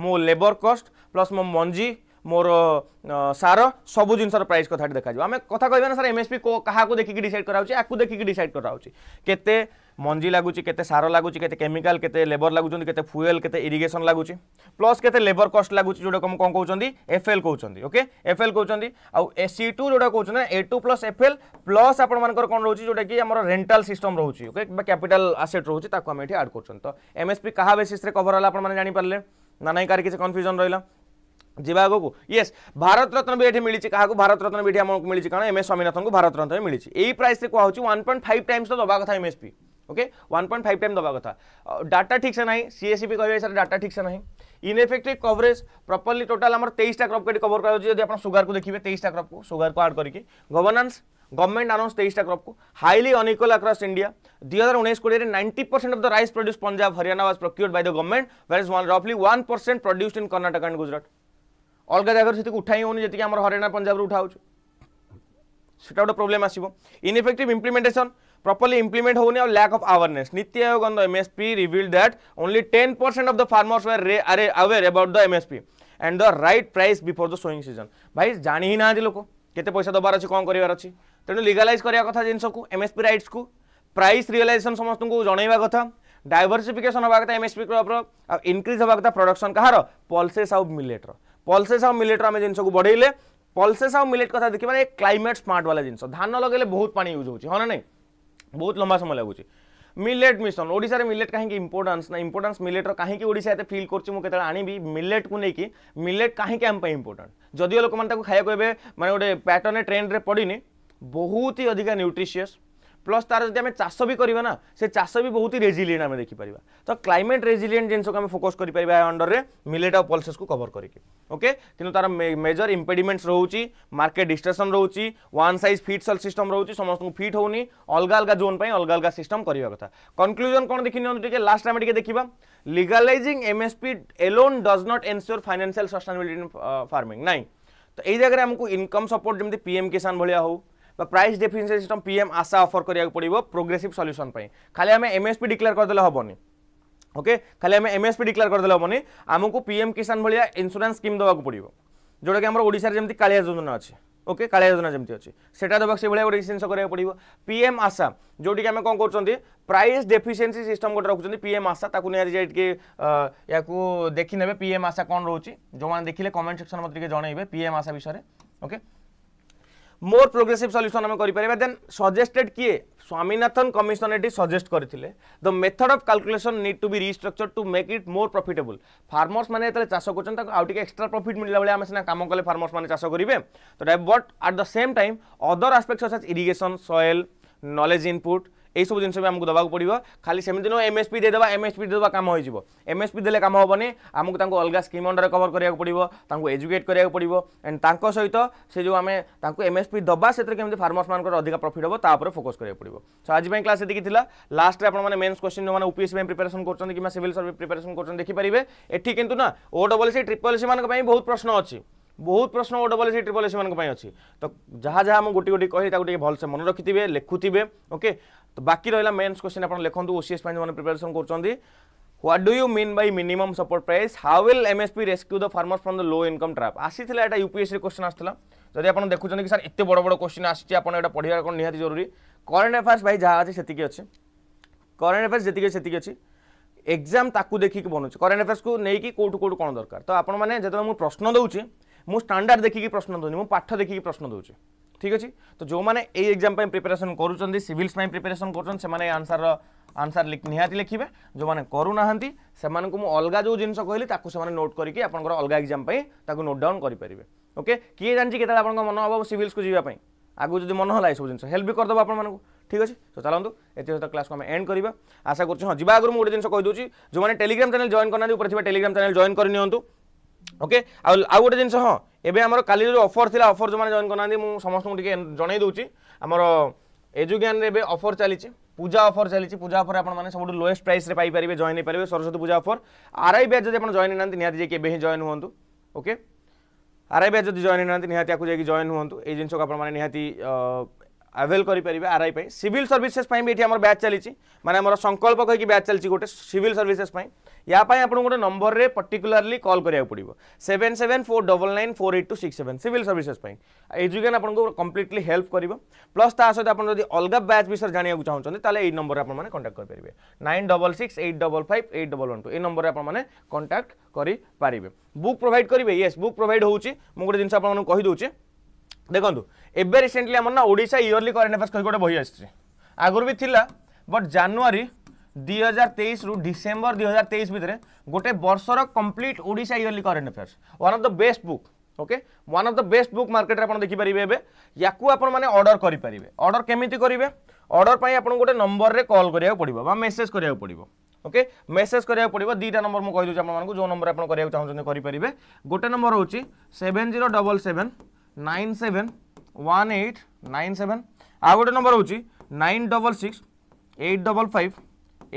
ମୋ ଲେବର କଷ୍ଟ ପ୍ଲସ୍ ମୋ ମଞ୍ଜି ମୋର ସାର ସବୁ ଜିନିଷର ପ୍ରାଇସ୍ କଥାଟି ଦେଖାଯିବ ଆମେ କଥା କହିବା ନା ସାର୍ ଏମ୍ଏସ୍ପି କାହାକୁ ଦେଖିକି ଡିସାଇଡ଼ କରାହେଉଛି ଆକୁ ଦେଖିକି ଡିସାଇଡ଼ କରାହେଉଛି କେତେ ମଞ୍ଜି ଲାଗୁଛି କେତେ ସାର ଲାଗୁଛି କେତେ କେମିକାଲ କେତେ ଲେବର ଲାଗୁଛନ୍ତି କେତେ ଫୁଏଲ୍ କେତେ ଇରିଗେସନ୍ ଲାଗୁଛି ପ୍ଲସ୍ କେତେ ଲେବର କଷ୍ଟ ଲାଗୁଛି ଯେଉଁଟାକୁ ଆମେ କ'ଣ କହୁଛନ୍ତି ଏଫ୍ଏଲ୍ କହୁଛନ୍ତି ଓକେ ଏଫ୍ଏଲ୍ କହୁଛନ୍ତି ଆଉ ଏ ସି ଟୁ ଯେଉଁଟା କହୁଛନ୍ତି A two plus FL plus ଆପଣମାନଙ୍କର କ'ଣ ରହୁଛି ଯେଉଁଟାକି ଆମର ରେଣ୍ଟାଲ୍ ସିଷ୍ଟମ୍ ରହୁଛି ଓକେ ବା କ୍ୟାପିଟାଲ୍ ଆସେଟ୍ ରହୁଛି ତାକୁ ଆମେ ଏଠି ଆଡ଼୍ କରୁଛନ୍ତି ତ ଏମ୍ଏସ୍ପି କାହା ବେସିସ୍ରେ କଭର୍ ହେଲା ଆପଣମାନେ ଜାଣିପାରିଲେ ନା ନାହିଁ କାହାର କିଛି କନଫ୍ୟୁଜନ୍ ରହିଲା ଯିବା ଆଗକୁ ୟେସ୍ ଭାରତରତ୍ନ ବି ଏଠି ମିଳିଛି କାହାକୁ ଭାରତରତ୍ନ ବି ଏଠି ଆମକୁ ମିଳିଛି କାରଣ ଏମ୍ ଏସ୍ ସ୍ୱାମୀନାଥନଙ୍କୁ ଭାରତରତ୍ନ ମିଳିଛି ଏଇ ପ୍ରାଇସ୍ରେ କୁହାହେଉଛି ୱାନ୍ ପଏଣ୍ଟ ଫାଇଭ୍ ଟାଇମ୍ସ ତ ଦେବା କଥା MSP okay one point five time ଦେବା କଥା ଡାଟା ଠିକ୍ସେ ନାହିଁ ସିଏସିପି କହିବେ ସାର୍ ଡାଟା ଠିକ୍ସେ ନାହିଁ ইনএফেক্টিভ কভরেজ প্রপরলি টোটাল আমার তেইশটা ক্রপ কেটে কভর করা যদি আপনার সুগার কু দেখবে তেইশটা ক্রপ কু সুগার কু আড করি গভর্নান্স গভর্নমেন্ট আনাউন্স তেইশটা ক্রপ কু হাইলি অনিকল আক্রস ইন্ডিয়া দুই হাজার উনিশ কোড়িয়ে ninety percent of the rice produce Punjab Haryana was procured by the government whereas one রফলি one percent produced in Karnataka and Gujarat ଅଲଗା ଜାଗାରୁ ସେତିକି ଉଠାଇ ହେଉନି ଯେତିକି ଆମର ହରିୟାଣା ପଞ୍ଜାବରୁ ଉଠାହେଉଛୁ সেটা গোটে প্রোবলেম আসব ইনএফেক্টিভ ইমপ্লিমেন্টেসন প্রপরলি ইমপ্লিমেন্ট হোনি আর lack of awareness NITI Aayog on the MSP reveal that only ten percent of the farmers were are aware about the MSP and the right price before the sowing season ভাই জানি হি না লোক কেতে পয়সা দেবার অছি কম করবার অছি তেমন লিগালাইজ করা কথা জিনিসকু এমএসপি রাইটসকু প্রাইস রিয়েলাইজেসন সমস্ত জনাইবা কথা ডাইভরসিফিকেসন হওয়া কথা এমএসপি ক্রপর আর ইনক্রিজ হওয়া কথা প্রডকশন কাহার পলসেস আউ মিলেটর ପଲସେସ୍ ଆଉ ମିଲେଟ୍ ଆମେ ଜିନିଷକୁ ବଢ଼େଇଲେ ପଲସେସ୍ ଆଉ ମିଲେଟ୍ କଥା ଦେଖିବା ଏ କ୍ଲାଇମେଟ୍ ସ୍ମାର୍ଟ ବାଲା ଜିନିଷ ଧାନ ଲଗେଇଲେ ବହୁତ ପାଣି ୟୁଜ୍ ହେଉଛି ହଁ ନା ନାହିଁ ବହୁତ ଲମ୍ବା ସମୟ ଲାଗୁଛି ମିଲେଟ୍ ମିଶନ ଓଡ଼ିଶାରେ ମିଲେଟ୍ କାହିଁକି ଇମ୍ପୋର୍ଟାନ୍ସ ନା ଇମ୍ପୋର୍ଟାନ୍ସ ମିଲେଟ୍ର କାହିଁକି ଓଡ଼ିଶା ଏତେ ଫିଲ୍ କରୁଛି ମୁଁ କେତେବେଳେ ଆଣିବି ମିଲେଟ୍କୁ ନେଇକି ମିଲେଟ୍ କାହିଁକି ଆମ ପାଇଁ ଇମ୍ପୋର୍ଟାଣ୍ଟ ଯଦିଓ ଲୋକମାନେ ତାକୁ ଖାଇବାକୁ ଏବେ ମାନେ ଗୋଟେ ପ୍ୟାଟର୍ନରେ ଟ୍ରେଣ୍ଡରେ ପଡ଼ିନି ବହୁତ ହି ଅଧିକା ନ୍ୟୁଟ୍ରିସିୟସ୍ প্লস তার যদি আমি চাষ বি করা না সে চাষ বি বহুত রেজিলিয়েন্ট আমি দেখিপারা তো ক্লাইমেট রেজিলিয়েন্ট জিনিসকে আমি ফোকস করে পারা অন্ডরের মিলেট আর পলসেস কু কভর করি ওকে কিন্তু তার মেজর ইম্পেডিমেন্টস রয়েছে মার্কেট ডিস্ট্রাকশন রয়েছে one size fit all system রয়েছে সমস্ত ফিট হোনি অলগা অলগা জোন পাই অলগা অলগা সিস্টম করা কথা কনক্লুজন কোণ দেখি নিও টিকে লাস্ট আমি টিকে দেখিবা legalising MSP alone does not ensure financial sustainability in farming নাই তো এই জায়গায় আমাকে ইনকম সপোর্ট যেমন পিএম কিষান ভাগ হোক বা price definition system P M Asha offer କରିବାକୁ ପଡ଼ିବ ପ୍ରୋଗ୍ରେସିଭ୍ ସଲ୍ୟୁସନ୍ ପାଇଁ ଖାଲି ଆମେ ଏମ୍ଏସ୍ପି ଡିକ୍ଲେୟାର କରିଦେଲେ ହେବନି ଓକେ ଖାଲି ଆମେ ଏମ୍ଏସ୍ପି ଡିକ୍ଲେୟାର କରିଦେଲେ ହେବନି ଆମକୁ ପି ଏମ୍ କିଷାନ ଭଳିଆ ଇନ୍ସୁରାନ୍ସ ସ୍କିମ୍ ଦେବାକୁ ପଡ଼ିବ ଯେଉଁଟାକି ଆମର ଓଡ଼ିଶାରେ ଯେମିତି କାଳିଆ ଯୋଜନା ଅଛି ওকে কালিয়া যোজনা যেমন অছি সেটা দেওয়া সেইভাবে গোটে জিনিস করা পড়ব পিএম আশা যেটি আমি কম করছেন প্রাইস ডেফিসিয়েন্সি সিস্টম গোটে রাখছেন পিএম আশা তাকে নিয়ে যাই টিকি ইয়াকু দেখি নেবে পিএম আশা কম রয়েছে যে দেখলে কমেন্ট সেকশন মতো টিকি জনাইবে পিএম আশা বিষয়ে ওকে মোর প্রোগ্রেসিভ সল্যুসন আমি করে দেন সজেস্টেড কি স্বামীনাথন কমিশন এটি সজেস্ট করে the method of calculation need to be restructure to make it more profitable farmers মানে যেতে চাষ করছেন তাকে আউ টিকে এক্সট্রা প্রফিট মিলা ভাবে আমি সিনা কাম কলে ফার্মর্স মানে চাষ করবে তো but at the same time other aspects such irrigation soil knowledge input এইসব জিনিস বি আমাকে দেওয়া পড়ব খালি সেমিতি নয় এমএসপি দেবা এমএসপি দেবা কাম হয়ে যাব এমএসপি দেলে কাম হবনি আমাকে তাঁর অলগা স্কিম অন্ডারে কভর করা পড়ব তাঁকু এজুকেট করা পড়ব এন্ড তাঁক সহিত সে যে আমি তাঁকু এমএসপি দেবা সেতরে কেমন ফার্মর্স মানুষ অধিক প্রফিট হব তা উপরে ফোকস করা পড়ব সো আজ ক্লাস এদিকে লা লাস্টে আপনার মেন্স কোশ্চিন যে ইউপিএসসি প্রিপারেসন করছেন কিংবা সিভিল সর্ভিস প্রিপারেসন করছেন দেখিপারে এটি কিন্তু না O double C triple C মানুষ বহুত প্রশ্ন অ ବହୁତ ପ୍ରଶ୍ନ O double S triple S ମାନଙ୍କ ପାଇଁ ଅଛି ତ ଯାହା ଯାହା ମୁଁ ଗୋଟି ଗୋଟି କହିଲି ତାକୁ ଟିକେ ଭଲସେ ମନେ ରଖିଥିବେ ଲେଖୁଥିବେ ଓକେ ତ ବାକି ରହିଲା ମେନ୍ସ କ୍ୱେଶ୍ଚିନ୍ ଆପଣ ଲେଖନ୍ତୁ ଓସିଏସ୍ ପାଇଁ ଯେଉଁମାନେ ପ୍ରିପାରେସନ୍ କରୁଛନ୍ତି what do you mean by minimum support price how will MSP rescue the farmers from the low income trap আসিলা এটা ইউপিএসসি কোশ্চেন আসলা যদি আপনার দেখুছেন কি স্যার এত বড় বড় কোশ্চেন আসছে আপনার এটা পড়ার কোণ নিহতি জরুরি করেন্ট আফেয়ার্স ভাই যা আছে সেতিকি অছে করেন্ট আফেয়ার্স যেতিকি সেতিকি অছে এক্সাম তাকু দেখিকি বনুছে করেন্ট আফেয়ার্সকে নেইকি কোটু কোটু কোণ দরকার তো আপনার যেত প্রশ্ন দেউছি ମୁଁ ଷ୍ଟାଣ୍ଡାର୍ଡ଼ ଦେଖିକି ପ୍ରଶ୍ନ ଦେଉନି ମୁଁ ପାଠ ଦେଖିକି ପ୍ରଶ୍ନ ଦେଉଛି ଠିକ୍ ଅଛି ତ ଯେଉଁମାନେ ଏଇ ଏକ୍ଜାମ୍ ପାଇଁ ପ୍ରିପାରେସନ୍ କରୁଛନ୍ତି ସିଭିଲ୍ସ ପାଇଁ ପ୍ରିପାରେସନ୍ କରୁଛନ୍ତି ସେମାନେ ଆନ୍ସର୍ର আনসার নিহতি লিখবে যে করুনা সে অলগা যে জিনিস কহিলি তাকে সে নোট করি আপনার অলগা এক্সাম তাকে নোট ডাউন করে পেবে ওকে কি জানি কেতবে আপনার মন হব সিভিলস যা আগু যদি মন হল এসব জিনিস হেল্প বি করেদেব আপনার ঠিক আছে তো চলতু এতে সহ ক্লাস আমি এন্ড করা আশা করছি হ্যাঁ যা আগে গোটে জিনিস কহিদি যে টেলিগ্রাম চ্যানেল জয়েন করে উপরে টেলিগ্রাম চ্যানেল জয়েন করে নিহতু ওକେ ଆଉ ଆଉ ଗୋଟେ ଜିନିଷ ହଁ ଏବେ ଆମର କାଲିର ଯେଉଁ ଅଫର୍ ଥିଲା ଅଫର୍ ଯେଉଁମାନେ ଜଏନ୍ କରୁନାହାନ୍ତି ମୁଁ ସମସ୍ତଙ୍କୁ ଟିକେ ଜଣାଇ ଦେଉଛି ଆମର ଏଜୁଜ୍ଞାନରେ ଏବେ ଅଫର୍ ଚାଲିଛି ପୂଜା ଅଫର୍ ଚାଲିଛି ପୂଜା ଅଫର୍ ଆପଣମାନେ ସବୁଠୁ ଲୋଏଷ୍ଟ ପ୍ରାଇସ୍ରେ ପାଇପାରିବେ ଜଏନ୍ ହେଇପାରିବେ Saraswati Puja offer RI batch ଯଦି ଆପଣ ଜଏନ୍ ହେଇନାହାନ୍ତି ନିହାତି ଯାଇକି ଏବେ ହିଁ ଜଏନ୍ ହୁଅନ୍ତୁ ଓକେ ଆର୍ଆଇ ବ୍ୟାଚ୍ ଯଦି ଜଏନ୍ ହେଇନାହାନ୍ତି ନିହାତି ଆକୁ ଯାଇକି ଜଏନ୍ ହୁଅନ୍ତୁ ଏଇ ଜିନିଷକୁ ଆପଣମାନେ ନିହାତି ଆଭେଲ୍ କରିପାରିବେ ଆର୍ଆଇ ପାଇଁ ସିଭିଲ୍ ସର୍ଭିସେସ୍ ପାଇଁ ବି ଏଠି ଆମର ବ୍ୟାଚ୍ ଚାଲିଛି ମାନେ ଆମର ସଂକଳ୍ପ କହିକି ବ୍ୟାଚ୍ ଚାଲିଛି ଗୋଟେ ସିଭିଲ୍ ସର୍ଭିସେସ୍ ପାଇଁ ୟା ପାଇଁ ଆପଣଙ୍କୁ ଗୋଟେ ନମ୍ବରରେ ପର୍ଟିକୁଲାରଲି କଲ୍ କରିବାକୁ ପଡ଼ିବ seven seven four double nine four eight two six seven civil services ପାଇଁ ଏଜୁକେନ୍ ଆପଣଙ୍କୁ କମ୍ପ୍ଲିଟଲି ହେଲ୍ପ କରିବ ପ୍ଲସ୍ ତା ସହିତ ଆପଣ ଯଦି ଅଲଗା ବ୍ୟାଚ୍ ବିଷୟରେ ଜାଣିବାକୁ ଚାହୁଁଛନ୍ତି ତାହେଲେ ଏଇ ନମ୍ବରରେ ଆପଣମାନେ କଣ୍ଟାକ୍ଟ କରିପାରିବେ nine double six eight double five eight double one two ଏଇ ନମ୍ବରରେ ଆପଣମାନେ କଣ୍ଟାକ୍ଟ କରିପାରିବେ ବୁକ୍ ପ୍ରୋଭାଇଡ଼ କରିବେ ୟେସ୍ ବୁକ୍ ପ୍ରୋଭାଇଡ଼ ହେଉଛି ମୁଁ ଗୋଟେ ଜିନିଷ ଆପଣମାନଙ୍କୁ କହିଦେଉଛି ଦେଖନ୍ତୁ ଏବେ ରିସେଣ୍ଟଲି ଆମର ନା ଓଡ଼ିଶା ଇୟର୍ଲି କରେଣ୍ଟ ଆଫେୟାର୍ସ କହିକି ଗୋଟେ ବହି ଆସିଛି ଆଗରୁ ବି ଥିଲା ବଟ୍ ଜାନୁଆରୀ ଦୁଇ ହଜାର ତେଇଶରୁ ଡିସେମ୍ବର ଦୁଇ ହଜାର ତେଇଶ ଭିତରେ ଗୋଟେ ବର୍ଷର complete Odisha yearly current affairs one of the best book okay one of the best book মার্কেটে আপনার দেখিপারে এবে ইয়াকু আপনার অর্ডর করে পারে অর্ডর কমিটি করবে অর্ডর পাই আপনার গোটে নম্বরের কল করা পড়ব বা মেসেজ করা পড়ব ওকে মেসেজ করা পড়ব দুইটা নম্বর মুদি আপনার যে নম্বর আপনার করা চাহুন করে গোটে নম্বর হচ্ছে seven zero double seven nine seven one eight nine seven ଆଉ ଗୋଟେ ନମ୍ବର ହେଉଛି nine double six eight double five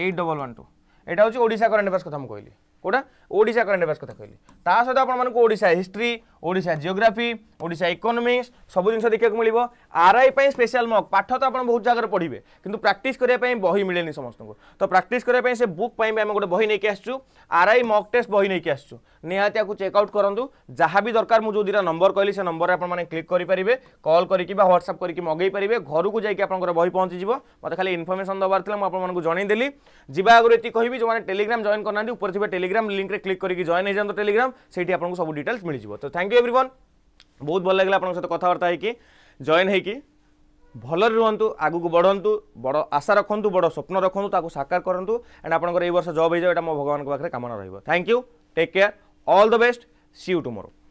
eight double one two ଏଇଟା ହେଉଛି ଓଡ଼ିଶା କରେଣ୍ଟ ଆଫେୟାର୍ସ କଥା ମୁଁ କହିଲି କେଉଁଟା ওড়িশা করেন্ট আফেয়ার্স কথা কহিলি তা সহ আপনার Odisha history Odisha geography Odisha economics সবু জিনিস দেখা মিলব আরআই স্পেশাল মক পাঠ তো আপনার বহু জায়গায় পড়বে কিন্তু প্রাকটিস করা বহি মিলেনি সমস্ত তো প্রাকটিস করা সে বুক আমি গোটে বহি নিয়ে আসছু আরআই মক টেস্ট বহি নিয়ে আসছু নিহতি আকু চেক আউট করতু যা বি দরকার মু যে দুইটা নম্বর কহিলি সে নম্বরে আপনার ক্লিক করে পারে কল করি বা হোয়াটসঅ্যাপ করি মগাই পারে ঘরক যাই আপনার বহি পৌঁছিযোগ মতো খালি ইনফরমেসন দেবার লা আপনার জনাইদেলি যা আগে এটি কবি যে টেলিগ্রাম জয়েন করনা উপরে টেলিগ্রাম লিঙ্ক ରେ କ୍ଲିକ୍ କରିକି ଜଏନ୍ ହେଇଯାଆନ୍ତୁ ଟେଲିଗ୍ରାମ ସେଇଠି ଆପଣଙ୍କୁ ସବୁ ଡିଟେଲ୍ସ ମିଳିଯିବ ତ ଥ୍ୟାଙ୍କ ୟୁ ଏଭ୍ରିୱାନ୍ ବହୁତ ଭଲ ଲାଗିଲା ଆପଣଙ୍କ ସହିତ କଥାବାର୍ତ୍ତା ହେଇକି ଜଏନ୍ ହେଇକି ଭଲରେ ରୁହନ୍ତୁ ଆଗକୁ ବଢ଼ନ୍ତୁ ବଡ଼ ଆଶା ରଖନ୍ତୁ ବଡ଼ ସ୍ୱପ୍ନ ରଖନ୍ତୁ ତାକୁ ସାକାର କରନ୍ତୁ ଆଣ୍ଡ ଆପଣଙ୍କର ଏଇ ବର୍ଷ ଜବ୍ ହେଇଯାଉ ଏଇଟା ମୋ ଭଗବାନଙ୍କ ପାଖରେ କାମନା ରହିବ thank you take care all the best see you tomorrow